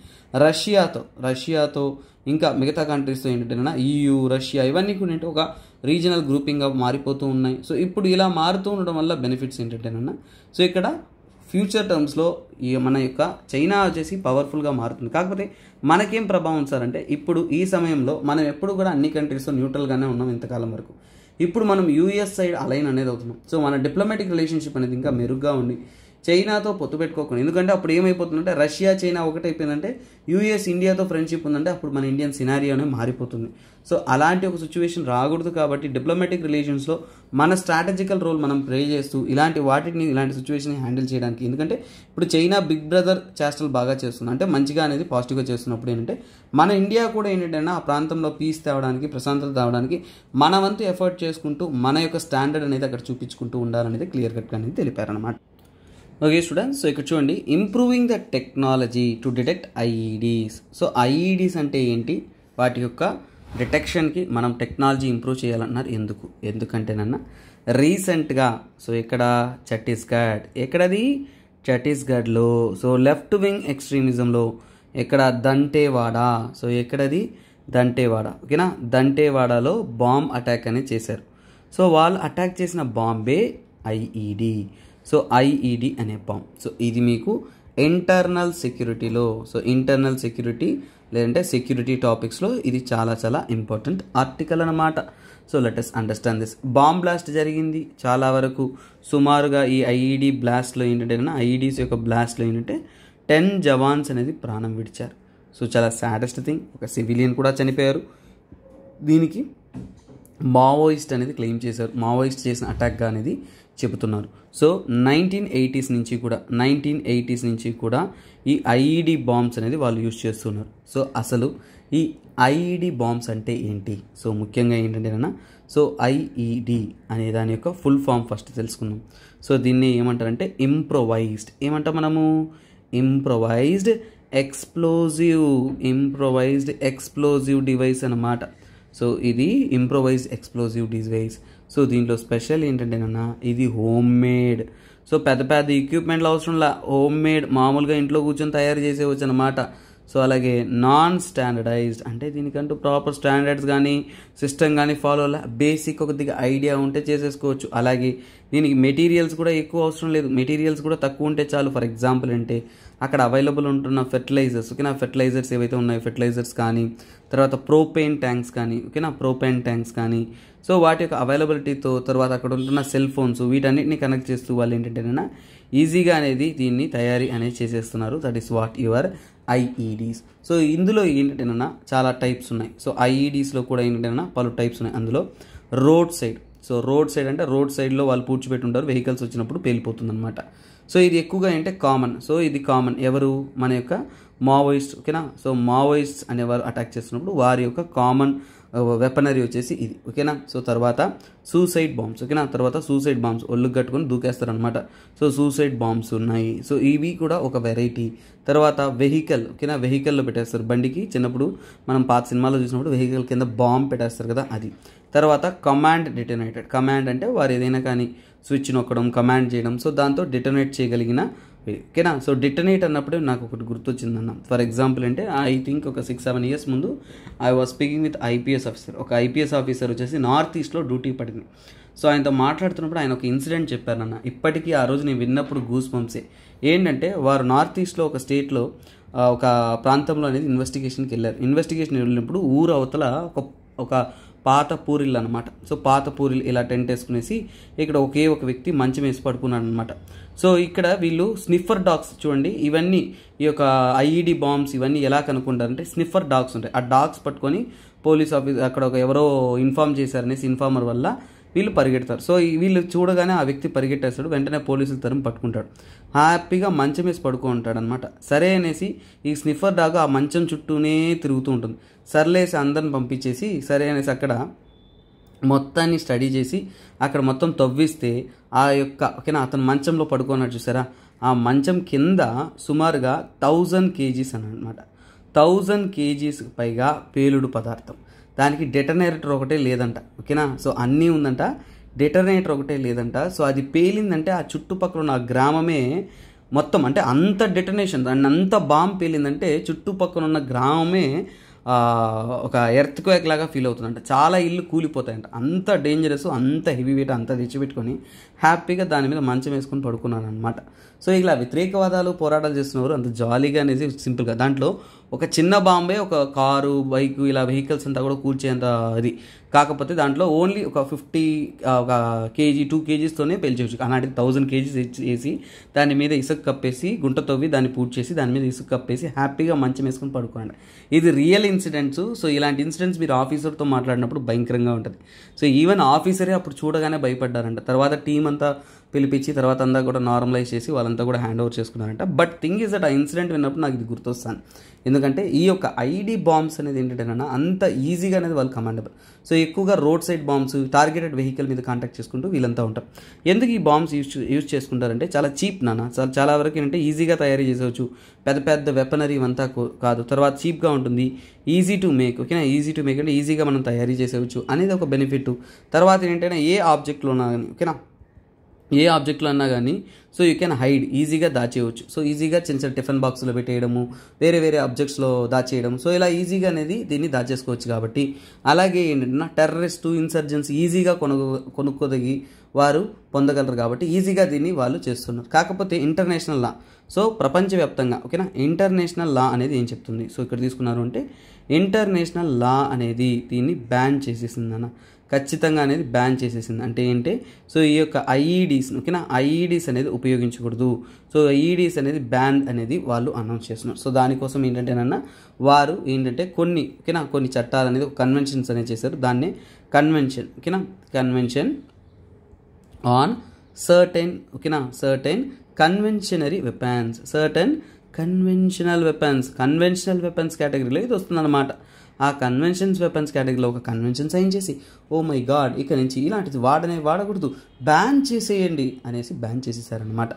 రష్యాతో రష్యాతో ఇంకా మిగతా కంట్రీస్తో ఏంటంటే ఈయూ రష్యా e ఇవన్నీ కూడా ఏంటంటే ఒక రీజనల్ గ్రూపింగ్గా మారిపోతూ ఉన్నాయి సో ఇప్పుడు ఇలా మారుతూ ఉండడం వల్ల బెనిఫిట్స్ ఏంటంటేనన్నా సో ఇక్కడ ఫ్యూచర్ టర్మ్స్లో ఈ మన యొక్క చైనా వచ్చేసి పవర్ఫుల్గా మారుతుంది కాకపోతే మనకేం ప్రభావం సార్ అంటే ఇప్పుడు ఈ సమయంలో మనం ఎప్పుడు కూడా అన్ని కంట్రీస్తో న్యూట్రల్గానే ఉన్నాం ఇంతకాలం వరకు ఇప్పుడు మనం యూఎస్ సైడ్ అలైన్ అనేది అవుతున్నాం సో మన డిప్లొమాటిక్ రిలేషన్షిప్ అనేది ఇంకా మెరుగ్గా ఉండి చైనాతో పొత్తు పెట్టుకోకుండా ఎందుకంటే అప్పుడు ఏమైపోతుందంటే రష్యా చైనా ఒకటైపోయిందంటే యూఎస్ ఇండియాతో ఫ్రెండ్షిప్ ఉందంటే అప్పుడు మన ఇండియన్ సినారియోనే మారిపోతుంది సో అలాంటి ఒక సిచ్యువేషన్ రాకూడదు కాబట్టి డిప్లొమాటిక్ రిలేషన్స్లో మన స్ట్రాటజికల్ రోల్ మనం ప్లే చేస్తూ ఇలాంటి వాటిని ఇలాంటి సిచ్యువేషన్ హ్యాండిల్ చేయడానికి ఎందుకంటే ఇప్పుడు చైనా బిగ్ బ్రదర్ చేష్టలు బాగా చేస్తుంది అంటే మంచిగా అనేది పాజిటివ్గా చేస్తున్నప్పుడు ఏంటంటే మన ఇండియా కూడా ఏంటంటే ఆ ప్రాంతంలో పీస్ తేవడానికి ప్రశాంతత తేవడానికి మన వంతు ఎఫర్ట్ చేసుకుంటూ మన యొక్క స్టాండర్డ్ అనేది అక్కడ చూపించుకుంటూ ఉండాలనేది క్లియర్ కట్గా అనేది తెలిపారనమాట ఓకే స్టూడెంట్స్ సో ఇక్కడ చూడండి improving the technology to detect IEDs so IEDs అంటే ఏంటి వాటి యొక్క డిటెక్షన్కి మనం టెక్నాలజీ ఇంప్రూవ్ చేయాలన్నారు ఎందుకు ఎందుకంటేనన్నా రీసెంట్గా సో ఇక్కడ ఛత్తీస్గఢ్ ఎక్కడది ఛత్తీస్గఢ్లో సో లెఫ్ట్ వింగ్ ఎక్స్ట్రీమిజంలో ఎక్కడ దంటేవాడ సో ఎక్కడది దంటేవాడ ఓకేనా దంటేవాడలో బాంబ్ అటాక్ అనేది చేశారు సో వాళ్ళు అటాక్ చేసిన బాంబే ఐఈడి సో ఐఈడి e అనే పామ్ సో ఇది మీకు ఇంటర్నల్ సెక్యూరిటీలో సో ఇంటర్నల్ సెక్యూరిటీ లేదంటే సెక్యూరిటీ టాపిక్స్లో ఇది చాలా చాలా ఇంపార్టెంట్ ఆర్టికల్ అనమాట so let's understand this bomb blast జరిగింది చాలా వరకు సుమారుగా ఈ ఐఈడి బ్లాస్ట్లో e ఏంటంటే కన్నా ఐఈడీస్ e యొక్క బ్లాస్ట్లో ఏంటంటే టెన్ జవాన్స్ అనేది ప్రాణం విడిచారు సో చాలా సాడెస్ట్ థింగ్ ఒక సివిలియన్ కూడా చనిపోయారు దీనికి మావోయిస్ట్ అనేది క్లెయిమ్ చేశారు మావోయిస్ట్ చేసిన అటాక్గా అనేది చెబుతున్నారు సో నైన్టీన్ ఎయిటీస్ నుంచి కూడా నైన్టీన్ ఎయిటీస్ నుంచి కూడా ఈ ఐఈడి బాంబ్స్ e అనేది వాళ్ళు యూజ్ చేస్తున్నారు సో అసలు ఈ ఐఈడి బాంబ్స్ e అంటే ఏంటి సో ముఖ్యంగా ఏంటంటే నన్న సో ఐఈడి e అనే దాని యొక్క ఫుల్ ఫామ్ ఫస్ట్ తెలుసుకుందాం సో దీన్ని ఏమంటారంటే ఇంప్రొవైజ్డ్ ఏమంటాం మనము improvised explosive improvised explosive device అన్నమాట సో ఇది ఇంప్రొవైజ్డ్ ఎక్స్ప్లోజివ్ డివైస్ సో దీంట్లో స్పెషల్ ఏంటంటే నాన్న ఇది హోమ్ మేడ్ సో పెద్ద పెద్ద ఎక్విప్మెంట్లు అవసరంలా హోమ్ మేడ్ మామూలుగా ఇంట్లో కూర్చొని తయారు చేసేవచ్చు అనమాట సో అలాగే నాన్ స్టాండర్డైజ్డ్ అంటే దీనికంటూ ప్రాపర్ స్టాండర్డ్స్ కానీ సిస్టమ్ కానీ ఫాలో అలా బేసిక్ ఒక దిగ ఐడియా ఉంటే చేసేసుకోవచ్చు అలాగే దీనికి మెటీరియల్స్ కూడా ఎక్కువ అవసరం లేదు మెటీరియల్స్ కూడా తక్కువ ఉంటే చాలు ఫర్ ఎగ్జాంపుల్ అంటే అక్కడ అవైలబుల్ ఉంటున్న ఫెర్టిలైజర్స్ ఓకేనా ఫెర్టిలైజర్స్ ఏవైతే ఉన్నాయో ఫెర్టిలైజర్స్ కానీ తర్వాత ప్రోపెయిన్ ట్యాంక్స్ కానీ ఓకేనా ప్రోపెయిన్ ట్యాంక్స్ కానీ సో వాటి యొక్క అవైలబిలిటీతో తర్వాత అక్కడ ఉంటున్న సెల్ ఫోన్స్ వీటన్నిటిని కనెక్ట్ చేస్తూ వాళ్ళు ఏంటంటేనైనా ఈజీగా అనేది దీన్ని తయారీ అనేది చేసేస్తున్నారు that is what your IEDs so ఇందులో ఏంటంటేనన్నా చాలా టైప్స్ ఉన్నాయి సో ఐఈడీస్లో e కూడా ఏంటంటేనన్నా పలు టైప్స్ ఉన్నాయి అందులో road side so road side అంటే రోడ్ సైడ్లో వాళ్ళు పూడ్చిపెట్టుంటారు వెహికల్స్ వచ్చినప్పుడు అనమాట సో ఇది ఎక్కువగా అంటే కామన్ సో ఇది కామన్ ఎవరు మన యొక్క మావోయిస్ట్ ఓకేనా సో మావోయిస్ట్ అనేవారు అటాక్ చేస్తున్నప్పుడు వారి యొక్క కామన్ వెపనరీ వచ్చేసి ఇది ఓకేనా సో తర్వాత సూసైడ్ బాంబ్స్ ఓకేనా తర్వాత సూసైడ్ బాంబ్స్ ఒళ్ళు కట్టుకొని దూకేస్తారనమాట సో సూసైడ్ బాంబ్స్ ఉన్నాయి సో ఇవి కూడా ఒక వెరైటీ తర్వాత వెహికల్ ఓకేనా వెహికల్లో పెట్టేస్తారు బండికి చిన్నప్పుడు మనం పాత సినిమాలో చూసినప్పుడు వెహికల్ కింద బాంబ్ పెట్టేస్తారు కదా అది తర్వాత కమాండ్ డిటనేటెడ్ కమాండ్ అంటే వారు ఏదైనా కానీ స్విచ్ నొక్కడం కమాండ్ చేయడం సో దాంతో డిటనేట్ చేయగలిగిన ఓకేనా సో డిటనేట్ అన్నప్పుడు నాకు ఒకటి గుర్తొచ్చింది అన్న ఫర్ ఎగ్జాంపుల్ అంటే ఐ థింక్ ఒక సిక్స్ సెవెన్ ఇయర్స్ ముందు I was speaking with IPS officer ఒక ఐపీఎస్ ఆఫీసర్ వచ్చేసి నార్త్ ఈస్ట్లో డ్యూటీ పడింది సో ఆయనతో మాట్లాడుతున్నప్పుడు ఆయన ఒక ఇన్సిడెంట్ చెప్పారన్న ఇప్పటికీ ఆ రోజు నేను విన్నప్పుడు గూస్ పంప్సే ఏంటంటే వారు నార్త్ ఈస్ట్లో ఒక స్టేట్లో ఒక ప్రాంతంలో అనేది ఇన్వెస్టిగేషన్కి వెళ్ళారు ఇన్వెస్టిగేషన్ వెళ్ళినప్పుడు ఊరు అవతల ఒక ఒక పాత పూరిళ్ళు అనమాట సో పాత పూరిలు ఇలా టెంట్ వేసుకునేసి ఇక్కడ ఒకే ఒక వ్యక్తి మంచం వేసి పడుకున్నాడు అనమాట సో ఇక్కడ వీళ్ళు స్నిఫర్ డాగ్స్ చూడండి ఇవన్నీ ఈ యొక్క ఐఈడి బాంబ్స్ ఇవన్నీ ఎలా కనుక్కుంటారంటే స్నిఫర్ డాగ్స్ ఉంటాయి ఆ డాగ్స్ పట్టుకొని పోలీస్ ఆఫీస్ అక్కడ ఒక ఎవరో ఇన్ఫామ్ చేశారనేసి ఇన్ఫార్మర్ వల్ల వీళ్ళు పరిగెడతారు సో వీళ్ళు చూడగానే ఆ వ్యక్తి పరిగెట్టేస్తాడు వెంటనే పోలీసులు తరం పట్టుకుంటాడు హ్యాపీగా మంచం వేసి పడుకో అనమాట సరే అనేసి ఈ స్నిఫర్ డాగ్ ఆ మంచం చుట్టూనే తిరుగుతూ ఉంటుంది సర్లేసి అందరిని పంపించేసి సరే అనేసి అక్కడ మొత్తాన్ని స్టడీ చేసి అక్కడ మొత్తం తవ్విస్తే ఆ యొక్క ఓకేనా అతను మంచంలో పడుకున్నాడు చూసారా ఆ మంచం కింద సుమారుగా థౌజండ్ కేజీస్ అని అనమాట థౌజండ్ కేజీస్ పైగా పేలుడు పదార్థం దానికి డెటనేటర్ ఒకటే లేదంట ఓకేనా సో అన్నీ ఉందంట డెటనేటర్ ఒకటే లేదంట సో అది పేలిందంటే ఆ చుట్టుపక్కల ఉన్న గ్రామమే మొత్తం అంటే అంత డెటనేషన్ అండ్ అంత బాంబు పేలిందంటే చుట్టుపక్కల ఉన్న గ్రామమే ఒక ఎర్త్ క్వేక్ లాగా ఫీల్ అవుతుందంట చాలా ఇల్లు కూలిపోతాయంట అంత డేంజరస్ అంత హెవీ వెయిట్ అంత తెచ్చిపెట్టుకొని హ్యాపీగా దాని మీద మంచం వేసుకొని పడుకున్నాను అనమాట సో ఇలా వ్యతిరేకవాదాలు పోరాటాలు చేస్తున్నవారు అంత జాలీగా అనేది సింపుల్గా దాంట్లో ఒక చిన్న బాంబే ఒక కారు బైక్ ఇలా వెహికల్స్ అంతా కూడా కూల్చేంత అది కాకపోతే దాంట్లో ఓన్లీ ఒక ఫిఫ్టీ ఒక కేజీ టూ కేజీస్తోనే పెంచవచ్చు అలాంటిది థౌజండ్ కేజీస్ వేసి దాని మీద ఇసుక కప్పేసి గుంట తవ్వి దాన్ని పూడ్ చేసి దాని మీద ఇసుక కప్పేసి హ్యాపీగా మంచం వేసుకుని పడుకోండి ఇది రియల్ ఇన్సిడెంట్స్ సో ఇలాంటి ఇన్సిడెంట్స్ మీరు ఆఫీసర్తో మాట్లాడినప్పుడు భయంకరంగా ఉంటుంది సో ఈవెన్ ఆఫీసరే అప్పుడు చూడగానే భయపడ్డారంట తర్వాత టీం అంతా పిలిపించి తర్వాత అంతా కూడా నార్మలైజ్ చేసి వాళ్ళంతా కూడా హ్యాండ్ ఓవర్ చేసుకున్నారంట బట్ థింగ్ ఈజ్ దట్ ఆ ఇన్సిడెంట్ విన్నప్పుడు నాకు ఇది గుర్తొస్తాను ఎందుకంటే ఈ యొక్క ఐడి బాంబ్స్ అనేది ఏంటంటేనన్నా అంత ఈజీగా అనేది వాళ్ళు కమాండబుల్ సో ఎక్కువగా road side bombs targeted vehicle మీద కాంటాక్ట్ చేసుకుంటూ వీళ్ళంతా ఉంటారు ఎందుకు ఈ బాంబ్స్ యూజ్ యూజ్ చేసుకుంటారంటే చాలా చీప్ నాన్న చాలా చాలా వరకు ఏంటంటే ఈజీగా తయారు చేసేవచ్చు పెద్ద పెద్ద వెపనరీ అంతా కాదు తర్వాత చీప్గా ఉంటుంది ఈజీ టు మేక్ ఓకేనా ఈజీ టు మేక్ అంటే ఈజీగా మనం తయారు చేసేవచ్చు అనేది ఒక బెనిఫిట్ తర్వాత ఏంటంటే ఏ ఆబ్జెక్ట్లో ఆబ్జెక్ట్లోనా ఓకేనా ఏ ఆబ్జెక్ట్లో అన్నా కానీ సో యూ కెన్ హైడ్ ఈజీగా దాచేయవచ్చు సో ఈజీగా చిన్న చిన్న టిఫిన్ బాక్స్లో పెట్టేయడము వేరే వేరే ఆబ్జెక్ట్స్లో దాచేయడం సో ఇలా ఈజీగా అనేది దీన్ని దాచేసుకోవచ్చు కాబట్టి అలాగే ఏంటంటే టెర్రరిస్టు ఇన్సర్జెన్స్ ఈజీగా కొనుక్కో కొనుక్కోదగి వారు పొందగలరు కాబట్టి ఈజీగా దీన్ని వాళ్ళు చేస్తున్నారు కాకపోతే ఇంటర్నేషనల్ లా సో ప్రపంచవ్యాప్తంగా ఓకేనా ఇంటర్నేషనల్ లా అనేది ఏం చెప్తుంది సో ఇక్కడ తీసుకున్నారు అంటే ఇంటర్నేషనల్ లా అనేది దీన్ని బ్యాన్ చేసేసిందన్న ఖచ్చితంగా అనేది బ్యాన్ చేసేసింది అంటే ఏంటి సో ఈ యొక్క ఐఈడీస్ e ఓకేనా ఐఈడీస్ e అనేది ఉపయోగించకూడదు సో ఐఈడీస్ e అనేది బ్యాన్ అనేది వాళ్ళు అనౌన్స్ చేస్తున్నారు సో దానికోసం ఏంటంటే నన్న వారు ఏంటంటే కొన్ని ఓకేనా కొన్ని చట్టాలు అనేది కన్వెన్షన్స్ అనేది చేశారు దాన్ని కన్వెన్షన్ ఓకేనా కన్వెన్షన్ ఆన్ సర్టెన్ ఓకేనా certain conventional weapons certain conventional weapons conventional weapons కేటగిరీలో ఇది వస్తుందన్నమాట ఆ కన్వెన్షన్స్ వెపన్స్ కేటగిరీలో ఒక కన్వెన్షన్ సైన్ చేసి ఓ మై గాడ్ ఇక్కడ నుంచి ఇలాంటిది వాడనే వాడకూడదు బ్యాన్ చేసేయండి అనేసి బ్యాన్ చేసేసారనమాట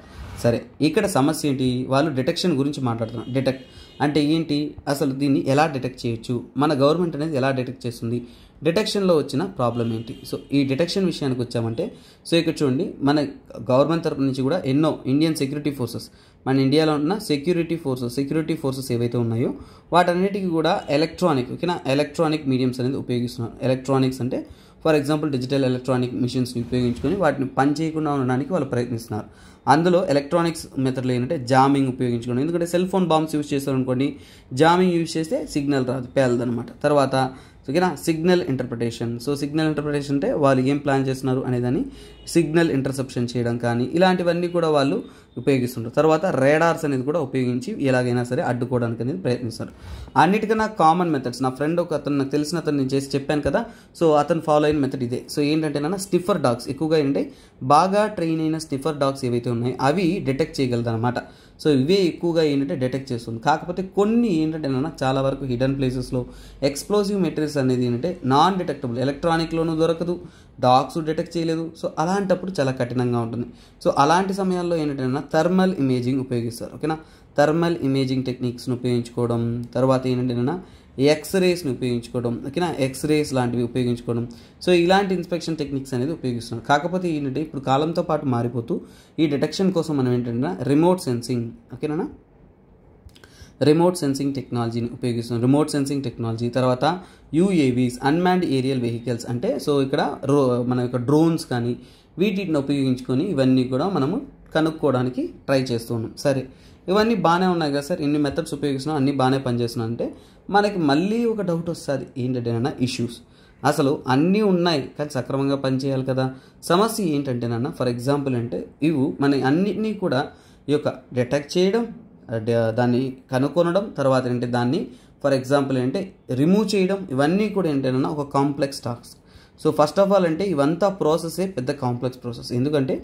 సరే ఇక్కడ సమస్య ఏంటి వాళ్ళు డిటెక్షన్ గురించి మాట్లాడుతున్నారు డిటెక్ట్ అంటే ఏంటి అసలు దీన్ని ఎలా డిటెక్ట్ చేయొచ్చు మన గవర్నమెంట్ అనేది ఎలా డిటెక్ట్ చేస్తుంది డిటెక్షన్లో వచ్చిన ప్రాబ్లం ఏంటి సో ఈ డిటెక్షన్ విషయానికి వచ్చామంటే సో ఇక్కడ చూడండి మన గవర్నమెంట్ తరపు నుంచి కూడా ఎన్నో ఇండియన్ సెక్యూరిటీ ఫోర్సెస్ మన ఇండియాలో ఉన్న సెక్యూరిటీ ఫోర్సెస్ సెక్యూరిటీ ఫోర్సెస్ ఏవైతే ఉన్నాయో వాటన్నిటికీ కూడా ఎలక్ట్రానిక్ ఓకేనా ఎలక్ట్రానిక్ మీడియంస్ అనేది ఉపయోగిస్తున్నారు ఎలక్ట్రానిక్స్ అంటే ఫర్ ఎగ్జాంపుల్ డిజిటల్ ఎలక్ట్రానిక్ మిషన్స్ని ఉపయోగించుకొని వాటిని పని చేయకుండా ఉండడానికి వాళ్ళు ప్రయత్నిస్తున్నారు అందులో ఎలక్ట్రానిక్స్ మెథడ్లు ఏంటంటే జామింగ్ ఉపయోగించుకోండి ఎందుకంటే సెల్ ఫోన్ బాంబ్స్ యూజ్ చేస్తారనుకోండి జామింగ్ యూజ్ చేస్తే సిగ్నల్ రాదు పేలదనమాట తర్వాత ఓకేనా signal interpretation so signal interpretation అంటే వాళ్ళు ఏం ప్లాన్ చేస్తున్నారు అనేదాన్ని సిగ్నల్ ఇంటర్సెప్షన్ చేయడం కానీ ఇలాంటివన్నీ కూడా వాళ్ళు ఉపయోగిస్తుంటారు తర్వాత రేడార్స్ అనేది కూడా ఉపయోగించి ఎలాగైనా సరే అడ్డుకోవడానికి అనేది ప్రయత్నిస్తారు అన్నిటికన్నా కామన్ మెథడ్స్ నా ఫ్రెండ్ ఒక అతను నాకు తెలిసిన అతను నేను చేసి చెప్పాను కదా సో అతను ఫాలో అయిన మెథడ్ ఇదే సో ఏంటంటే నాన్న స్టిఫర్ డాగ్స్ ఎక్కువగా ఏంటంటే బాగా ట్రైన్ అయిన స్టిఫర్ డాగ్స్ ఏవైతే ఉన్నాయో అవి డిటెక్ట్ చేయగలదు అనమాట సో ఇవే ఎక్కువగా ఏంటంటే డిటెక్ట్ చేస్తుంది కాకపోతే కొన్ని ఏంటంటే నాన్న చాలా వరకు హిడెన్ ప్లేసెస్లో ఎక్స్ప్లోజివ్ మెటీరియల్స్ అనేది ఏంటంటే నాన్ డిటెక్టబుల్ ఎలక్ట్రానిక్లోనూ దొరకదు డాగ్స్ డిటెక్ట్ చేయలేదు సో అలాంటప్పుడు చాలా కఠినంగా ఉంటుంది సో అలాంటి సమయాల్లో ఏంటంటే థర్మల్ ఇమేజింగ్ ఉపయోగిస్తారు ఓకేనా థర్మల్ ఇమేజింగ్ టెక్నిక్స్ని ఉపయోగించుకోవడం తర్వాత ఏంటంటే ఎక్స్రేస్ని ఉపయోగించుకోవడం ఓకేనా ఎక్స్రేస్ లాంటివి ఉపయోగించుకోవడం సో ఇలాంటి ఇన్స్పెక్షన్ టెక్నిక్స్ అనేది ఉపయోగిస్తున్నారు కాకపోతే ఏంటంటే ఇప్పుడు కాలంతో పాటు మారిపోతూ ఈ డిటెక్షన్ కోసం మనం ఏంటంటే రిమోట్ సెన్సింగ్ ఓకేనా రిమోట్ సెన్సింగ్ టెక్నాలజీని ఉపయోగిస్తుంది రిమోట్ సెన్సింగ్ టెక్నాలజీ తర్వాత యూఏవీస్ అన్మాన్డ్ ఏరియల్ వెహికల్స్ అంటే సో ఇక్కడ రో మన యొక్క డ్రోన్స్ కానీ వీటిని ఉపయోగించుకొని ఇవన్నీ కూడా మనము కనుక్కోవడానికి ట్రై చేస్తున్నాం సరే ఇవన్నీ బాగానే ఉన్నాయి కదా సార్ ఇన్ని మెథడ్స్ ఉపయోగిస్తున్నాం అన్నీ బాగానే పనిచేస్తున్నాం అంటే మనకి మళ్ళీ ఒక డౌట్ వస్తుంది ఏంటంటేనన్నా ఇష్యూస్ అసలు అన్నీ ఉన్నాయి కానీ సక్రమంగా పనిచేయాలి కదా సమస్య ఏంటంటేనన్నా ఫర్ ఎగ్జాంపుల్ అంటే ఇవి మన అన్నిటినీ కూడా ఈ యొక్క డిటెక్ట్ చేయడం దాన్ని కనుక్కొనడం తర్వాత ఏంటి దాన్ని ఫర్ ఎగ్జాంపుల్ ఏంటి రిమూవ్ చేయడం ఇవన్నీ కూడా ఏంటంటే ఒక complex task so first of all అంటే ఇవంతా ప్రాసెసే పెద్ద కాంప్లెక్స్ ప్రాసెస్ ఎందుకంటే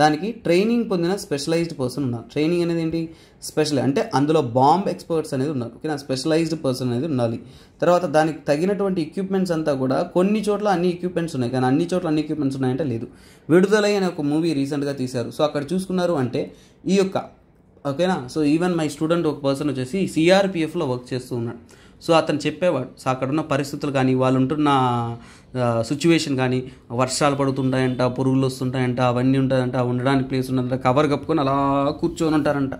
దానికి ట్రైనింగ్ పొందిన స్పెషలైజ్డ్ పర్సన్ ఉన్నారు ట్రైనింగ్ అనేది ఏంటి స్పెషల్ అంటే అందులో బాంబ్ ఎక్స్పర్ట్స్ అనేది ఉన్నారు ఓకేనా స్పెషలైజ్డ్ పర్సన్ అనేది ఉండాలి తర్వాత దానికి తగినటువంటి ఎక్విప్మెంట్స్ అంతా కూడా కొన్ని చోట్ల అన్ని ఎక్విప్మెంట్స్ ఉన్నాయి కానీ అన్ని చోట్ల అన్ని ఎక్విప్మెంట్స్ ఉన్నాయంటే లేదు విడుదలై అనే ఒక మూవీ రీసెంట్గా తీశారు సో అక్కడ చూసుకున్నారు అంటే ఈ యొక్క ఓకేనా సో ఈవెన్ మై స్టూడెంట్ ఒక పర్సన్ వచ్చేసి సిఆర్పిఎఫ్లో వర్క్ చేస్తూ ఉన్నాడు సో అతను చెప్పేవాడు సో అక్కడ ఉన్న పరిస్థితులు కానీ వాళ్ళు ఉంటున్న సిచ్యువేషన్ కానీ వర్షాలు పడుతుంటాయంట పురుగులు వస్తుంటాయంట అవన్నీ ఉంటాయంట ఉండడానికి ప్లేస్ ఉందంట కవర్ కప్పుకొని అలా కూర్చొని ఉంటారంట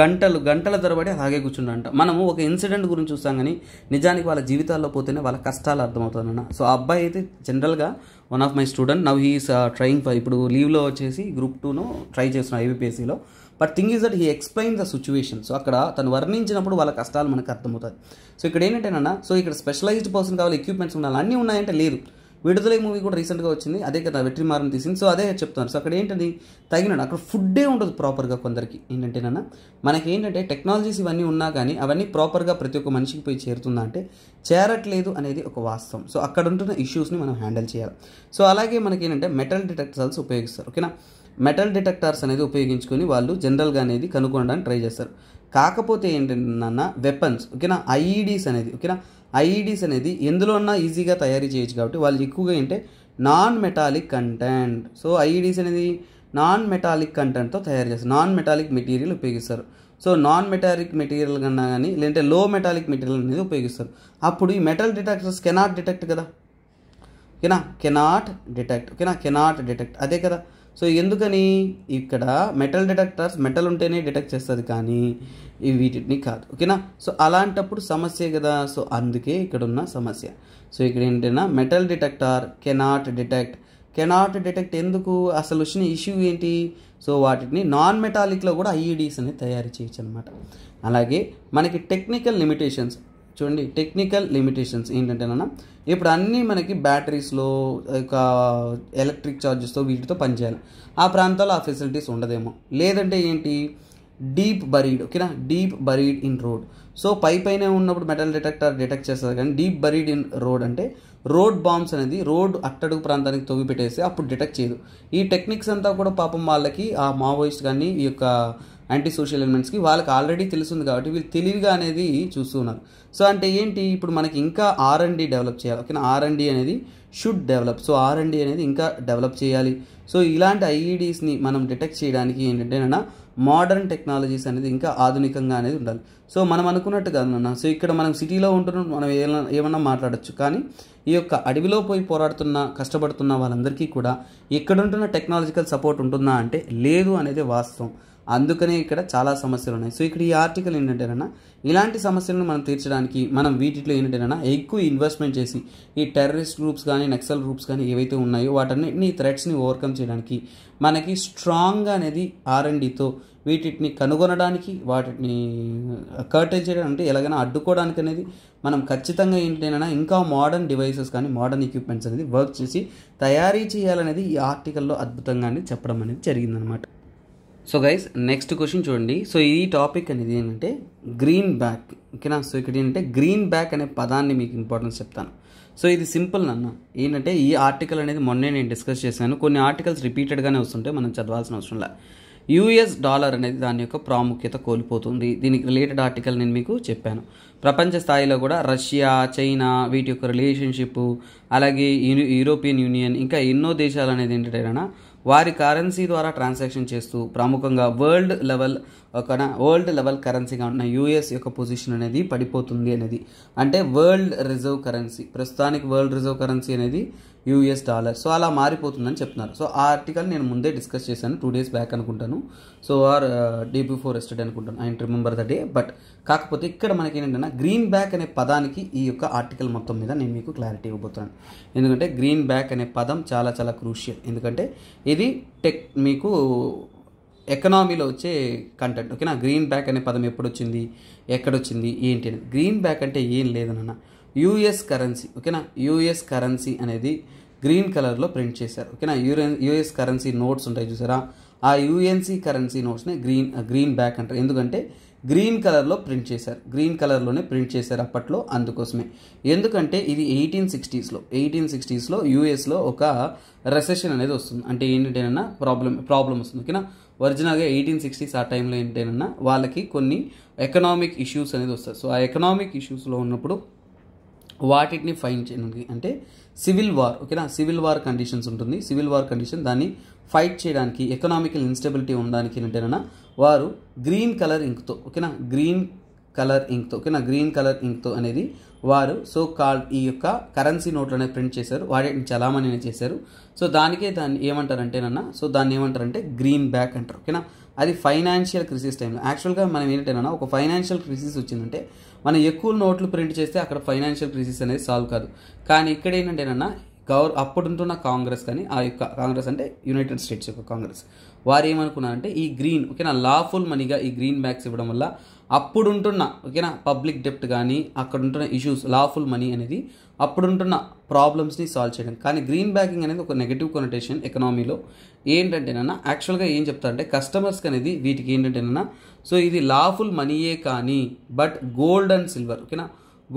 గంటలు గంటల తరబడి అలాగే కూర్చుంటారంట మనము ఒక ఇన్సిడెంట్ గురించి చూస్తాం కానీ నిజానికి వాళ్ళ జీవితాల్లో పోతేనే వాళ్ళ కష్టాలు అర్థమవుతుందన్న సో ఆ అబ్బాయి అయితే జనరల్గా one of my student now he's trying for ఇప్పుడు లీవ్లో వచ్చేసి గ్రూప్ టూను ట్రై చేస్తున్నాను ఐబీపీఎస్సీలో but thing is that he explain the situation so అక్కడ తను వర్ణించినప్పుడు వాళ్ళ కష్టాలు మనకు అర్థమవుతుంది సో ఇక్కడ ఏంటంటేనన్నా సో ఇక్కడ స్పెషలైజ్డ్ పర్సన్ కావాలి ఎక్విప్మెంట్స్ ఉండాలి అన్నీ ఉన్నాయంటే లేదు విడుదల మూవీ కూడా రీసెంట్గా వచ్చింది అదే కదా వెట్రిమారం తీసింది సో అదే చెప్తాను సో అక్కడ ఏంటంటే తగినట్టు అక్కడ ఫుడ్డే ఉండదు ప్రాపర్గా కొందరికి ఏంటంటే నాన్న మనకి ఏంటంటే టెక్నాలజీస్ ఇవన్నీ ఉన్నా కానీ అవన్నీ ప్రాపర్గా ప్రతి ఒక్క మనిషికి పోయి చేరుతుందా అంటే చేరట్లేదు అనేది ఒక వాస్తవం సో అక్కడ ఉంటున్న ఇష్యూస్ని మనం హ్యాండిల్ చేయాలి సో అలాగే మనకి ఏంటంటే మెటల్ డిటెక్టర్స్ ఉపయోగిస్తారు ఓకేనా మెటల్ డిటెక్టర్స్ అనేది ఉపయోగించుకొని వాళ్ళు జనరల్గా అనేది కనుక్కోవడానికి ట్రై చేస్తారు కాకపోతే ఏంటంటే వెపన్స్ ఓకేనా ఐఈడీస్ e అనేది ఓకేనా ఐఈడీస్ e అనేది ఎందులోన్నా ఈజీగా తయారీ చేయొచ్చు కాబట్టి వాళ్ళు ఎక్కువగా ఏంటంటే non metallic content so IEDs అనేది నాన్ మెటాలిక్ కంటెంట్తో తయారు చేస్తారు నాన్ మెటాలిక్ మెటీరియల్ ఉపయోగిస్తారు సో నాన్ మెటాలిక్ మెటీరియల్ కన్నా కానీ లేదంటే లో మెటాలిక్ మెటీరియల్ అనేది ఉపయోగిస్తారు అప్పుడు ఈ మెటల్ డిటెక్టర్స్ కెనాట్ డిటెక్ట్ కదా ఓకేనా కెనాట్ డిటెక్ట్ ఓకేనా కెనాట్ డిటెక్ట్ అదే కదా సో ఎందుకని ఇక్కడ మెటల్ డిటెక్టర్స్ మెటల్ ఉంటేనే డిటెక్ట్ చేస్తుంది కానీ వీటిని కాదు ఓకేనా సో అలాంటప్పుడు సమస్యే కదా సో అందుకే ఇక్కడ ఉన్న సమస్య సో ఇక్కడ ఏంటైనా metal detector cannot detect cannot detect ఎందుకు అసలు వచ్చిన ఇష్యూ ఏంటి సో వాటిని నాన్ మెటాలిక్లో కూడా ఐఈడీస్ e అనేది తయారు చేయొచ్చు అనమాట అలాగే మనకి టెక్నికల్ లిమిటేషన్స్ చూడండి టెక్నికల్ లిమిటేషన్స్ ఏంటంటేనన్నా ఇప్పుడు అన్నీ మనకి బ్యాటరీస్లో ఒక ఎలక్ట్రిక్ ఛార్జెస్తో వీటితో పనిచేయాలి ఆ ప్రాంతాల్లో ఆ ఫెసిలిటీస్ ఉండదేమో లేదంటే ఏంటి డీప్ బరీడ్ ఓకేనా deep buried in road so పై పైన ఉన్నప్పుడు మెటల్ డిటెక్టర్ డిటెక్ట్ చేస్తారు కానీ డీప్ బరీడ్ ఇన్ రోడ్ అంటే రోడ్ బాంబ్స్ అనేది రోడ్ అట్టడుగు ప్రాంతానికి తొవ్వి పెట్టేసి అప్పుడు డిటెక్ట్ చేయదు ఈ టెక్నిక్స్ అంతా కూడా పాపం వాళ్ళకి ఆ మావోయిస్ట్ కానీ ఈ యొక్క యాంటీ సోషల్ ఎలిమెంట్స్కి వాళ్ళకి ఆల్రెడీ తెలుస్తుంది కాబట్టి వీళ్ళు తెలివిగా అనేది చూస్తూ ఉన్నారు సో అంటే ఏంటి ఇప్పుడు మనకి ఇంకా ఆర్ అండ్ డి డెవలప్ చేయాలి ఓకేనా ఆర్ అండ్ డి అనేది should develop so R and D అనేది ఇంకా డెవలప్ చేయాలి సో ఇలాంటి ఐఈడీస్ని e మనం డిటెక్ట్ చేయడానికి ఏంటంటేనన్నా మోడర్న్ టెక్నాలజీస్ అనేది ఇంకా ఆధునికంగా అనేది ఉండాలి సో మనం అనుకున్నట్టు కాదన్న సో ఇక్కడ మనం సిటీలో ఉంటున్న మనం ఏమైనా ఏమన్నా మాట్లాడచ్చు కానీ ఈ యొక్క అడవిలో పోయి పోరాడుతున్న కష్టపడుతున్న వాళ్ళందరికీ కూడా ఎక్కడుంటున్న టెక్నాలజికల్ సపోర్ట్ ఉంటుందా అంటే లేదు అనేది వాస్తవం అందుకనే ఇక్కడ చాలా సమస్యలు ఉన్నాయి సో ఇక్కడ ఈ ఆర్టికల్ ఏంటంటేనన్నా ఇలాంటి సమస్యలను మనం తీర్చడానికి మనం వీటిలో ఏంటంటేనన్నా ఎక్కువ ఇన్వెస్ట్మెంట్ చేసి ఈ టెర్రరిస్ట్ గ్రూప్స్ కానీ నక్సల్ గ్రూప్స్ కానీ ఏవైతే ఉన్నాయో వాటన్నిటిని థ్రెట్స్ని ఓవర్కమ్ చేయడానికి మనకి స్ట్రాంగ్గా అనేది ఆర్ఎండితో వీటిని కనుగొనడానికి వాటిని కర్టైల్ uh, చేయడం అంటే ఎలాగైనా అడ్డుకోవడానికి అనేది మనం ఖచ్చితంగా ఏంటైనా ఇంకా మోడర్న్ డివైసెస్ కానీ మోడర్న్ ఎక్విప్మెంట్స్ అనేది వర్క్ చేసి తయారీ చేయాలనేది ఈ ఆర్టికల్లో అద్భుతంగా చెప్పడం అనేది జరిగిందనమాట సో గైస్ నెక్స్ట్ క్వశ్చన్ చూడండి సో ఈ టాపిక్ అనేది ఏంటంటే గ్రీన్ బ్యాక్ ఓకేనా సో ఇక్కడ ఏంటంటే గ్రీన్ బ్యాక్ అనే పదాన్ని మీకు ఇంపార్టెన్స్ చెప్తాను సో ఇది సింపుల్ నన్న ఏంటంటే ఈ ఆర్టికల్ అనేది మొన్నే నేను డిస్కస్ చేశాను కొన్ని ఆర్టికల్స్ రిపీటెడ్గానే వస్తుంటే మనం చదవాల్సిన అవసరం లే యూఎస్ డాలర్ అనేది దాని యొక్క ప్రాముఖ్యత కోల్పోతుంది దీనికి రిలేటెడ్ ఆర్టికల్ నేను మీకు చెప్పాను ప్రపంచ స్థాయిలో కూడా రష్యా చైనా వీటి యొక్క రిలేషన్షిప్ అలాగే యూరోపియన్ యూనియన్ ఇంకా ఎన్నో దేశాలు అనేది ఏంటంటే వారి కరెన్సీ ద్వారా ట్రాన్సాక్షన్ చేస్తూ ప్రాముఖంగా వరల్డ్ లెవెల్ వరల్డ్ లెవెల్ కరెన్సీగా ఉన్న యూఎస్ యొక్క పొజిషన్ అనేది పడిపోతుంది అనేది అంటే వరల్డ్ రిజర్వ్ కరెన్సీ ప్రస్తుతానికి వరల్డ్ రిజర్వ్ కరెన్సీ అనేది యూఎస్ డాలర్ సో అలా మారిపోతుందని చెప్తున్నారు సో ఆ ఆర్టికల్ నేను ముందే డిస్కస్ చేశాను టూ డేస్ బ్యాక్ అనుకుంటాను so or day before yesterday అనుకుంటాను I remember the day but కాకపోతే ఇక్కడ మనకి ఏంటంటే గ్రీన్ బ్యాక్ అనే పదానికి ఈ యొక్క ఆర్టికల్ మొత్తం మీద నేను మీకు క్లారిటీ ఇవ్వబోతున్నాను ఎందుకంటే గ్రీన్ బ్యాక్ అనే పదం చాలా చాలా క్రూషియల్ ఎందుకంటే ఇది టెక్ మీకు ఎకనామీలో వచ్చే కంటెంట్ ఓకేనా గ్రీన్ బ్యాక్ అనే పదం ఎప్పుడు వచ్చింది ఎక్కడొచ్చింది ఏంటి అని గ్రీన్ బ్యాక్ అంటే ఏం లేదనన్నా యూఎస్ కరెన్సీ ఓకేనా యూఎస్ కరెన్సీ అనేది గ్రీన్ కలర్లో ప్రింట్ చేశారు ఓకేనా యూరెన్ యూఎస్ కరెన్సీ నోట్స్ ఉంటాయి చూసారా ఆ యూఎన్సీ కరెన్సీ నోట్స్ని గ్రీన్ గ్రీన్ బ్యాక్ అంటారు ఎందుకంటే గ్రీన్ కలర్లో ప్రింట్ చేశారు గ్రీన్ కలర్లోనే ప్రింట్ చేశారు అప్పట్లో అందుకోసమే ఎందుకంటే ఇది ఎయిటీన్ సిక్స్టీస్లో ఎయిటీన్ సిక్స్టీస్లో యూఎస్లో ఒక రెసెషన్ అనేది వస్తుంది అంటే ఏంటంటేనన్నా ప్రాబ్లం ప్రాబ్లం వస్తుంది ఓకేనా ఒరిజినల్గా ఎయిటీన్ సిక్స్టీస్ ఆ టైంలో ఏంటేనన్నా వాళ్ళకి కొన్ని ఎకనామిక్ ఇష్యూస్ అనేది వస్తాయి సో ఆ ఎకనామిక్ ఇష్యూస్లో ఉన్నప్పుడు వాటిని ఫైన్ చేయడానికి అంటే సివిల్ వార్ ఓకేనా సివిల్ వార్ కండిషన్స్ ఉంటుంది సివిల్ వార్ కండిషన్ దాన్ని ఫైట్ చేయడానికి ఎకనామికల్ ఇన్స్టెబిలిటీ ఉండడానికి ఏంటంటేనా వారు గ్రీన్ కలర్ ఇంక్తో ఓకేనా గ్రీన్ కలర్ ఇంక్తో ఓకేనా గ్రీన్ కలర్ ఇంక్తో అనేది వారు సో కాల్డ్ ఈ యొక్క కరెన్సీ నోట్లనే ప్రింట్ చేశారు వాటిని చలామణి అనేది చేశారు సో దానికే దాన్ని ఏమంటారంటేనన్నా సో దాన్ని ఏమంటారంటే గ్రీన్ బ్యాక్ అంటారు ఓకేనా అది ఫైనాన్షియల్ క్రిసిస్ టైంలో యాక్చువల్గా మనం ఏంటంటేనన్నా ఒక ఫైనాన్షియల్ క్రిసిస్ వచ్చిందంటే మనం ఎక్కువ నోట్లు ప్రింట్ చేస్తే అక్కడ ఫైనాన్షియల్ క్రైసిస్ అనేది సాల్వ్ కాదు కానీ ఇక్కడ ఏంటంటేనన్నా గవర్ అప్పుడుంటున్న కాంగ్రెస్ కానీ ఆ యొక్క కాంగ్రెస్ అంటే యునైటెడ్ స్టేట్స్ యొక్క కాంగ్రెస్ వారు ఏమనుకున్నారంటే ఈ గ్రీన్ ఓకేనా లాఫుల్ మనీగా ఈ గ్రీన్ బ్యాగ్స్ ఇవ్వడం వల్ల అప్పుడుంటున్న ఓకేనా పబ్లిక్ డెప్ట్ కానీ అక్కడ ఉంటున్న ఇష్యూస్ లాఫుల్ మనీ అనేది అప్పుడుంటున్న ప్రాబ్లమ్స్ని సాల్వ్ చేయడం కానీ గ్రీన్ బ్యాకింగ్ అనేది ఒక నెగిటివ్ కొనటేషన్ ఎకనామీలో ఏంటంటేనన్నా యాక్చువల్గా ఏం చెప్తారంటే కస్టమర్స్కి అనేది వీటికి ఏంటంటేనన్నా సో ఇది లాఫుల్ మనీయే కానీ బట్ గోల్డ్ అండ్ సిల్వర్ ఓకేనా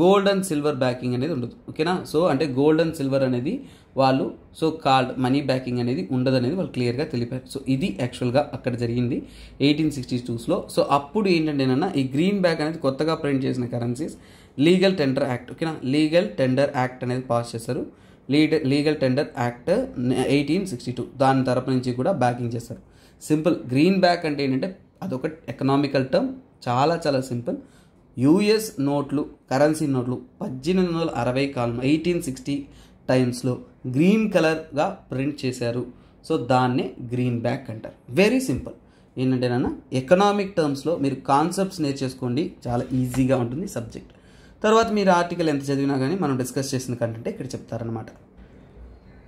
గోల్డ్ అండ్ సిల్వర్ బ్యాకింగ్ అనేది ఉండదు ఓకేనా సో అంటే గోల్డ్ అండ్ సిల్వర్ అనేది వాళ్ళు సో కార్డ్ మనీ బ్యాకింగ్ అనేది ఉండదు అనేది వాళ్ళు క్లియర్గా తెలిపారు సో ఇది యాక్చువల్గా అక్కడ జరిగింది ఎయిటీన్ సిక్స్టీ టూస్లో సో అప్పుడు ఏంటంటేనన్నా ఈ గ్రీన్ బ్యాక్ అనేది కొత్తగా ప్రింట్ చేసిన కరెన్సీస్ లీగల్ టెండర్ యాక్ట్ ఓకేనా లీగల్ టెండర్ యాక్ట్ అనేది పాస్ చేశారు లీడ్ legal tender act eighteen sixty two దాని తరపు నుంచి కూడా బ్యాకింగ్ చేస్తారు సింపుల్ గ్రీన్ బ్యాక్ అంటే ఏంటంటే అదొక ఎకనామికల్ టర్మ్ చాలా చాలా సింపుల్ యుఎస్ నోట్లు కరెన్సీ నోట్లు పద్దెనిమిది వందల అరవై కాలం ఎయిటీన్ సిక్స్టీ టైమ్స్లో గ్రీన్ కలర్గా ప్రింట్ చేశారు సో దాన్నే గ్రీన్ బ్యాక్ అంటారు వెరీ సింపుల్ ఏంటంటే నాన్న ఎకనామిక్ టర్మ్స్లో మీరు కాన్సెప్ట్స్ నేర్చేసుకోండి చాలా ఈజీగా ఉంటుంది సబ్జెక్ట్ తర్వాత మీరు ఆర్టికల్ ఎంత చదివినా కానీ మనం డిస్కస్ చేసిన కంటే ఇక్కడ చెప్తారనమాట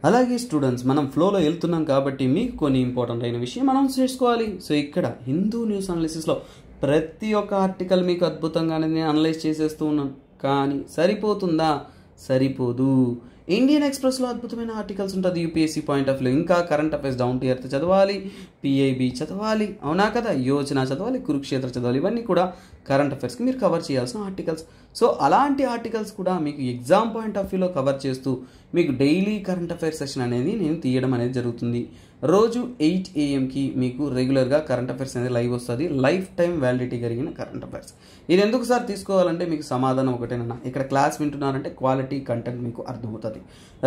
అలాగే స్టూడెంట్స్ మనం ఫ్లోలో వెళ్తున్నాం కాబట్టి మీకు కొన్ని ఇంపార్టెంట్ అయిన విషయం మనం చేసుకోవాలి సో ఇక్కడ హిందూ న్యూస్ అనాలిసిస్లో ప్రతి ఒక్క ఆర్టికల్ మీకు అద్భుతంగానే నేను అనలైజ్ చేసేస్తూ ఉన్నాను కానీ సరిపోతుందా సరిపోదు ఇండియన్ ఎక్స్ప్రెస్లో అద్భుతమైన ఆర్టికల్స్ ఉంటుంది యూపీఎస్సీ పాయింట్ ఆఫ్ వ్యూ ఇంకా current affairs down to earth చదవాలి పిఐబి చదవాలి అవునా కదా యోజన చదవాలి కురుక్షేత్ర చదవాలి ఇవన్నీ కూడా కరెంట్ అఫైర్స్కి మీరు కవర్ చేయాల్సిన ఆర్టికల్స్ సో అలాంటి ఆర్టికల్స్ కూడా మీకు ఎగ్జామ్ పాయింట్ ఆఫ్ వ్యూలో కవర్ చేస్తూ మీకు డైలీ కరెంట్ అఫైర్స్ సెషన్ అనేది నేను తీయడం అనేది జరుగుతుంది రోజు ఎయిట్ ఏఎంకి మీకు రెగ్యులర్గా కరెంట్ అఫైర్స్ అనేది లైవ్ వస్తుంది లైఫ్ టైం వ్యాలిడిటీ కలిగిన కరెంట్ అఫైర్స్ ఇది ఎందుకు సార్ తీసుకోవాలంటే మీకు సమాధానం ఒకటేనన్నా ఇక్కడ క్లాస్ వింటున్నారంటే క్వాలిటీ కంటెంట్ మీకు అర్థమవుతుంది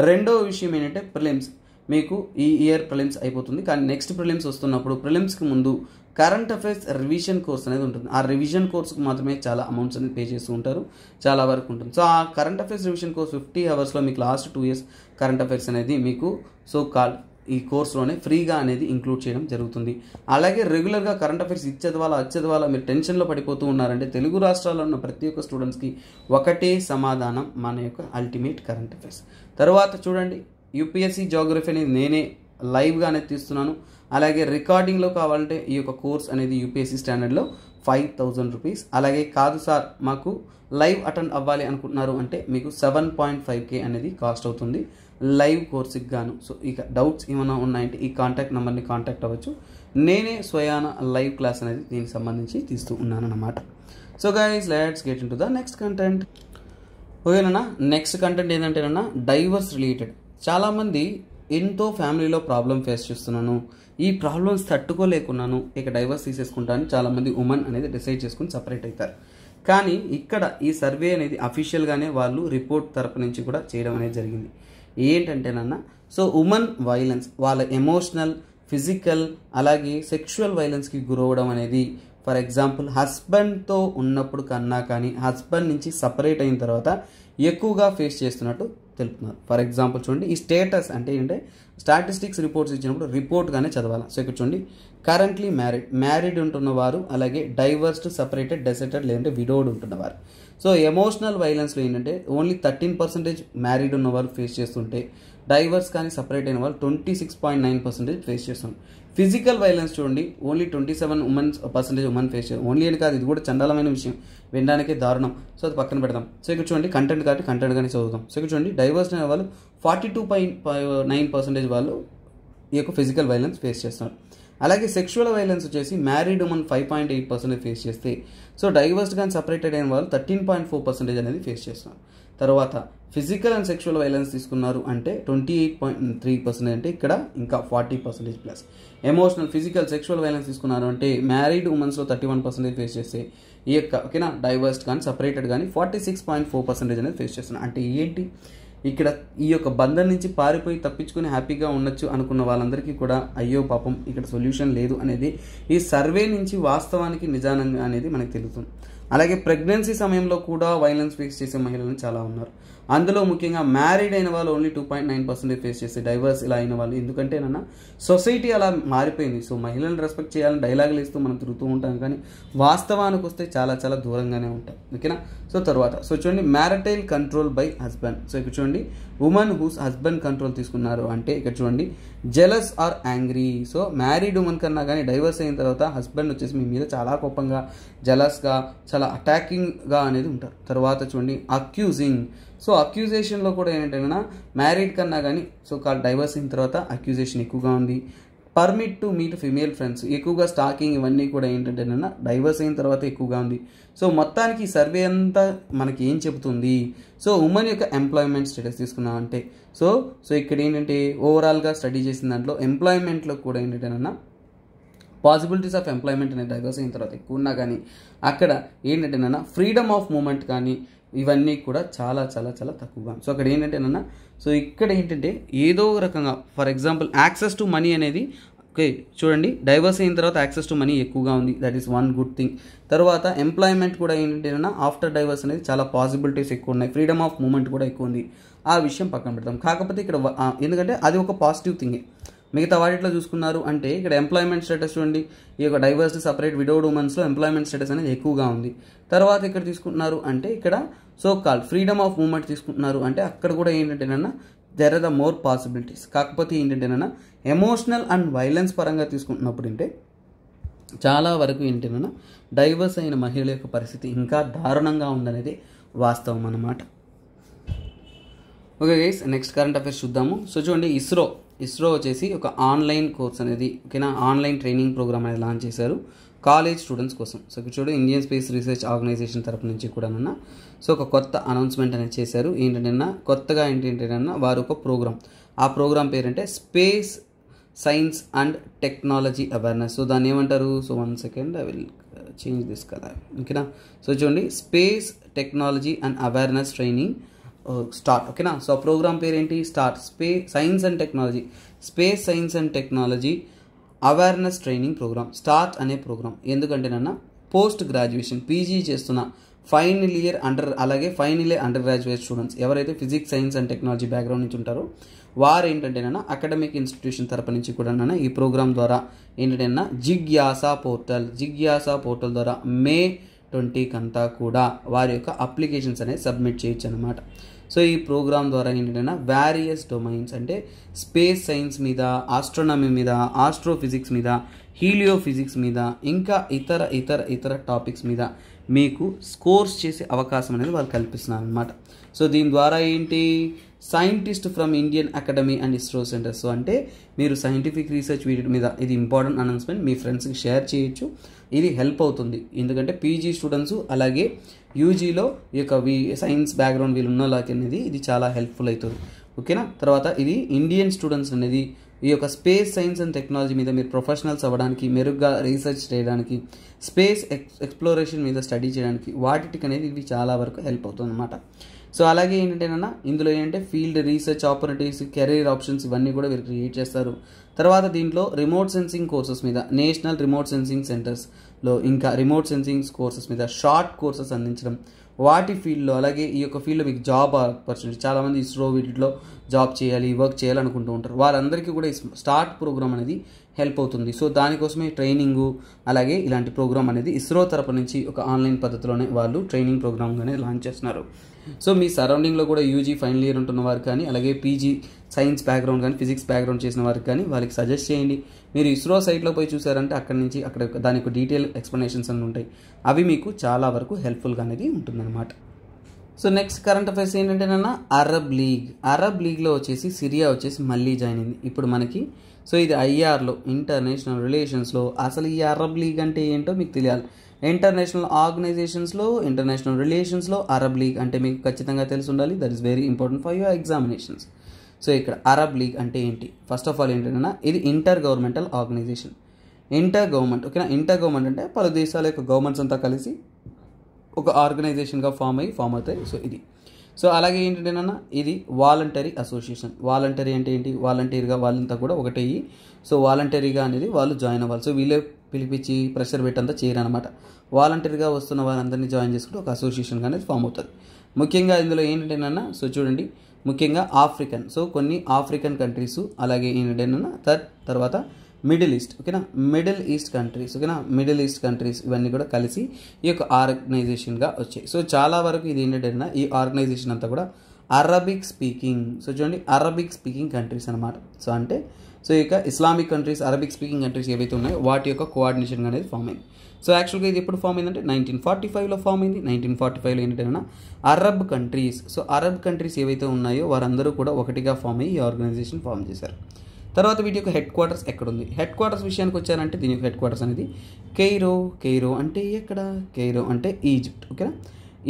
రెండో విషయం ఏంటంటే ప్రిలిమ్స్ మీకు ఈ ఇయర్ ప్రిలిమ్స్ అయిపోతుంది కానీ నెక్స్ట్ ప్రిలిమ్స్ వస్తున్నప్పుడు ప్రిలిమ్స్కి ముందు కరెంట్ అఫైర్స్ రివిజన్ కోర్స్ అనేది ఉంటుంది ఆ రివిజన్ కోర్స్కి మాత్రమే చాలా అమౌంట్స్ అనేది పే చేస్తూ ఉంటారు చాలా వరకు ఉంటుంది సో ఆ current affairs revision course fifty అవర్స్లో మీకు last two years current affairs అనేది మీకు సో కాల్ ఈ కోర్సులోనే ఫ్రీగా అనేది ఇంక్లూడ్ చేయడం జరుగుతుంది అలాగే రెగ్యులర్గా కరెంట్ అఫైర్స్ ఇచ్చదవాలా అచ్చదవాలా మీరు టెన్షన్లో పడిపోతూ ఉన్నారంటే తెలుగు రాష్ట్రాల్లో ఉన్న ప్రతి ఒక్క స్టూడెంట్స్కి ఒకటే సమాధానం మన యొక్క అల్టిమేట్ కరెంట్ అఫైర్స్ తర్వాత చూడండి యూపీఎస్సీ జాగ్రఫీ అనేది నేనే లైవ్గానే తీస్తున్నాను అలాగే రికార్డింగ్లో కావాలంటే ఈ యొక్క కోర్స్ అనేది యూపీఎస్సీ స్టాండర్డ్లో ఫైవ్ థౌజండ్ రూపీస్ అలాగే కాదు సార్ మాకు లైవ్ అటెండ్ అవ్వాలి అనుకుంటున్నారు అంటే మీకు సెవెన్ పాయింట్ ఫైవ్ కే అనేది కాస్ట్ అవుతుంది లైవ్ కోర్సుకి గాను సో ఇక డౌట్స్ ఏమైనా ఉన్నాయంటే ఈ కాంటాక్ట్ నెంబర్ని కాంటాక్ట్ అవ్వచ్చు నేనే స్వయాన లైవ్ క్లాస్ అనేది దీనికి సంబంధించి తీస్తూ ఉన్నాను అన్నమాట so guys let's get into the next content ఓకేనా నెక్స్ట్ కంటెంట్ అన్న డైవర్స్ రిలేటెడ్ చాలామంది ఎంతో ఫ్యామిలీలో ప్రాబ్లం ఫేస్ చేస్తున్నాను ఈ ప్రాబ్లమ్స్ తట్టుకోలేకున్నాను ఇక డైవర్స్ తీసేసుకుంటాను చాలామంది ఉమెన్ అనేది డిసైడ్ చేసుకుని సపరేట్ అవుతారు కానీ ఇక్కడ ఈ సర్వే అనేది అఫీషియల్గానే వాళ్ళు రిపోర్ట్ తరపు నుంచి కూడా చేయడం అనేది జరిగింది ఏంటంటేనన్నా సో ఉమెన్ వైలెన్స్ వాళ్ళ ఎమోషనల్ ఫిజికల్ అలాగే సెక్షువల్ వైలెన్స్కి గురవడం అనేది ఫర్ ఎగ్జాంపుల్ హస్బెండ్తో ఉన్నప్పుడు కన్నా కానీ హస్బెండ్ నుంచి సపరేట్ అయిన తర్వాత ఎక్కువగా ఫేస్ చేస్తున్నట్టు తెలుపుతున్నారు ఫర్ ఎగ్జాంపుల్ చూడండి ఈ స్టేటస్ అంటే ఏంటంటే స్టాటిస్టిక్స్ రిపోర్ట్స్ ఇచ్చినప్పుడు రిపోర్ట్గానే చదవాలి సో ఇక్కడ చూడండి కరెంట్లీ మ్యారీడ్ మ్యారీడ్ వారు అలాగే డైవర్స్డ్ సపరేటెడ్ డెసెటెడ్ లేదంటే విడోడ్ ఉంటున్నవారు సో ఎమోషనల్ వైలెన్స్లో ఏంటంటే ఓన్లీ థర్టీన్ పర్సెంటేజ్ మ్యారీడ్ ఉన్న వాళ్ళు ఫేస్ చేస్తుంటే డైవర్స్ కానీ సపరేట్ అయిన వాళ్ళు twenty six point nine percentage face చేస్తున్నారు ఫిజికల్ వైలెన్స్ చూడండి only twenty seven women percentage women face చేయాలి ఓన్లీ అని కాదు ఇది కూడా చండాలమైన విషయం వినడానికే దారుణం సో అది పక్కన పెడదాం సో ఇక్కడ చూడండి కంటెంట్ కాబట్టి కంటెంట్ కానీ చదువుతాం సో ఇక్కడ చూడండి డైవర్స్ అయిన వాళ్ళు forty two point nine percentage వాళ్ళు ఈ యొక్క ఫిజికల్ వైలెన్స్ ఫేస్ చేస్తున్నారు అలాగే సెక్షువల్ వైలెన్స్ వచ్చేసి married women five point eight percent face చేస్తే సో డైవర్స్డ్ కానీ సపరేటెడ్ అయిన వాళ్ళు థర్టీన్ పాయింట్ ఫోర్ పర్సెంటేజ్ అనేది ఫేస్ చేస్తున్నారు తర్వాత ఫిజికల్ అండ్ సెక్షువల్ వైలెన్స్ తీసుకున్నారు అంటే twenty eight point three percent అంటే ఇక్కడ ఇంకా forty percentage plus emotional physical sexual violence తీసుకున్నారు అంటే మ్యారీడ్ ఉమెన్స్లో థర్టీ వన్ పర్సెంటేజ్ ఫేస్ చేస్తే ఈ యొక్క ఓకేనా డైవర్స్డ్ కానీ సపరేటెడ్ కానీ forty six point four percentage అనేది ఫేస్ చేస్తున్నారు అంటే ఏంటి ఇక్కడ ఈ యొక్క బంధం నుంచి పారిపోయి తప్పించుకుని హ్యాపీగా ఉండొచ్చు అనుకున్న వాళ్ళందరికీ కూడా అయ్యో పాపం ఇక్కడ సొల్యూషన్ లేదు అనేది ఈ సర్వే నుంచి వాస్తవానికి నిజానంగా అనేది మనకు తెలుస్తుంది అలాగే ప్రెగ్నెన్సీ సమయంలో కూడా వైలెన్స్ ఫేస్ చేసే మహిళలు చాలా ఉన్నారు అందులో ముఖ్యంగా మ్యారీడ్ అయిన వాళ్ళు only two point nine percentage face చేసి డైవర్స్ ఇలా అయిన వాళ్ళు ఎందుకంటే నన్న సొసైటీ అలా మారిపోయింది సో మహిళలను రెస్పెక్ట్ చేయాలని డైలాగులు ఇస్తూ మనం తిరుగుతూ ఉంటాం కానీ వాస్తవానికి వస్తే చాలా చాలా దూరంగానే ఉంటాం ఓకేనా సో తర్వాత సో చూడండి marital control by husband so ఇక్కడ చూడండి ఉమెన్ హూస్ హస్బెండ్ కంట్రోల్ తీసుకున్నారు అంటే ఇక్కడ చూడండి jealous or angry so married women కన్నా కానీ డైవర్స్ అయిన తర్వాత హస్బెండ్ వచ్చేసి మీ మీద చాలా కోపంగా జెలస్గా చాలా అటాకింగ్గా అనేది ఉంటారు తర్వాత చూడండి అక్యూజింగ్ సో అక్యూజేషన్లో కూడా ఏంటంటే మ్యారీడ్ కన్నా కానీ సో కా డైవర్స్ అయిన తర్వాత అక్యూజేషన్ ఎక్కువగా ఉంది permit to meet female friends ఎక్కువగా స్టాకింగ్ ఇవన్నీ కూడా ఏంటంటే నాన్న డైవర్స్ అయిన తర్వాత ఎక్కువగా ఉంది సో మొత్తానికి సర్వే అంతా మనకి ఏం చెబుతుంది సో ఉమెన్ యొక్క ఎంప్లాయ్మెంట్ స్టేటస్ తీసుకున్నాం అంటే సో సో ఇక్కడ ఏంటంటే ఓవరాల్గా స్టడీ చేసిన దాంట్లో ఎంప్లాయ్మెంట్లో కూడా ఏంటంటేనన్నా పాసిబిలిటీస్ ఆఫ్ ఎంప్లాయ్మెంట్ అనేది డైవర్స్ అయిన తర్వాత ఎక్కువ ఉన్నా కానీ అక్కడ ఏంటంటే నాన్న ఫ్రీడమ్ ఆఫ్ మూమెంట్ కానీ ఇవన్నీ కూడా చాలా చాలా చాలా తక్కువగా సో అక్కడ ఏంటంటే నాన్న సో ఇక్కడ ఏంటంటే ఏదో రకంగా for example access to money అనేది ఓకే చూడండి డైవర్స్ అయిన తర్వాత యాక్సెస్ టు మనీ ఎక్కువగా ఉంది that is one good thing తర్వాత ఎంప్లాయ్మెంట్ కూడా ఏంటంటే ఆఫ్టర్ డైవర్స్ అనేది చాలా పాసిబిలిటీస్ ఎక్కువ ఉన్నాయి ఫ్రీడమ్ ఆఫ్ మూమెంట్ కూడా ఎక్కువ ఉంది ఆ విషయం పక్కన పెడతాం కాకపోతే ఇక్కడ ఎందుకంటే అది ఒక పాజిటివ్ థింగే మిగతా వాటిలో చూసుకున్నారు అంటే ఇక్కడ ఎంప్లాయ్మెంట్ స్టేటస్ చూడండి ఈ యొక్క డైవర్సిటీ సపరేట్ విడోడ్ ఉమెన్స్లో ఎంప్లాయ్మెంట్ స్టేటస్ అనేది ఎక్కువగా ఉంది తర్వాత ఇక్కడ తీసుకుంటున్నారు అంటే ఇక్కడ so call freedom of moment తీసుకుంటున్నారు అంటే అక్కడ కూడా ఏంటంటేనన్నా there are the more possibilities కాకపోతే ఏంటంటేనన్నా ఎమోషనల్ అండ్ వైలెన్స్ పరంగా తీసుకుంటున్నప్పుడు అంటే చాలా వరకు ఏంటంటేనన్నా డైవర్స్ అయిన మహిళల యొక్క పరిస్థితి ఇంకా దారుణంగా ఉందనేది వాస్తవం అన్నమాట okay guys next current affairs చూద్దాము సో చూడండి ఇస్రో ఇస్రో వచ్చేసి ఒక ఆన్లైన్ కోర్స్ అనేది ఓకేనా ఆన్లైన్ ట్రైనింగ్ ప్రోగ్రామ్ అనేది లాంచ్ చేశారు కాలేజ్ స్టూడెంట్స్ కోసం సో చూడు ఇండియన్ స్పేస్ రీసెర్చ్ ఆర్గనైజేషన్ తరపు నుంచి కూడానన్న సో ఒక కొత్త అనౌన్స్మెంట్ అనేది చేశారు ఏంటంటే కొత్తగా ఏంటంటేనన్నా వారు ఒక ప్రోగ్రామ్ ఆ ప్రోగ్రామ్ పేరంటే space science and technology awareness so దాన్ని ఏమంటారు so one second I will change this కదా ఓకేనా సో చూడండి space technology and awareness training start ఓకేనా సో ప్రోగ్రామ్ పేరు ఏంటి start space science and technology space science and technology awareness training programme start అనే programme ఎందుకంటే నన్న పోస్ట్ గ్రాడ్యుయేషన్ పీజీ చేస్తున్న ఫైనల్ ఇయర్ అండర్ అలాగే final year under graduate students ఎవరైతే physics science and technology background నుంచి ఉంటారో వారు ఏంటంటే నన్న అకాడమిక్ ఇన్స్టిట్యూషన్ తరపు నుంచి కూడా ఈ ప్రోగ్రామ్ ద్వారా నన్న జిగ్యాసా పోర్టల్ జిగ్యాసా పోర్టల్ ద్వారా మే ట్వంటీకి అంతా కూడా వారి యొక్క అప్లికేషన్స్ అనేవి సబ్మిట్ చేయొచ్చు అనమాట సో ఈ ప్రోగ్రామ్ ద్వారా ఏంటంటే వ్యారియస్ డొమైన్స్ అంటే స్పేస్ సైన్స్ మీద ఆస్ట్రోనమీ మీద ఆస్ట్రోఫిజిక్స్ మీద హీలియో మీద ఇంకా ఇతర ఇతర ఇతర టాపిక్స్ మీద మీకు స్కోర్స్ చేసే అవకాశం అనేది వాళ్ళు కల్పిస్తున్నారు అనమాట సో దీని ద్వారా ఏంటి scientist from Indian academy and ISRO centres అంటే మీరు సైంటిఫిక్ రీసెర్చ్ వీడియో మీద ఇది ఇంపార్టెంట్ అనౌన్స్మెంట్ మీ ఫ్రెండ్స్కి షేర్ చేయొచ్చు ఇది హెల్ప్ అవుతుంది ఎందుకంటే పీజీ స్టూడెంట్స్ అలాగే యూజీలో ఈ యొక్క వీ సైన్స్ బ్యాక్గ్రౌండ్ వీళ్ళు ఉన్న అనేది ఇది చాలా హెల్ప్ఫుల్ అవుతుంది ఓకేనా తర్వాత ఇది ఇండియన్ స్టూడెంట్స్ అనేది ఈ యొక్క స్పేస్ సైన్స్ అండ్ టెక్నాలజీ మీద మీరు ప్రొఫెషనల్స్ అవ్వడానికి మెరుగ్గా రీసెర్చ్ చేయడానికి స్పేస్ ఎక్స్ ఎక్స్ప్లోరేషన్ మీద స్టడీ చేయడానికి వాటికి అనేది ఇది చాలా వరకు హెల్ప్ అవుతుంది అనమాట సో అలాగే ఏంటంటేనన్నా ఇందులో ఏంటంటే field research opportunities career options ఇవన్నీ కూడా వీరు క్రియేట్ చేస్తారు తర్వాత దీంట్లో రిమోట్ సెన్సింగ్ కోర్సెస్ మీద నేషనల్ రిమోట్ సెన్సింగ్ సెంటర్స్ లో ఇంకా రిమోట్ సెన్సింగ్స్ కోర్సెస్ మీద షార్ట్ కోర్సెస్ అందించడం వాటి ఫీల్డ్లో అలాగే ఈ యొక్క ఫీల్డ్లో మీకు జాబ్ ఆపర్చునిటీ చాలామంది ఇస్రో వీటిలో జాబ్ చేయాలి వర్క్ చేయాలనుకుంటూ ఉంటారు వారందరికీ కూడా స్టార్ట్ ప్రోగ్రామ్ అనేది హెల్ప్ అవుతుంది సో దానికోసమే ట్రైనింగు అలాగే ఇలాంటి ప్రోగ్రామ్ అనేది ఇస్రో తరపు నుంచి ఒక ఆన్లైన్ పద్ధతిలోనే వాళ్ళు ట్రైనింగ్ ప్రోగ్రామ్గానే లాంచ్ చేస్తున్నారు సో మీ సరౌండింగ్లో కూడా యూజీ ఫైనల్ ఇయర్ ఉంటున్న వారు కానీ అలాగే పీజీ సైన్స్ బ్యాక్గ్రౌండ్ కానీ ఫిజిక్స్ బ్యాక్గ్రౌండ్ చేసిన వారికి కానీ వాళ్ళకి సజెస్ట్ చేయండి మీరు ఇస్రో సైట్లో పోయి చూసారంటే అక్కడి నుంచి అక్కడ దానికి డీటెయిల్ ఎక్స్ప్లెనేషన్స్ అన్నీ ఉంటాయి అవి మీకు చాలా వరకు హెల్ప్ఫుల్గా అనేది ఉంటుందన్నమాట సో నెక్స్ట్ కరెంట్ అఫైర్స్ ఏంటంటే నాన్న అరబ్ లీగ్ అరబ్ లీగ్లో వచ్చేసి సిరియా వచ్చేసి మళ్ళీ జాయిన్ అయింది ఇప్పుడు మనకి సో ఇది ఐఆర్లో ఇంటర్నేషనల్ రిలేషన్స్లో అసలు ఈ అరబ్ లీగ్ అంటే ఏంటో మీకు తెలియాలి ఇంటర్నేషనల్ ఆర్గనైజేషన్స్లో ఇంటర్నేషనల్ రిలేషన్స్లో అరబ్ లీగ్ అంటే మీకు ఖచ్చితంగా తెలిసి ఉండాలి that is very important for your examinations so ఇక్కడ అరబ్ లీగ్ అంటే ఏంటి ఫస్ట్ ఆఫ్ ఆల్ ఏంటంటే ఇది intergovernmental organisation inter government ఓకేనా ఇంటర్ గవర్నమెంట్ అంటే పలు దేశాల యొక్క గవర్నమెంట్స్ అంతా కలిసి ఒక ఆర్గనైజేషన్గా ఫామ్ అయ్యి ఫామ్ అవుతాయి సో ఇది సో అలాగే ఏంటంటేనన్నా ఇది వాలంటరీ అసోసియేషన్ వాలంటరీ అంటే ఏంటి వాలంటీర్గా వాళ్ళంతా కూడా ఒకటే సో వాలంటరీగా అనేది వాళ్ళు జాయిన్ అవ్వాలి సో వీళ్ళే పిలిపించి ప్రెషర్ పెట్టంతా చేయరనమాట వాలంటరీగా వస్తున్న వారందరినీ జాయిన్ చేసుకుంటే ఒక అసోసియేషన్గా అనేది ఫామ్ అవుతుంది ముఖ్యంగా ఇందులో ఏంటంటేనన్నా సో చూడండి ముఖ్యంగా ఆఫ్రికన్ సో కొన్ని ఆఫ్రికన్ కంట్రీస్ అలాగే ఏంటంటే థర్డ్ తర్వాత మిడిల్ ఈస్ట్ ఓకేనా మిడిల్ ఈస్ట్ కంట్రీస్ ఓకేనా మిడిల్ ఈస్ట్ కంట్రీస్ ఇవన్నీ కూడా కలిసి ఈ యొక్క ఆర్గనైజేషన్గా వచ్చాయి సో చాలా వరకు ఇది ఏంటంటే ఈ ఆర్గనైజేషన్ అంతా కూడా అరబిక్ స్పీకింగ్ సో చూడండి అరబిక్ స్పీకింగ్ కంట్రీస్ అనమాట సో అంటే సో ఇక Islamic countries Arabic speaking countries ఏవైతే ఉన్నాయో వాటి యొక్క కోఆర్డినేషన్ అనేది ఫామ్ అయింది సో యాక్చువల్గా ఇది ఎప్పుడు ఫామ్ అయిందంటే నైన్టీన్ ఫార్టీ ఫైవ్లో ఫామ్ అయింది నైన్టీన్ ఫార్టీ ఫైవ్లో ఏంటంటే Arab countries so Arab countries ఏవైతే ఉన్నాయో వారందరూ కూడా ఒకటిగా ఫామ్ అయ్యి ఈ ఆర్గనైజేషన్ ఫామ్ చేశారు తర్వాత వీటి యొక్క హెడ్ క్వార్టర్స్ ఎక్కడుంది హెడ్ క్వార్టర్స్ విషయానికి వచ్చారంటే దీని యొక్క హెడ్ క్వార్టర్స్ అనేది కైరో కెయిరో అంటే ఎక్కడ కెయిరో అంటే ఈజిప్ట్ ఓకేనా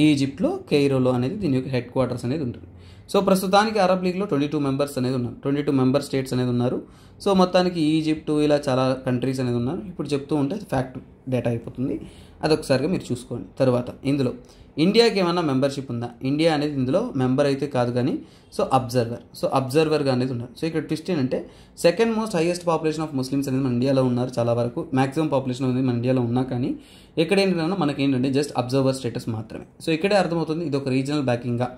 ఈజిప్ట్లో కెయిరోలో అనేది దీని యొక్క హెడ్ క్వార్టర్స్ అనేది ఉంటుంది సో ప్రస్తుతానికి అరబ్ లీగ్లో ట్వంటీ టూ మెంబర్స్ అనేది ఉన్నారు ట్వంటీ టూ మెంబర్ స్టేట్స్ అనేది ఉన్నారు సో మొత్తానికి ఈజిప్ట్ ఇలా చాలా కంట్రీస్ అనేది ఉన్నారు ఇప్పుడు చెప్తూ ఉంటే ఫ్యాక్ట్ డేటా అయిపోతుంది అదొకసారిగా మీరు చూసుకోండి తర్వాత ఇందులో ఇండియాకి ఏమన్నా మెంబర్షిప్ ఉందా ఇండియా అనేది ఇందులో మెంబర్ అయితే కాదు కానీ సో అబ్జర్వర్ సో అబ్జర్వర్గా అనేది ఉన్నారు సో ఇక్కడ ట్విస్ట్ ఏంటంటే second most highest population of Muslims అనేది మన ఇండియాలో ఉన్నారు చాలా వరకు మాక్సిమం పాపులేషన్ అనేది మన ఇండియాలో ఉన్నా కానీ ఇక్కడ ఏంటంటే మనకి ఏంటంటే జస్ట్ అబ్జర్వర్ స్టేటస్ మాత్రమే సో ఇక్కడే అర్థమవుతుంది ఇది ఒక రీజనల్ బ్యాకింగ్గా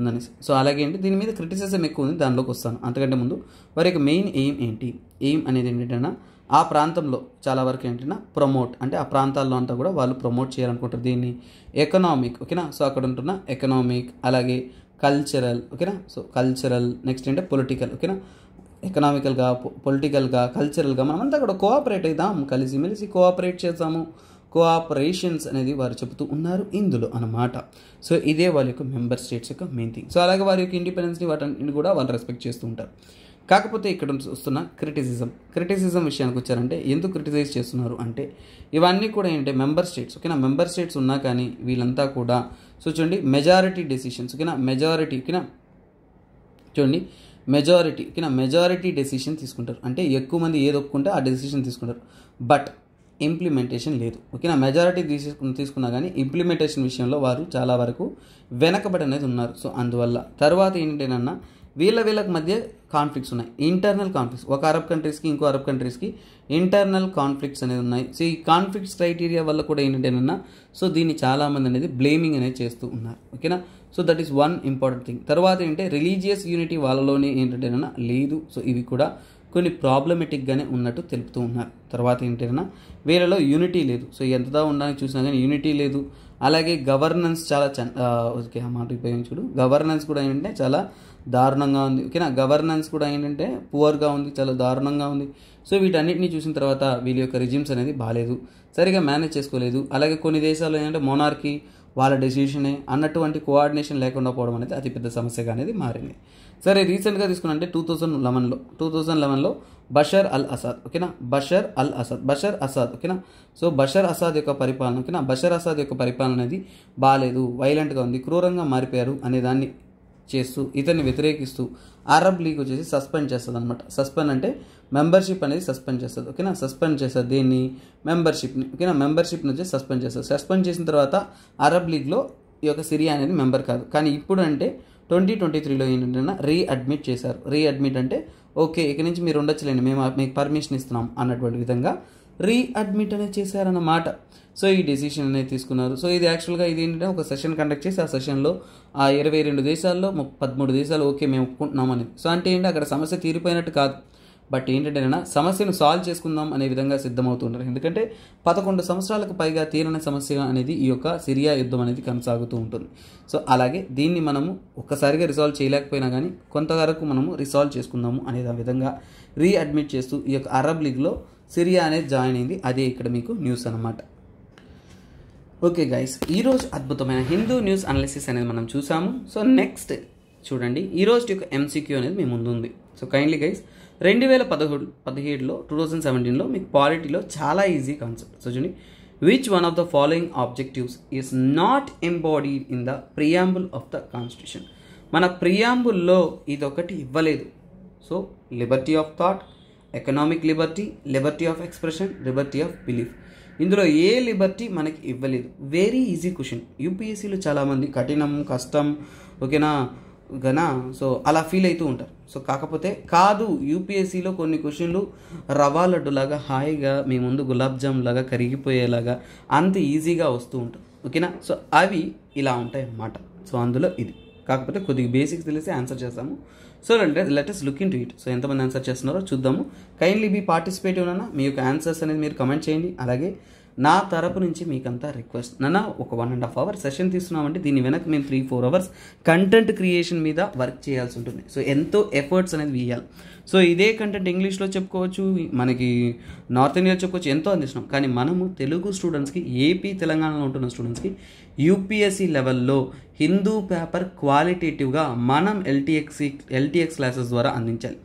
ఉందని సో అలాగే ఏంటి దీని మీద క్రిటిసిజం ఎక్కువ ఉంది దానిలోకి వస్తాను అంతకంటే ముందు వారి యొక్క మెయిన్ ఎయిమ్ ఏంటి ఎయిమ్ అనేది ఏంటంటే ఆ ప్రాంతంలో చాలా వరకు ఏంటన్నా ప్రమోట్ అంటే ఆ ప్రాంతాల్లో అంతా కూడా వాళ్ళు ప్రమోట్ చేయాలనుకుంటారు దీన్ని ఎకనామిక్ ఓకేనా సో అక్కడ ఉంటున్న ఎకనామిక్ అలాగే కల్చరల్ ఓకేనా సో కల్చరల్ నెక్స్ట్ ఏంటంటే పొలిటికల్ ఓకేనా ఎకనామికల్గా పొలిటికల్గా కల్చరల్గా మనం అంతా కూడా కోఆపరేట్ అవుదాం కలిసిమెలిసి కోఆపరేట్ చేద్దాము కోఆపరేషన్స్ అనేది వారు చెబుతూ ఉన్నారు ఇందులో అనమాట సో ఇదే వాళ్ళ యొక్క మెంబర్ స్టేట్స్ యొక్క మెయిన్ థింగ్ సో అలాగే వారి యొక్క ఇండిపెండెన్స్ని వాటిని కూడా వాళ్ళు రెస్పెక్ట్ చేస్తూ ఉంటారు కాకపోతే ఇక్కడ వస్తున్న క్రిటిసిజం క్రిటిసిజం విషయానికి వచ్చారంటే ఎందుకు క్రిటిసైజ్ చేస్తున్నారు అంటే ఇవన్నీ కూడా ఏంటంటే మెంబర్ స్టేట్స్ ఓకేనా మెంబర్ స్టేట్స్ ఉన్నా కానీ వీళ్ళంతా కూడా సో చూడండి మెజారిటీ డెసిషన్స్ ఓకేనా మెజారిటీ ఓకేనా చూడండి మెజారిటీ ఓకేనా మెజారిటీ డెసిషన్ తీసుకుంటారు అంటే ఎక్కువ మంది ఏది ఆ డెసిషన్ తీసుకుంటారు బట్ ఇంప్లిమెంటేషన్ లేదు ఓకేనా మెజారిటీ తీసుకున్న తీసుకున్నా కానీ ఇంప్లిమెంటేషన్ విషయంలో వారు చాలా వరకు వెనకబడి అనేది ఉన్నారు సో అందువల్ల తర్వాత ఏంటేనన్నా వీళ్ళ వీళ్ళకి మధ్య కాన్ఫ్లిక్ట్స్ ఉన్నాయి ఇంటర్నల్ కాన్ఫ్లిక్ట్స్ ఒక అరబ్ కంట్రీస్కి ఇంకో అరబ్ కంట్రీస్కి ఇంటర్నల్ కాన్ఫ్లిక్ట్స్ అనేది ఉన్నాయి సో ఈ కాన్ఫ్లిక్ట్స్ క్రైటీరియా వల్ల కూడా ఏంటంటేనన్నా సో దీన్ని చాలామంది అనేది బ్లేమింగ్ అనేది చేస్తూ ఉన్నారు ఓకేనా so that is one important thing తర్వాత ఏంటంటే రిలీజియస్ యూనిటీ వాళ్ళలోనే ఏంటంటేనన్నా లేదు సో ఇవి కూడా కొన్ని ప్రాబ్లమెటిక్గానే ఉన్నట్టు తెలుపుతూ ఉన్నారు తర్వాత ఏంటంటేనా వీళ్ళలో యూనిటీ లేదు సో ఎంతదా ఉండడానికి చూసినా కానీ యూనిటీ లేదు అలాగే గవర్నెన్స్ చాలా ఓకే ఆ మాట ఉపయోగించుడు గవర్నెన్స్ కూడా ఏంటంటే చాలా దారుణంగా ఉంది ఓకేనా గవర్నెన్స్ కూడా ఏంటంటే పువర్గా ఉంది చాలా దారుణంగా ఉంది సో వీటన్నిటిని చూసిన తర్వాత వీళ్ళ యొక్క రిజిమ్స్ అనేది బాగాలేదు సరిగా మేనేజ్ చేసుకోలేదు అలాగే కొన్ని దేశాల్లో ఏంటంటే మోనార్కి వాళ్ళ డెసిషనే అన్నటువంటి కోఆర్డినేషన్ లేకుండా పోవడం అనేది అతిపెద్ద సమస్యగా అనేది మారింది సరే రీసెంట్గా తీసుకున్నంటే టూ థౌజండ్ లెవెన్లో టూ థౌజండ్ లెవెన్లో బషర్ అల్ అసాద్ ఓకేనా Bashar al Assad Bashar Assad ఓకేనా సో బషర్ అసాద్ యొక్క పరిపాలన ఓకేనా బషర్ అసాద్ యొక్క పరిపాలన అనేది బాగాలేదు వైలెంట్గా ఉంది క్రూరంగా మారిపోయారు అనే దాన్ని చేస్తూ ఇతన్ని వ్యతిరేకిస్తూ అరబ్ లీగ్ వచ్చేసి సస్పెండ్ చేస్తుంది అనమాట సస్పెండ్ అంటే మెంబర్షిప్ అనేది సస్పెండ్ చేస్తుంది ఓకేనా సస్పెండ్ చేస్తుంది దీన్ని మెంబర్షిప్ని ఓకేనా మెంబర్షిప్ని వచ్చి సస్పెండ్ చేస్తుంది సస్పెండ్ చేసిన తర్వాత అరబ్ లీగ్లో ఈ యొక్క సిరియా అనేది మెంబర్ కాదు కానీ ఇప్పుడు అంటే ట్వంటీ ట్వంటీ త్రీలో ఏంటంటే రీఅడ్మిట్ చేశారు రీఅడ్మిట్ అంటే ఓకే ఇక నుంచి మీరు ఉండొచ్చులేండి మేము మీకు పర్మిషన్ ఇస్తున్నాం అన్నటువంటి విధంగా రీఅడ్మిట్ అనేది చేశారన్నమాట సో ఈ డెసిషన్ అనేది తీసుకున్నారు సో ఇది యాక్చువల్గా ఇది ఏంటంటే ఒక సెషన్ కండక్ట్ చేసి ఆ సెషన్లో ఆ ఇరవై రెండు దేశాల్లో పదమూడు దేశాలు ఓకే మేము ఒప్పుకుంటున్నాం అనేది సో అంటే ఏంటి అక్కడ సమస్య తీరిపోయినట్టు కాదు బట్ ఏంటంటే సమస్యను సాల్వ్ చేసుకుందాం అనే విధంగా సిద్ధమవుతుంటారు ఎందుకంటే పదకొండు సంవత్సరాలకు పైగా తీరని సమస్య అనేది ఈ యొక్క సిరియా యుద్ధం అనేది కొనసాగుతూ ఉంటుంది సో అలాగే దీన్ని మనము ఒక్కసారిగా రిసాల్వ్ చేయలేకపోయినా కానీ కొంతవరకు మనము రిసాల్వ్ చేసుకుందాము అనే విధంగా రీఅడ్మిట్ చేస్తూ ఈ యొక్క అరబ్ లీగ్లో సిరియా అనేది జాయిన్ అయింది అదే ఇక్కడ మీకు న్యూస్ అనమాట ఓకే గైస్ ఈరోజు అద్భుతమైన హిందూ న్యూస్ అనాలిసిస్ అనేది మనం చూసాము సో నెక్స్ట్ చూడండి ఈరోజు యొక్క ఎంసీక్యూ అనేది మీ ముందుంది సో కైండ్లీ గైస్ రెండు వేల పదహోడు పదిహేడులో టూ థౌజండ్ సెవెంటీన్లో మీకు పాలిటీలో చాలా ఈజీ కాన్సెప్ట్ సో చూడండి which one of the following objectives is not embodied in the preamble of the constitution మన ప్రియాంబుల్లో ఇదొకటి ఇవ్వలేదు so liberty of thought economic liberty liberty of expression liberty of belief ఇందులో ఏ లిబర్టీ మనకి ఇవ్వలేదు very easy question యూపీఎస్సీలో చాలామంది కఠినం కష్టం ఓకేనా గనా సో అలా ఫీల్ అవుతూ ఉంటారు సో కాకపోతే కాదు యూపీఎస్సీలో కొన్ని క్వశ్చన్లు రవా లాగా హాయిగా మీ ముందు గులాబ్ జామ్ లాగా కరిగిపోయేలాగా అంత ఈజీగా వస్తూ ఉంటాయి ఓకేనా సో అవి ఇలా ఉంటాయి అన్నమాట సో అందులో ఇది కాకపోతే కొద్దిగా బేసిక్స్ తెలిసి ఆన్సర్ చేస్తాము సో రండి latest look into it so ఎంతమంది ఆన్సర్ చేస్తున్నారో చూద్దాము కైండ్లీ బీ పార్టిసిపేట్ ఉన్నా మీ యొక్క ఆన్సర్స్ అనేది మీరు కమెంట్ చేయండి అలాగే నా తరపు నుంచి మీకంతా రిక్వెస్ట్ నన్న ఒక one and half hour session తీసుకున్నామంటే దీని వెనక మేము three four hours content creation మీద వర్క్ చేయాల్సి ఉంటుంది సో ఎంతో ఎఫర్ట్స్ అనేది వేయాలి సో ఇదే కంటెంట్ ఇంగ్లీష్లో చెప్పుకోవచ్చు మనకి నార్త్ ఇండియాలో చెప్పుకోవచ్చు ఎంతో అందిస్తున్నాం కానీ మనము తెలుగు స్టూడెంట్స్కి ఏపీ తెలంగాణలో ఉంటున్న స్టూడెంట్స్కి యూపీఎస్సీ లెవెల్లో హిందూ పేపర్ క్వాలిటేటివ్గా మనం ఎల్టీఎక్సీ ఎల్టీఎక్స్ క్లాసెస్ ద్వారా అందించాలి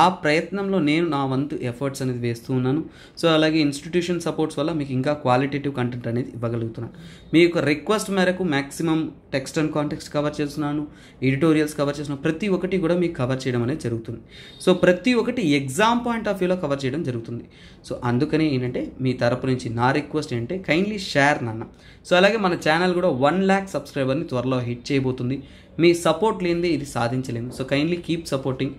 ఆ ప్రయత్నంలో నేను నా వంతు ఎఫర్ట్స్ అనేది వేస్తూ ఉన్నాను సో అలాగే ఇన్స్టిట్యూషన్ సపోర్ట్స్ వల్ల మీకు ఇంకా క్వాలిటేటివ్ కంటెంట్ అనేది ఇవ్వగలుగుతున్నాను మీ యొక్క రిక్వెస్ట్ మేరకు maximum text and context cover చేస్తున్నాను ఎడిటోరియల్స్ కవర్ చేస్తున్నాను ప్రతి ఒక్కటి కూడా మీకు కవర్ చేయడం అనేది జరుగుతుంది సో ప్రతి ఒక్కటి ఎగ్జామ్ పాయింట్ ఆఫ్ వ్యూలో కవర్ చేయడం జరుగుతుంది సో అందుకనే ఏంటంటే మీ తరపు నుంచి నా రిక్వెస్ట్ ఏంటంటే కైండ్లీ షేర్ నాన్న సో అలాగే మన ఛానల్ కూడా వన్ ల్యాక్ సబ్స్క్రైబర్ని త్వరలో హిట్ చేయబోతుంది మీ సపోర్ట్ లేనిదే ఇది సాధించలేము so kindly keep supporting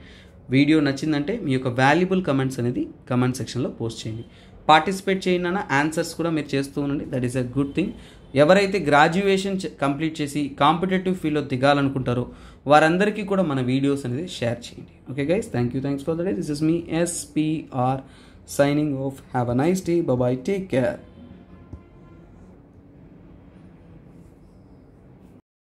video నచ్చిందంటే మీ యొక్క వాల్యుబుల్ కమెంట్స్ అనేది కమెంట్ సెక్షన్లో పోస్ట్ చేయండి పార్టిసిపేట్ చేయండి అన్న ఆన్సర్స్ కూడా మీరు చేస్తూ ఉండండి that is a good thing ఎవరైతే గ్రాడ్యుయేషన్ కంప్లీట్ చేసి కాంపిటేటివ్ ఫీల్డ్లో దిగాలనుకుంటారో వారందరికీ కూడా మన వీడియోస్ అనేది షేర్ చేయండి okay guys thank you thanks for the day this is me SPR signing off have a nice day bye take care